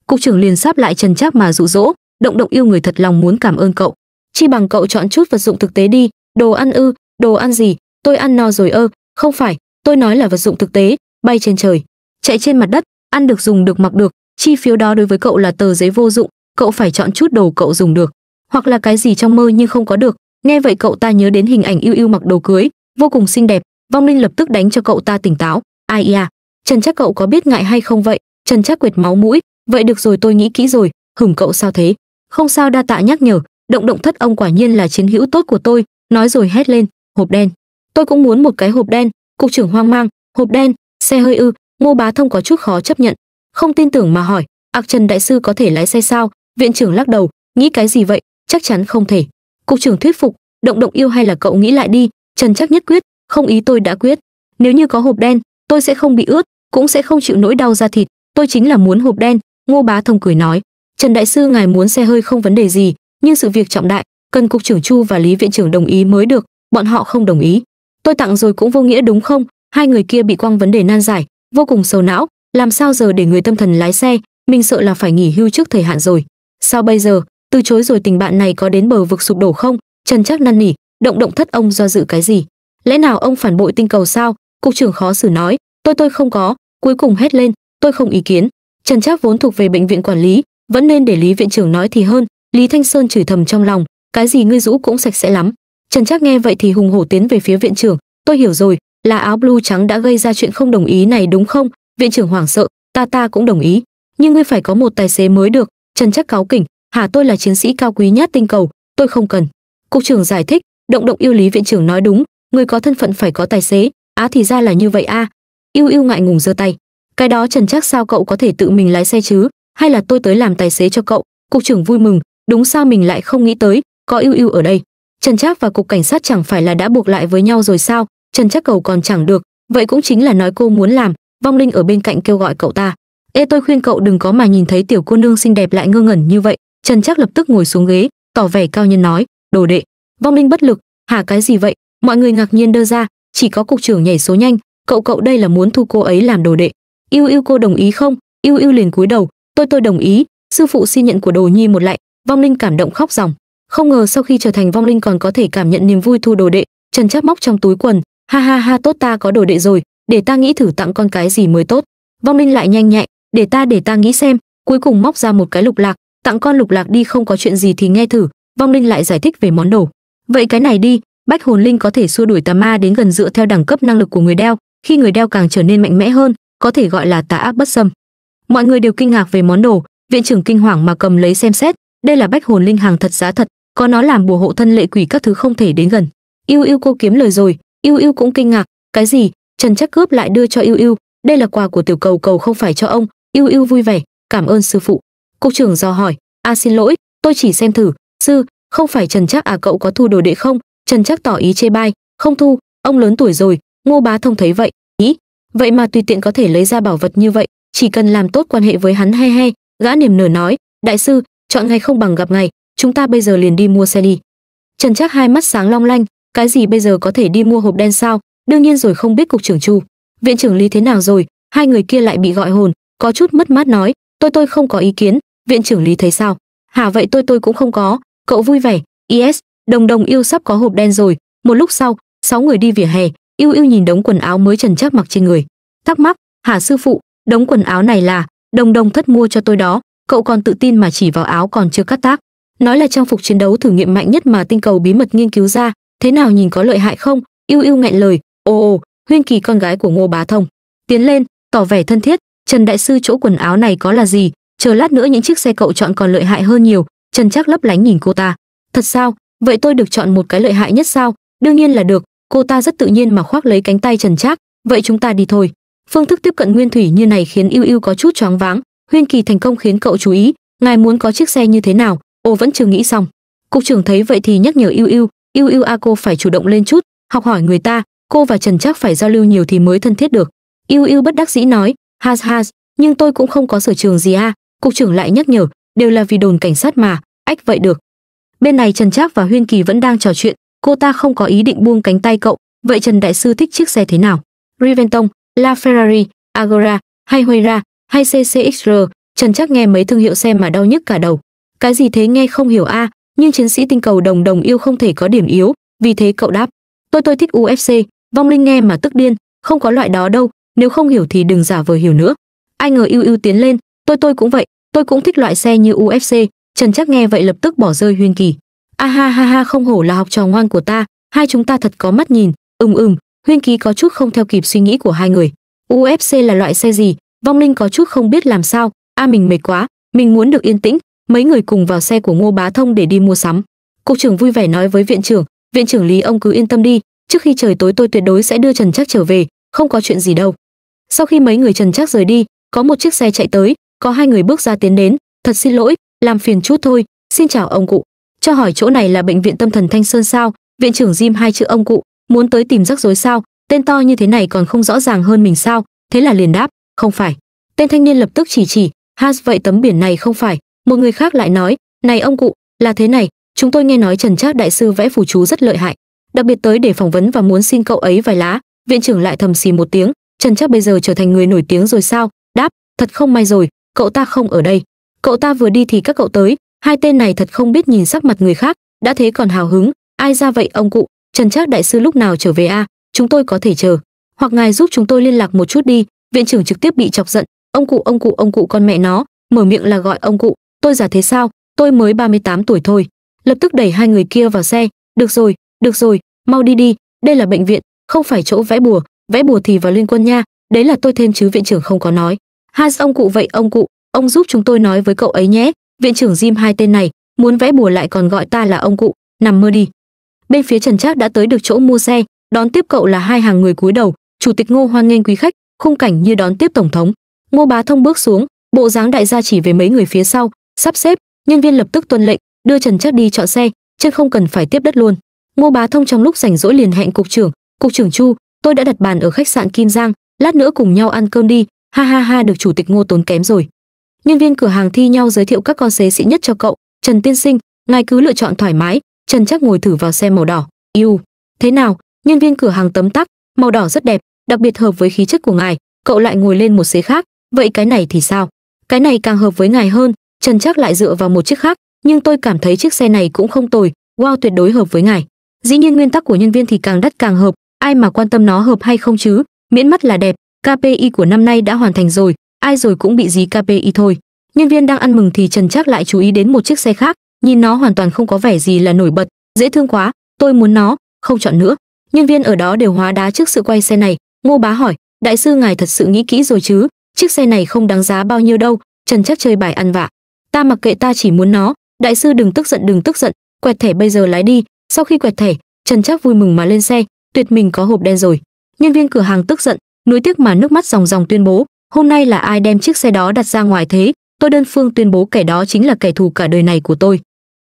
Cục trưởng liền sáp lại Trần Trác mà dụ dỗ, động động yêu người thật lòng muốn cảm ơn cậu. Chi bằng cậu chọn chút vật dụng thực tế đi, đồ ăn ư, đồ ăn gì tôi ăn no rồi ơ không phải tôi nói là vật dụng thực tế bay trên trời chạy trên mặt đất ăn được dùng được mặc được chi phiếu đó đối với cậu là tờ giấy vô dụng cậu phải chọn chút đồ cậu dùng được hoặc là cái gì trong mơ nhưng không có được nghe vậy cậu ta nhớ đến hình ảnh yêu yêu mặc đồ cưới vô cùng xinh đẹp vong linh lập tức đánh cho cậu ta tỉnh táo ai à? trần chắc cậu có biết ngại hay không vậy trần chắc quệt máu mũi vậy được rồi tôi nghĩ kỹ rồi hửng cậu sao thế không sao đa tạ nhắc nhở động động thất ông quả nhiên là chiến hữu tốt của tôi nói rồi hét lên hộp đen tôi cũng muốn một cái hộp đen cục trưởng hoang mang hộp đen xe hơi ư ngô bá thông có chút khó chấp nhận không tin tưởng mà hỏi ạc trần đại sư có thể lái xe sao viện trưởng lắc đầu nghĩ cái gì vậy chắc chắn không thể cục trưởng thuyết phục động động yêu hay là cậu nghĩ lại đi trần chắc nhất quyết không ý tôi đã quyết nếu như có hộp đen tôi sẽ không bị ướt cũng sẽ không chịu nỗi đau da thịt tôi chính là muốn hộp đen ngô bá thông cười nói trần đại sư ngài muốn xe hơi không vấn đề gì nhưng sự việc trọng đại cần cục trưởng chu và lý viện trưởng đồng ý mới được bọn họ không đồng ý tôi tặng rồi cũng vô nghĩa đúng không hai người kia bị quăng vấn đề nan giải vô cùng sầu não làm sao giờ để người tâm thần lái xe mình sợ là phải nghỉ hưu trước thời hạn rồi sao bây giờ từ chối rồi tình bạn này có đến bờ vực sụp đổ không trần chắc năn nỉ động động thất ông do dự cái gì lẽ nào ông phản bội tinh cầu sao cục trưởng khó xử nói tôi tôi không có cuối cùng hét lên tôi không ý kiến trần chắc vốn thuộc về bệnh viện quản lý vẫn nên để lý viện trưởng nói thì hơn lý thanh sơn chửi thầm trong lòng cái gì ngươi rũ cũng sạch sẽ lắm trần trác nghe vậy thì hùng hổ tiến về phía viện trưởng tôi hiểu rồi là áo blue trắng đã gây ra chuyện không đồng ý này đúng không viện trưởng hoảng sợ ta ta cũng đồng ý nhưng ngươi phải có một tài xế mới được trần trác cáo kỉnh hả tôi là chiến sĩ cao quý nhất tinh cầu tôi không cần cục trưởng giải thích động động yêu lý viện trưởng nói đúng người có thân phận phải có tài xế á thì ra là như vậy a yêu yêu ngại ngùng giơ tay cái đó trần chắc sao cậu có thể tự mình lái xe chứ hay là tôi tới làm tài xế cho cậu cục trưởng vui mừng đúng sao mình lại không nghĩ tới có yêu yêu ở đây trần trác và cục cảnh sát chẳng phải là đã buộc lại với nhau rồi sao trần trác cầu còn chẳng được vậy cũng chính là nói cô muốn làm vong linh ở bên cạnh kêu gọi cậu ta ê tôi khuyên cậu đừng có mà nhìn thấy tiểu cô nương xinh đẹp lại ngơ ngẩn như vậy trần trác lập tức ngồi xuống ghế tỏ vẻ cao nhân nói đồ đệ vong linh bất lực hả cái gì vậy mọi người ngạc nhiên đơ ra chỉ có cục trưởng nhảy số nhanh cậu cậu đây là muốn thu cô ấy làm đồ đệ yêu yêu cô đồng ý không yêu yêu liền cúi đầu tôi tôi đồng ý sư phụ xin nhận của đồ nhi một lại, vong linh cảm động khóc ròng không ngờ sau khi trở thành vong linh còn có thể cảm nhận niềm vui thu đồ đệ trần chắp móc trong túi quần ha ha ha tốt ta có đồ đệ rồi để ta nghĩ thử tặng con cái gì mới tốt vong linh lại nhanh nhạy để ta để ta nghĩ xem cuối cùng móc ra một cái lục lạc tặng con lục lạc đi không có chuyện gì thì nghe thử vong linh lại giải thích về món đồ vậy cái này đi bách hồn linh có thể xua đuổi tà ma đến gần dựa theo đẳng cấp năng lực của người đeo khi người đeo càng trở nên mạnh mẽ hơn có thể gọi là tà ác bất xâm mọi người đều kinh ngạc về món đồ viện trưởng kinh hoàng mà cầm lấy xem xét đây là bách hồn linh hàng thật giá thật có nó làm bùa hộ thân lệ quỷ các thứ không thể đến gần yêu yêu cô kiếm lời rồi yêu yêu cũng kinh ngạc cái gì trần chắc cướp lại đưa cho yêu yêu đây là quà của tiểu cầu cầu không phải cho ông yêu yêu vui vẻ cảm ơn sư phụ cục trưởng dò hỏi a xin lỗi tôi chỉ xem thử sư không phải trần chắc à cậu có thu đồ đệ không trần chắc tỏ ý chê bai không thu ông lớn tuổi rồi ngô bá thông thấy vậy ý vậy mà tùy tiện có thể lấy ra bảo vật như vậy chỉ cần làm tốt quan hệ với hắn he he gã niềm nở nói đại sư chọn ngày không bằng gặp ngày chúng ta bây giờ liền đi mua xe đi trần trác hai mắt sáng long lanh cái gì bây giờ có thể đi mua hộp đen sao đương nhiên rồi không biết cục trưởng chu viện trưởng lý thế nào rồi hai người kia lại bị gọi hồn có chút mất mát nói tôi tôi không có ý kiến viện trưởng lý thấy sao hả vậy tôi tôi cũng không có cậu vui vẻ is đồng đồng yêu sắp có hộp đen rồi một lúc sau sáu người đi vỉa hè yêu yêu nhìn đống quần áo mới trần trác mặc trên người thắc mắc hả sư phụ đống quần áo này là đồng đồng thất mua cho tôi đó cậu còn tự tin mà chỉ vào áo còn chưa cắt tác nói là trang phục chiến đấu thử nghiệm mạnh nhất mà tinh cầu bí mật nghiên cứu ra thế nào nhìn có lợi hại không yêu yêu nghẹn lời ồ ồ huyên kỳ con gái của ngô bá thông tiến lên tỏ vẻ thân thiết trần đại sư chỗ quần áo này có là gì chờ lát nữa những chiếc xe cậu chọn còn lợi hại hơn nhiều trần chắc lấp lánh nhìn cô ta thật sao vậy tôi được chọn một cái lợi hại nhất sao đương nhiên là được cô ta rất tự nhiên mà khoác lấy cánh tay trần trác vậy chúng ta đi thôi phương thức tiếp cận nguyên thủy như này khiến yêu yêu có chút choáng váng huyên kỳ thành công khiến cậu chú ý ngài muốn có chiếc xe như thế nào Ô vẫn chưa nghĩ xong cục trưởng thấy vậy thì nhắc nhở yêu yêu yêu yêu a cô phải chủ động lên chút học hỏi người ta cô và trần chắc phải giao lưu nhiều thì mới thân thiết được yêu yêu bất đắc dĩ nói has has nhưng tôi cũng không có sở trường gì a à. cục trưởng lại nhắc nhở đều là vì đồn cảnh sát mà ách vậy được bên này trần trác và huyên kỳ vẫn đang trò chuyện cô ta không có ý định buông cánh tay cậu vậy trần đại sư thích chiếc xe thế nào riventon la ferrari agora hay huayra hay ccxr trần trác nghe mấy thương hiệu xe mà đau nhức cả đầu cái gì thế nghe không hiểu a à, nhưng chiến sĩ tinh cầu đồng đồng yêu không thể có điểm yếu vì thế cậu đáp tôi tôi thích ufc vong linh nghe mà tức điên không có loại đó đâu nếu không hiểu thì đừng giả vờ hiểu nữa ai ngờ ưu ưu tiến lên tôi tôi cũng vậy tôi cũng thích loại xe như ufc trần chắc nghe vậy lập tức bỏ rơi huyên kỳ a ah, ha ha ha không hổ là học trò ngoan của ta hai chúng ta thật có mắt nhìn ừm ừm huyên kỳ có chút không theo kịp suy nghĩ của hai người ufc là loại xe gì vong linh có chút không biết làm sao a à, mình mệt quá mình muốn được yên tĩnh mấy người cùng vào xe của ngô bá thông để đi mua sắm cục trưởng vui vẻ nói với viện trưởng viện trưởng lý ông cứ yên tâm đi trước khi trời tối tôi tuyệt đối sẽ đưa trần trác trở về không có chuyện gì đâu sau khi mấy người trần trác rời đi có một chiếc xe chạy tới có hai người bước ra tiến đến thật xin lỗi làm phiền chút thôi xin chào ông cụ cho hỏi chỗ này là bệnh viện tâm thần thanh sơn sao viện trưởng Jim hai chữ ông cụ muốn tới tìm rắc rối sao tên to như thế này còn không rõ ràng hơn mình sao thế là liền đáp không phải tên thanh niên lập tức chỉ chỉ has vậy tấm biển này không phải một người khác lại nói này ông cụ là thế này chúng tôi nghe nói trần trác đại sư vẽ phù chú rất lợi hại đặc biệt tới để phỏng vấn và muốn xin cậu ấy vài lá viện trưởng lại thầm xì một tiếng trần trác bây giờ trở thành người nổi tiếng rồi sao đáp thật không may rồi cậu ta không ở đây cậu ta vừa đi thì các cậu tới hai tên này thật không biết nhìn sắc mặt người khác đã thế còn hào hứng ai ra vậy ông cụ trần trác đại sư lúc nào trở về a chúng tôi có thể chờ hoặc ngài giúp chúng tôi liên lạc một chút đi viện trưởng trực tiếp bị chọc giận ông cụ ông cụ ông cụ con mẹ nó mở miệng là gọi ông cụ tôi già thế sao tôi mới 38 tuổi thôi lập tức đẩy hai người kia vào xe được rồi được rồi mau đi đi đây là bệnh viện không phải chỗ vẽ bùa vẽ bùa thì vào liên quân nha đấy là tôi thêm chứ viện trưởng không có nói hai ông cụ vậy ông cụ ông giúp chúng tôi nói với cậu ấy nhé viện trưởng Jim hai tên này muốn vẽ bùa lại còn gọi ta là ông cụ nằm mơ đi bên phía trần trác đã tới được chỗ mua xe đón tiếp cậu là hai hàng người cúi đầu chủ tịch ngô hoan nghênh quý khách khung cảnh như đón tiếp tổng thống ngô bá thông bước xuống bộ dáng đại gia chỉ về mấy người phía sau sắp xếp nhân viên lập tức tuân lệnh đưa trần chắc đi chọn xe chân không cần phải tiếp đất luôn ngô bá thông trong lúc rảnh rỗi liền hẹn cục trưởng cục trưởng chu tôi đã đặt bàn ở khách sạn kim giang lát nữa cùng nhau ăn cơm đi ha ha ha được chủ tịch ngô tốn kém rồi nhân viên cửa hàng thi nhau giới thiệu các con xế xị nhất cho cậu trần tiên sinh ngài cứ lựa chọn thoải mái trần chắc ngồi thử vào xe màu đỏ yêu thế nào nhân viên cửa hàng tấm tắc màu đỏ rất đẹp đặc biệt hợp với khí chất của ngài cậu lại ngồi lên một xế khác vậy cái này thì sao cái này càng hợp với ngài hơn trần chắc lại dựa vào một chiếc khác nhưng tôi cảm thấy chiếc xe này cũng không tồi wow tuyệt đối hợp với ngài dĩ nhiên nguyên tắc của nhân viên thì càng đắt càng hợp ai mà quan tâm nó hợp hay không chứ miễn mắt là đẹp kpi của năm nay đã hoàn thành rồi ai rồi cũng bị dí kpi thôi nhân viên đang ăn mừng thì trần chắc lại chú ý đến một chiếc xe khác nhìn nó hoàn toàn không có vẻ gì là nổi bật dễ thương quá tôi muốn nó không chọn nữa nhân viên ở đó đều hóa đá trước sự quay xe này ngô bá hỏi đại sư ngài thật sự nghĩ kỹ rồi chứ chiếc xe này không đáng giá bao nhiêu đâu trần chắc chơi bài ăn vạ ta mặc kệ ta chỉ muốn nó đại sư đừng tức giận đừng tức giận quẹt thẻ bây giờ lái đi sau khi quẹt thẻ trần trác vui mừng mà lên xe tuyệt mình có hộp đen rồi nhân viên cửa hàng tức giận nuối tiếc mà nước mắt ròng ròng tuyên bố hôm nay là ai đem chiếc xe đó đặt ra ngoài thế tôi đơn phương tuyên bố kẻ đó chính là kẻ thù cả đời này của tôi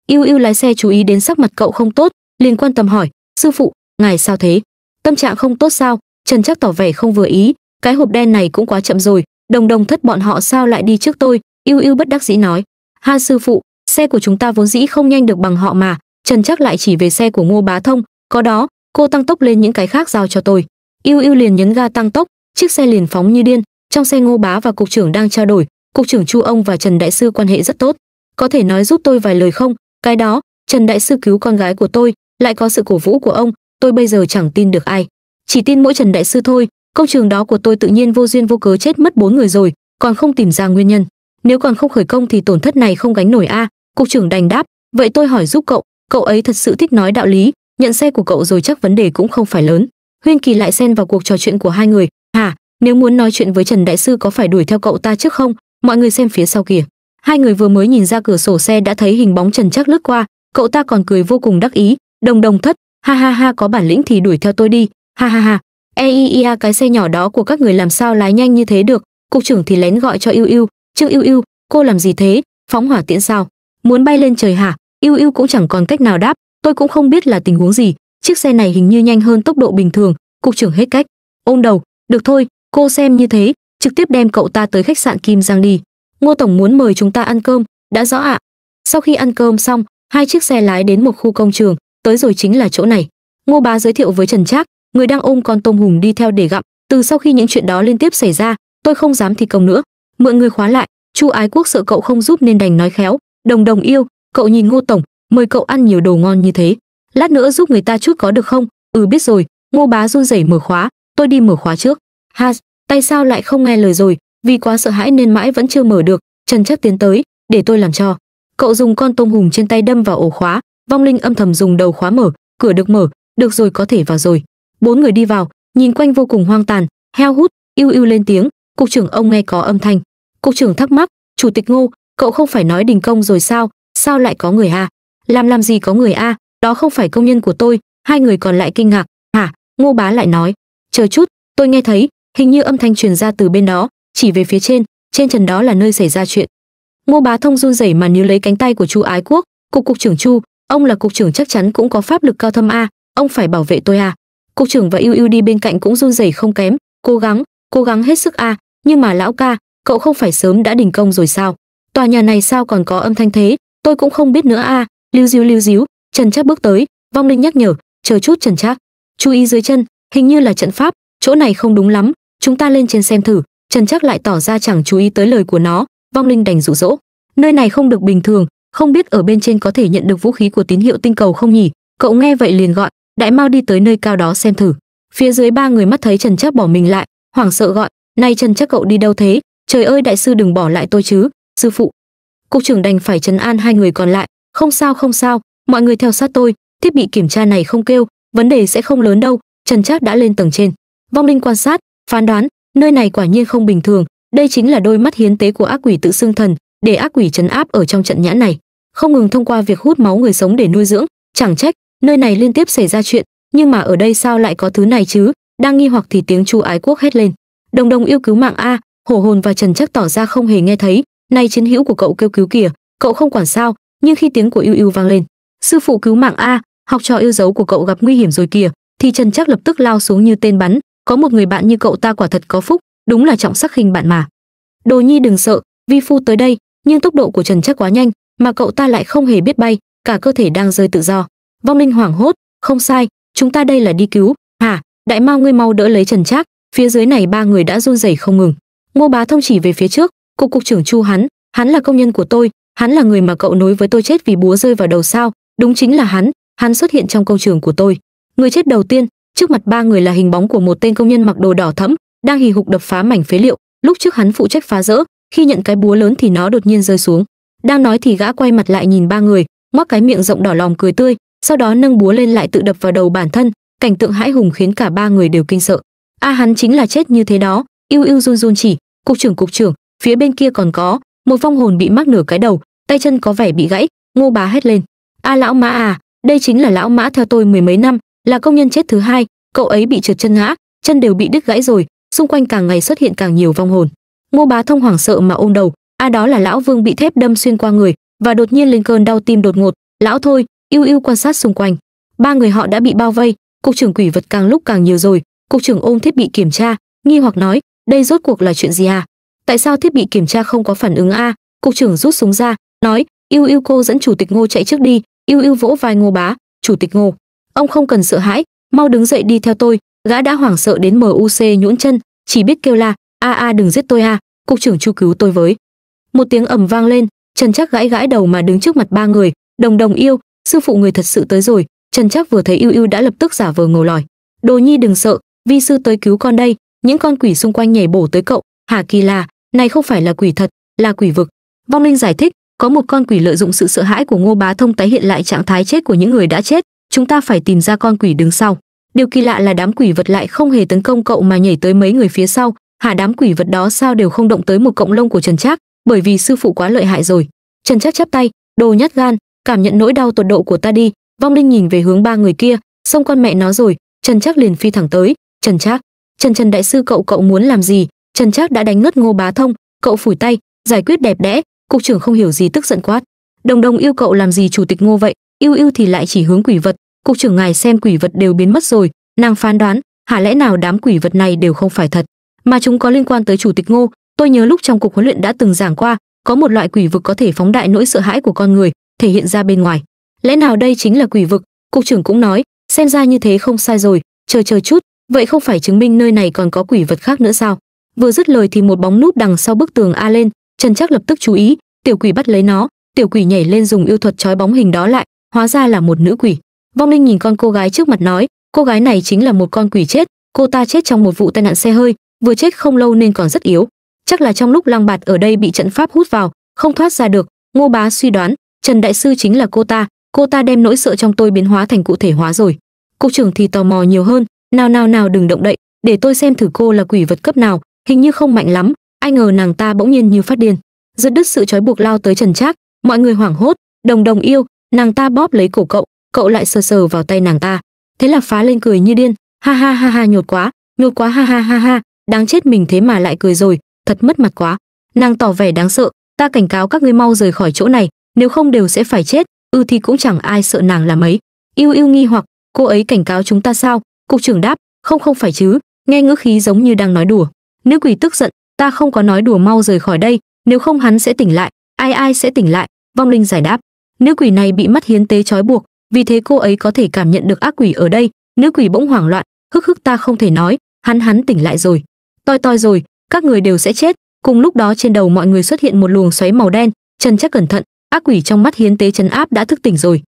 yêu yêu lái xe chú ý đến sắc mặt cậu không tốt liền quan tâm hỏi sư phụ ngài sao thế tâm trạng không tốt sao trần chắc tỏ vẻ không vừa ý cái hộp đen này cũng quá chậm rồi đồng đồng thất bọn họ sao lại đi trước tôi yêu yêu bất đắc dĩ nói ha sư phụ xe của chúng ta vốn dĩ không nhanh được bằng họ mà trần chắc lại chỉ về xe của ngô bá thông có đó cô tăng tốc lên những cái khác giao cho tôi yêu yêu liền nhấn ga tăng tốc chiếc xe liền phóng như điên trong xe ngô bá và cục trưởng đang trao đổi cục trưởng chu ông và trần đại sư quan hệ rất tốt có thể nói giúp tôi vài lời không cái đó trần đại sư cứu con gái của tôi lại có sự cổ vũ của ông tôi bây giờ chẳng tin được ai chỉ tin mỗi trần đại sư thôi công trường đó của tôi tự nhiên vô duyên vô cớ chết mất bốn người rồi còn không tìm ra nguyên nhân nếu còn không khởi công thì tổn thất này không gánh nổi a à. cục trưởng đành đáp vậy tôi hỏi giúp cậu cậu ấy thật sự thích nói đạo lý nhận xe của cậu rồi chắc vấn đề cũng không phải lớn huyên kỳ lại xen vào cuộc trò chuyện của hai người hả nếu muốn nói chuyện với trần đại sư có phải đuổi theo cậu ta trước không mọi người xem phía sau kìa hai người vừa mới nhìn ra cửa sổ xe đã thấy hình bóng trần chắc lướt qua cậu ta còn cười vô cùng đắc ý đồng đồng thất ha ha ha có bản lĩnh thì đuổi theo tôi đi ha ha ha e i e, cái xe nhỏ đó của các người làm sao lái nhanh như thế được cục trưởng thì lén gọi cho yêu yêu trương yêu yêu cô làm gì thế phóng hỏa tiễn sao muốn bay lên trời hả yêu yêu cũng chẳng còn cách nào đáp tôi cũng không biết là tình huống gì chiếc xe này hình như nhanh hơn tốc độ bình thường cục trưởng hết cách ôm đầu được thôi cô xem như thế trực tiếp đem cậu ta tới khách sạn kim giang đi ngô tổng muốn mời chúng ta ăn cơm đã rõ ạ à. sau khi ăn cơm xong hai chiếc xe lái đến một khu công trường tới rồi chính là chỗ này ngô bá giới thiệu với trần trác người đang ôm con tôm hùng đi theo để gặm từ sau khi những chuyện đó liên tiếp xảy ra tôi không dám thi công nữa mượn người khóa lại chu ái quốc sợ cậu không giúp nên đành nói khéo đồng đồng yêu cậu nhìn ngô tổng mời cậu ăn nhiều đồ ngon như thế lát nữa giúp người ta chút có được không ừ biết rồi ngô bá run rẩy mở khóa tôi đi mở khóa trước ha tay sao lại không nghe lời rồi vì quá sợ hãi nên mãi vẫn chưa mở được trần chắc tiến tới để tôi làm cho cậu dùng con tôm hùm trên tay đâm vào ổ khóa vong linh âm thầm dùng đầu khóa mở cửa được mở được rồi có thể vào rồi bốn người đi vào nhìn quanh vô cùng hoang tàn heo hút yêu yêu lên tiếng cục trưởng ông nghe có âm thanh cục trưởng thắc mắc chủ tịch ngô cậu không phải nói đình công rồi sao sao lại có người a làm làm gì có người a đó không phải công nhân của tôi hai người còn lại kinh ngạc hả ngô bá lại nói chờ chút tôi nghe thấy hình như âm thanh truyền ra từ bên đó chỉ về phía trên trên trần đó là nơi xảy ra chuyện ngô bá thông run rẩy mà níu lấy cánh tay của chu ái quốc cục cục trưởng chu ông là cục trưởng chắc chắn cũng có pháp lực cao thâm a ông phải bảo vệ tôi a. cục trưởng và ưu ưu đi bên cạnh cũng run rẩy không kém cố gắng cố gắng hết sức a nhưng mà lão ca cậu không phải sớm đã đình công rồi sao tòa nhà này sao còn có âm thanh thế tôi cũng không biết nữa a à. lưu diêu lưu díu trần trác bước tới vong linh nhắc nhở chờ chút trần trác chú ý dưới chân hình như là trận pháp chỗ này không đúng lắm chúng ta lên trên xem thử trần trác lại tỏ ra chẳng chú ý tới lời của nó vong linh đành rụ rỗ nơi này không được bình thường không biết ở bên trên có thể nhận được vũ khí của tín hiệu tinh cầu không nhỉ cậu nghe vậy liền gọi đại mau đi tới nơi cao đó xem thử phía dưới ba người mắt thấy trần trác bỏ mình lại hoảng sợ gọi nay trần trác cậu đi đâu thế trời ơi đại sư đừng bỏ lại tôi chứ sư phụ cục trưởng đành phải chấn an hai người còn lại không sao không sao mọi người theo sát tôi thiết bị kiểm tra này không kêu vấn đề sẽ không lớn đâu trần trác đã lên tầng trên vong linh quan sát phán đoán nơi này quả nhiên không bình thường đây chính là đôi mắt hiến tế của ác quỷ tự xưng thần để ác quỷ chấn áp ở trong trận nhãn này không ngừng thông qua việc hút máu người sống để nuôi dưỡng chẳng trách nơi này liên tiếp xảy ra chuyện nhưng mà ở đây sao lại có thứ này chứ đang nghi hoặc thì tiếng chu ái quốc hét lên đồng đồng yêu cứu mạng a Hổ Hồn và Trần chắc tỏ ra không hề nghe thấy, nay chiến hữu của cậu kêu cứu kìa, cậu không quản sao, nhưng khi tiếng của Ưu Ưu vang lên, "Sư phụ cứu mạng a, học trò yêu dấu của cậu gặp nguy hiểm rồi kìa", thì Trần chắc lập tức lao xuống như tên bắn, có một người bạn như cậu ta quả thật có phúc, đúng là trọng sắc hình bạn mà. Đồ Nhi đừng sợ, vi phu tới đây, nhưng tốc độ của Trần chắc quá nhanh, mà cậu ta lại không hề biết bay, cả cơ thể đang rơi tự do. Vong Linh hoảng hốt, không sai, chúng ta đây là đi cứu, hả? Đại Mao ngươi mau đỡ lấy Trần Trác, phía dưới này ba người đã run rẩy không ngừng ngô bá thông chỉ về phía trước cục cục trưởng chu hắn hắn là công nhân của tôi hắn là người mà cậu nối với tôi chết vì búa rơi vào đầu sao đúng chính là hắn hắn xuất hiện trong công trường của tôi người chết đầu tiên trước mặt ba người là hình bóng của một tên công nhân mặc đồ đỏ thẫm đang hì hục đập phá mảnh phế liệu lúc trước hắn phụ trách phá rỡ khi nhận cái búa lớn thì nó đột nhiên rơi xuống đang nói thì gã quay mặt lại nhìn ba người ngoác cái miệng rộng đỏ lòm cười tươi sau đó nâng búa lên lại tự đập vào đầu bản thân cảnh tượng hãi hùng khiến cả ba người đều kinh sợ a à, hắn chính là chết như thế đó yêu yêu run run chỉ cục trưởng cục trưởng phía bên kia còn có một vong hồn bị mắc nửa cái đầu tay chân có vẻ bị gãy ngô bá hét lên a à, lão mã à đây chính là lão mã theo tôi mười mấy năm là công nhân chết thứ hai cậu ấy bị trượt chân ngã chân đều bị đứt gãy rồi xung quanh càng ngày xuất hiện càng nhiều vong hồn ngô bá thông hoảng sợ mà ôm đầu a à, đó là lão vương bị thép đâm xuyên qua người và đột nhiên lên cơn đau tim đột ngột lão thôi yêu yêu quan sát xung quanh ba người họ đã bị bao vây cục trưởng quỷ vật càng lúc càng nhiều rồi cục trưởng ôm thiết bị kiểm tra nghi hoặc nói đây rốt cuộc là chuyện gì à tại sao thiết bị kiểm tra không có phản ứng a à? cục trưởng rút súng ra nói yêu yêu cô dẫn chủ tịch ngô chạy trước đi yêu yêu vỗ vai ngô bá chủ tịch ngô ông không cần sợ hãi mau đứng dậy đi theo tôi gã đã hoảng sợ đến muc nhũn chân chỉ biết kêu la a a đừng giết tôi a à. cục trưởng chu cứu tôi với một tiếng ầm vang lên trần Trác gãi gãi đầu mà đứng trước mặt ba người đồng đồng yêu sư phụ người thật sự tới rồi trần Trác vừa thấy yêu yêu đã lập tức giả vờ ngầu lòi đồ nhi đừng sợ vi sư tới cứu con đây những con quỷ xung quanh nhảy bổ tới cậu hà kỳ là này không phải là quỷ thật là quỷ vực vong linh giải thích có một con quỷ lợi dụng sự sợ hãi của ngô bá thông tái hiện lại trạng thái chết của những người đã chết chúng ta phải tìm ra con quỷ đứng sau điều kỳ lạ là đám quỷ vật lại không hề tấn công cậu mà nhảy tới mấy người phía sau hà đám quỷ vật đó sao đều không động tới một cộng lông của trần trác bởi vì sư phụ quá lợi hại rồi trần trác chắp tay đồ nhát gan cảm nhận nỗi đau tột độ của ta đi vong linh nhìn về hướng ba người kia xông con mẹ nó rồi trần trác liền phi thẳng tới trần trác trần trần đại sư cậu cậu muốn làm gì trần trác đã đánh ngất ngô bá thông cậu phủi tay giải quyết đẹp đẽ cục trưởng không hiểu gì tức giận quát đồng đồng yêu cậu làm gì chủ tịch ngô vậy yêu yêu thì lại chỉ hướng quỷ vật cục trưởng ngài xem quỷ vật đều biến mất rồi nàng phán đoán hả lẽ nào đám quỷ vật này đều không phải thật mà chúng có liên quan tới chủ tịch ngô tôi nhớ lúc trong cục huấn luyện đã từng giảng qua có một loại quỷ vực có thể phóng đại nỗi sợ hãi của con người thể hiện ra bên ngoài lẽ nào đây chính là quỷ vực cục trưởng cũng nói xem ra như thế không sai rồi chờ chờ chút vậy không phải chứng minh nơi này còn có quỷ vật khác nữa sao vừa dứt lời thì một bóng núp đằng sau bức tường a lên trần chắc lập tức chú ý tiểu quỷ bắt lấy nó tiểu quỷ nhảy lên dùng yêu thuật trói bóng hình đó lại hóa ra là một nữ quỷ vong linh nhìn con cô gái trước mặt nói cô gái này chính là một con quỷ chết cô ta chết trong một vụ tai nạn xe hơi vừa chết không lâu nên còn rất yếu chắc là trong lúc lang bạt ở đây bị trận pháp hút vào không thoát ra được ngô bá suy đoán trần đại sư chính là cô ta cô ta đem nỗi sợ trong tôi biến hóa thành cụ thể hóa rồi cục trưởng thì tò mò nhiều hơn nào nào nào đừng động đậy để tôi xem thử cô là quỷ vật cấp nào hình như không mạnh lắm ai ngờ nàng ta bỗng nhiên như phát điên giật đứt sự trói buộc lao tới trần trác mọi người hoảng hốt đồng đồng yêu nàng ta bóp lấy cổ cậu cậu lại sờ sờ vào tay nàng ta thế là phá lên cười như điên ha ha ha ha nhột quá nhột quá ha ha ha ha đáng chết mình thế mà lại cười rồi thật mất mặt quá nàng tỏ vẻ đáng sợ ta cảnh cáo các ngươi mau rời khỏi chỗ này nếu không đều sẽ phải chết ư ừ thì cũng chẳng ai sợ nàng làm ấy yêu yêu nghi hoặc cô ấy cảnh cáo chúng ta sao Cục trưởng đáp, không không phải chứ, nghe ngữ khí giống như đang nói đùa. Nữ quỷ tức giận, ta không có nói đùa mau rời khỏi đây, nếu không hắn sẽ tỉnh lại, ai ai sẽ tỉnh lại, vong linh giải đáp. Nữ quỷ này bị mắt hiến tế trói buộc, vì thế cô ấy có thể cảm nhận được ác quỷ ở đây, nữ quỷ bỗng hoảng loạn, hức hức ta không thể nói, hắn hắn tỉnh lại rồi. Toi toi rồi, các người đều sẽ chết. Cùng lúc đó trên đầu mọi người xuất hiện một luồng xoáy màu đen, Chân chắc cẩn thận, ác quỷ trong mắt hiến tế chấn áp đã thức tỉnh rồi.